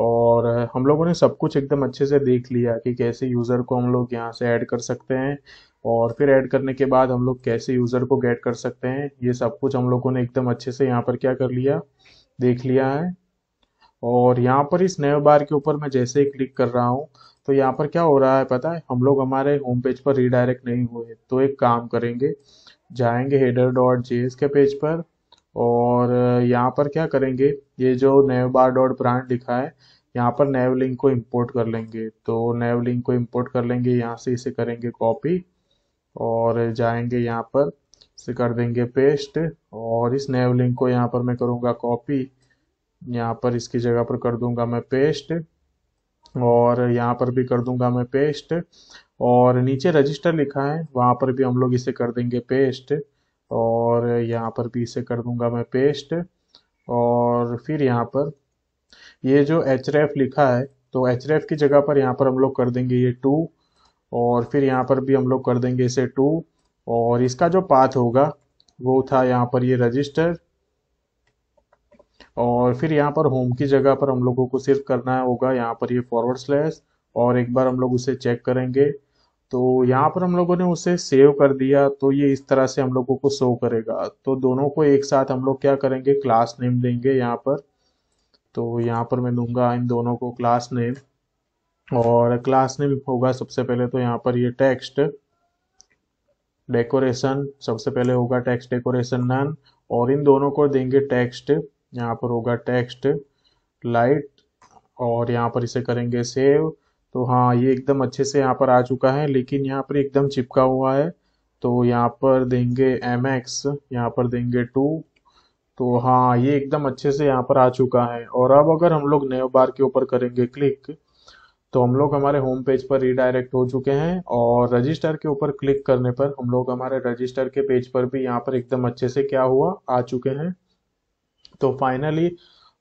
और हम लोगों ने सब कुछ एकदम अच्छे से देख लिया कि कैसे यूज़र को हम लोग यहाँ से ऐड कर सकते हैं और फिर ऐड करने के बाद हम लोग कैसे यूज़र को गेट कर सकते हैं ये सब कुछ हम लोगों ने एकदम अच्छे से यहाँ पर क्या कर लिया देख लिया है और यहाँ पर इस नए बार के ऊपर मैं जैसे ही क्लिक कर रहा हूँ तो यहाँ पर क्या हो रहा है पता है हम लोग हमारे होम पेज पर रीडायरेक्ट नहीं हुए तो एक काम करेंगे जाएंगे हेडर डॉट जे के पेज पर और यहाँ पर क्या करेंगे ये जो नए बार डॉट ब्रांड लिखा है यहाँ पर नैव लिंक को इम्पोर्ट कर लेंगे तो नैव लिंक को इम्पोर्ट कर लेंगे यहाँ से इसे करेंगे कॉपी और जाएंगे यहाँ पर से कर देंगे पेस्ट और इस नेव लिंक को यहाँ पर मैं करूँगा कॉपी यहाँ पर इसकी जगह पर कर दूंगा मैं पेस्ट और यहाँ पर भी कर दूंगा मैं पेस्ट और नीचे रजिस्टर लिखा है वहाँ पर भी हम लोग इसे कर देंगे पेस्ट और यहाँ पर भी इसे कर दूंगा मैं पेस्ट और फिर यहाँ पर ये जो एच लिखा है तो एच की जगह पर यहाँ पर हम लोग कर देंगे ये टू और फिर यहाँ पर भी हम लोग कर देंगे इसे टू और इसका जो पाथ होगा वो था यहाँ पर ये रजिस्टर और फिर यहाँ पर होम की जगह पर हम लोगों को सिर्फ करना होगा यहाँ पर ये फॉरवर्ड स्लैश और एक बार हम लोग उसे चेक करेंगे तो यहाँ पर हम लोगों ने उसे सेव कर दिया तो ये इस तरह से हम लोगों को शो करेगा तो दोनों को एक साथ हम लोग क्या करेंगे क्लास नेम देंगे यहाँ पर तो यहाँ पर मैं दूंगा इन दोनों को क्लास नेम और क्लास नेम होगा सबसे पहले तो यहाँ पर ये टेक्स्ट डेकोरेशन सबसे पहले होगा टेक्स्ट डेकोरेशन नन और इन दोनों को देंगे टेक्स्ट यहाँ पर होगा टेक्स्ट लाइट और यहाँ पर इसे करेंगे सेव तो हाँ ये एकदम अच्छे से यहाँ पर आ चुका है लेकिन यहाँ पर एकदम चिपका हुआ है तो यहाँ पर देंगे एम एक्स यहाँ पर देंगे टू तो हाँ ये एकदम अच्छे से यहाँ पर आ चुका है और अब अगर हम लोग नए बार के ऊपर करेंगे क्लिक तो हम लोग हमारे होम पेज पर रिडायरेक्ट हो चुके हैं और रजिस्टर के ऊपर क्लिक करने पर हम लोग हमारे रजिस्टर के पेज पर भी यहाँ पर एकदम अच्छे से क्या हुआ आ चुके हैं तो फाइनली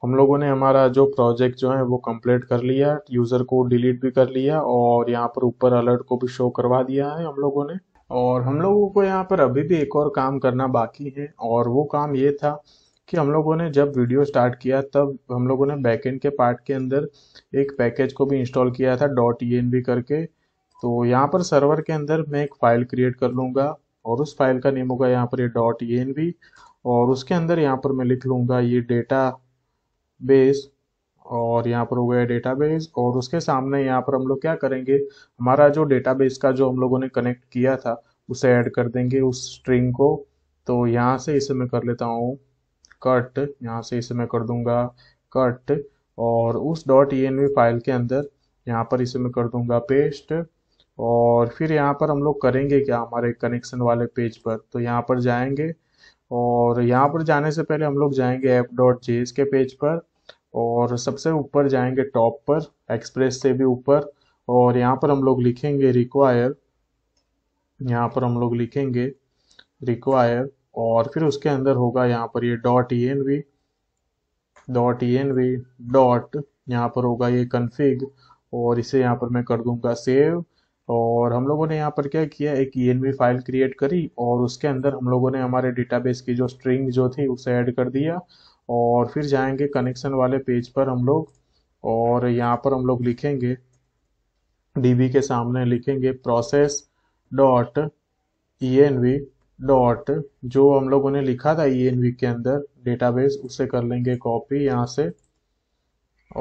हम लोगों ने हमारा जो प्रोजेक्ट जो है वो कंप्लीट कर लिया यूज़र को डिलीट भी कर लिया और यहाँ पर ऊपर अलर्ट को भी शो करवा दिया है हम लोगों ने और हम लोगों को यहाँ पर अभी भी एक और काम करना बाकी है और वो काम ये था कि हम लोगों ने जब वीडियो स्टार्ट किया तब हम लोगों ने एंड के पार्ट के अंदर एक पैकेज को भी इंस्टॉल किया था डॉट ई करके तो यहाँ पर सर्वर के अंदर मैं एक फ़ाइल क्रिएट कर लूँगा और उस फाइल का नेम होगा यहाँ पर ये डॉट ई और उसके अंदर यहाँ पर मैं लिख लूँगा ये डेटा बेस और यहाँ पर हो गया बेस और उसके सामने यहाँ पर हम लोग क्या करेंगे हमारा जो बेस का जो हम लोगों ने कनेक्ट किया था उसे ऐड कर देंगे उस स्ट्रिंग को तो यहाँ से इसे मैं कर लेता हूँ कट यहाँ से इसे मैं कर दूंगा कट और उस डॉट ई फाइल के अंदर यहाँ पर इसे मैं कर दूंगा पेस्ट और फिर यहाँ पर हम लोग करेंगे क्या हमारे कनेक्शन वाले पेज पर तो यहाँ पर जाएंगे और यहाँ पर जाने से पहले हम लोग जाएंगे ऐप डॉट जे के पेज पर और सबसे ऊपर जाएंगे टॉप पर एक्सप्रेस से भी ऊपर और यहाँ पर हम लोग लिखेंगे रिक्वायर यहाँ पर हम लोग लिखेंगे रिक्वायर और फिर उसके अंदर होगा यहाँ पर ये dot E N V dot E N V dot यहाँ पर होगा ये कन्फिग और इसे यहाँ पर मैं कर दूंगा सेव और हम लोगों ने यहाँ पर क्या किया एक ई फाइल क्रिएट करी और उसके अंदर हम लोगों ने हमारे डेटाबेस की जो स्ट्रिंग जो थी उसे ऐड कर दिया और फिर जाएंगे कनेक्शन वाले पेज पर हम लोग और यहाँ पर हम लोग लिखेंगे डीबी के सामने लिखेंगे process dot E N V dot जो हम लोगों ने लिखा था ई e के अंदर डेटाबेस उसे कर लेंगे कॉपी यहाँ से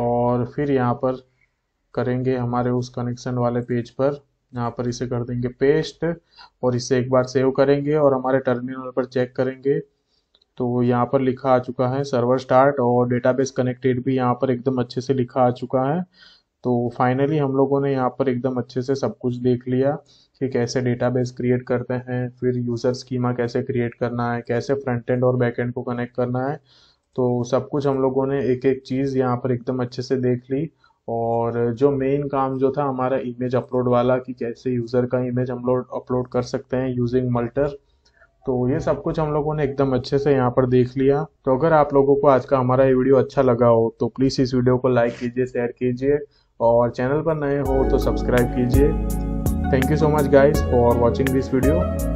और फिर यहाँ पर करेंगे हमारे उस कनेक्शन वाले पेज पर यहाँ पर इसे कर देंगे पेस्ट और इसे एक बार सेव करेंगे और हमारे टर्मिनल पर चेक करेंगे तो यहाँ पर लिखा आ चुका है सर्वर स्टार्ट और डेटाबेस कनेक्टेड भी यहाँ पर एकदम अच्छे से लिखा आ चुका है तो फाइनली हम्म। हम लोगों ने यहाँ पर एकदम अच्छे से सब कुछ देख लिया कि कैसे डेटाबेस क्रिएट करते हैं फिर यूज़र स्कीमा कैसे क्रिएट करना है कैसे फ्रंट एंड और बैक एंड को कनेक्ट करना है तो सब कुछ हम लोगों ने एक एक चीज़ यहाँ पर एकदम अच्छे से देख ली और जो मेन काम जो था हमारा इमेज अपलोड वाला कि कैसे यूज़र का इमेज हम लोग अपलोड कर सकते हैं यूजिंग मल्टर तो ये सब कुछ हम लोगों ने एकदम अच्छे से यहाँ पर देख लिया तो अगर आप लोगों को आज का हमारा ये वीडियो अच्छा लगा हो तो प्लीज़ इस वीडियो को लाइक कीजिए शेयर कीजिए और चैनल पर नए हो तो सब्सक्राइब कीजिए thank you so much guys for watching this video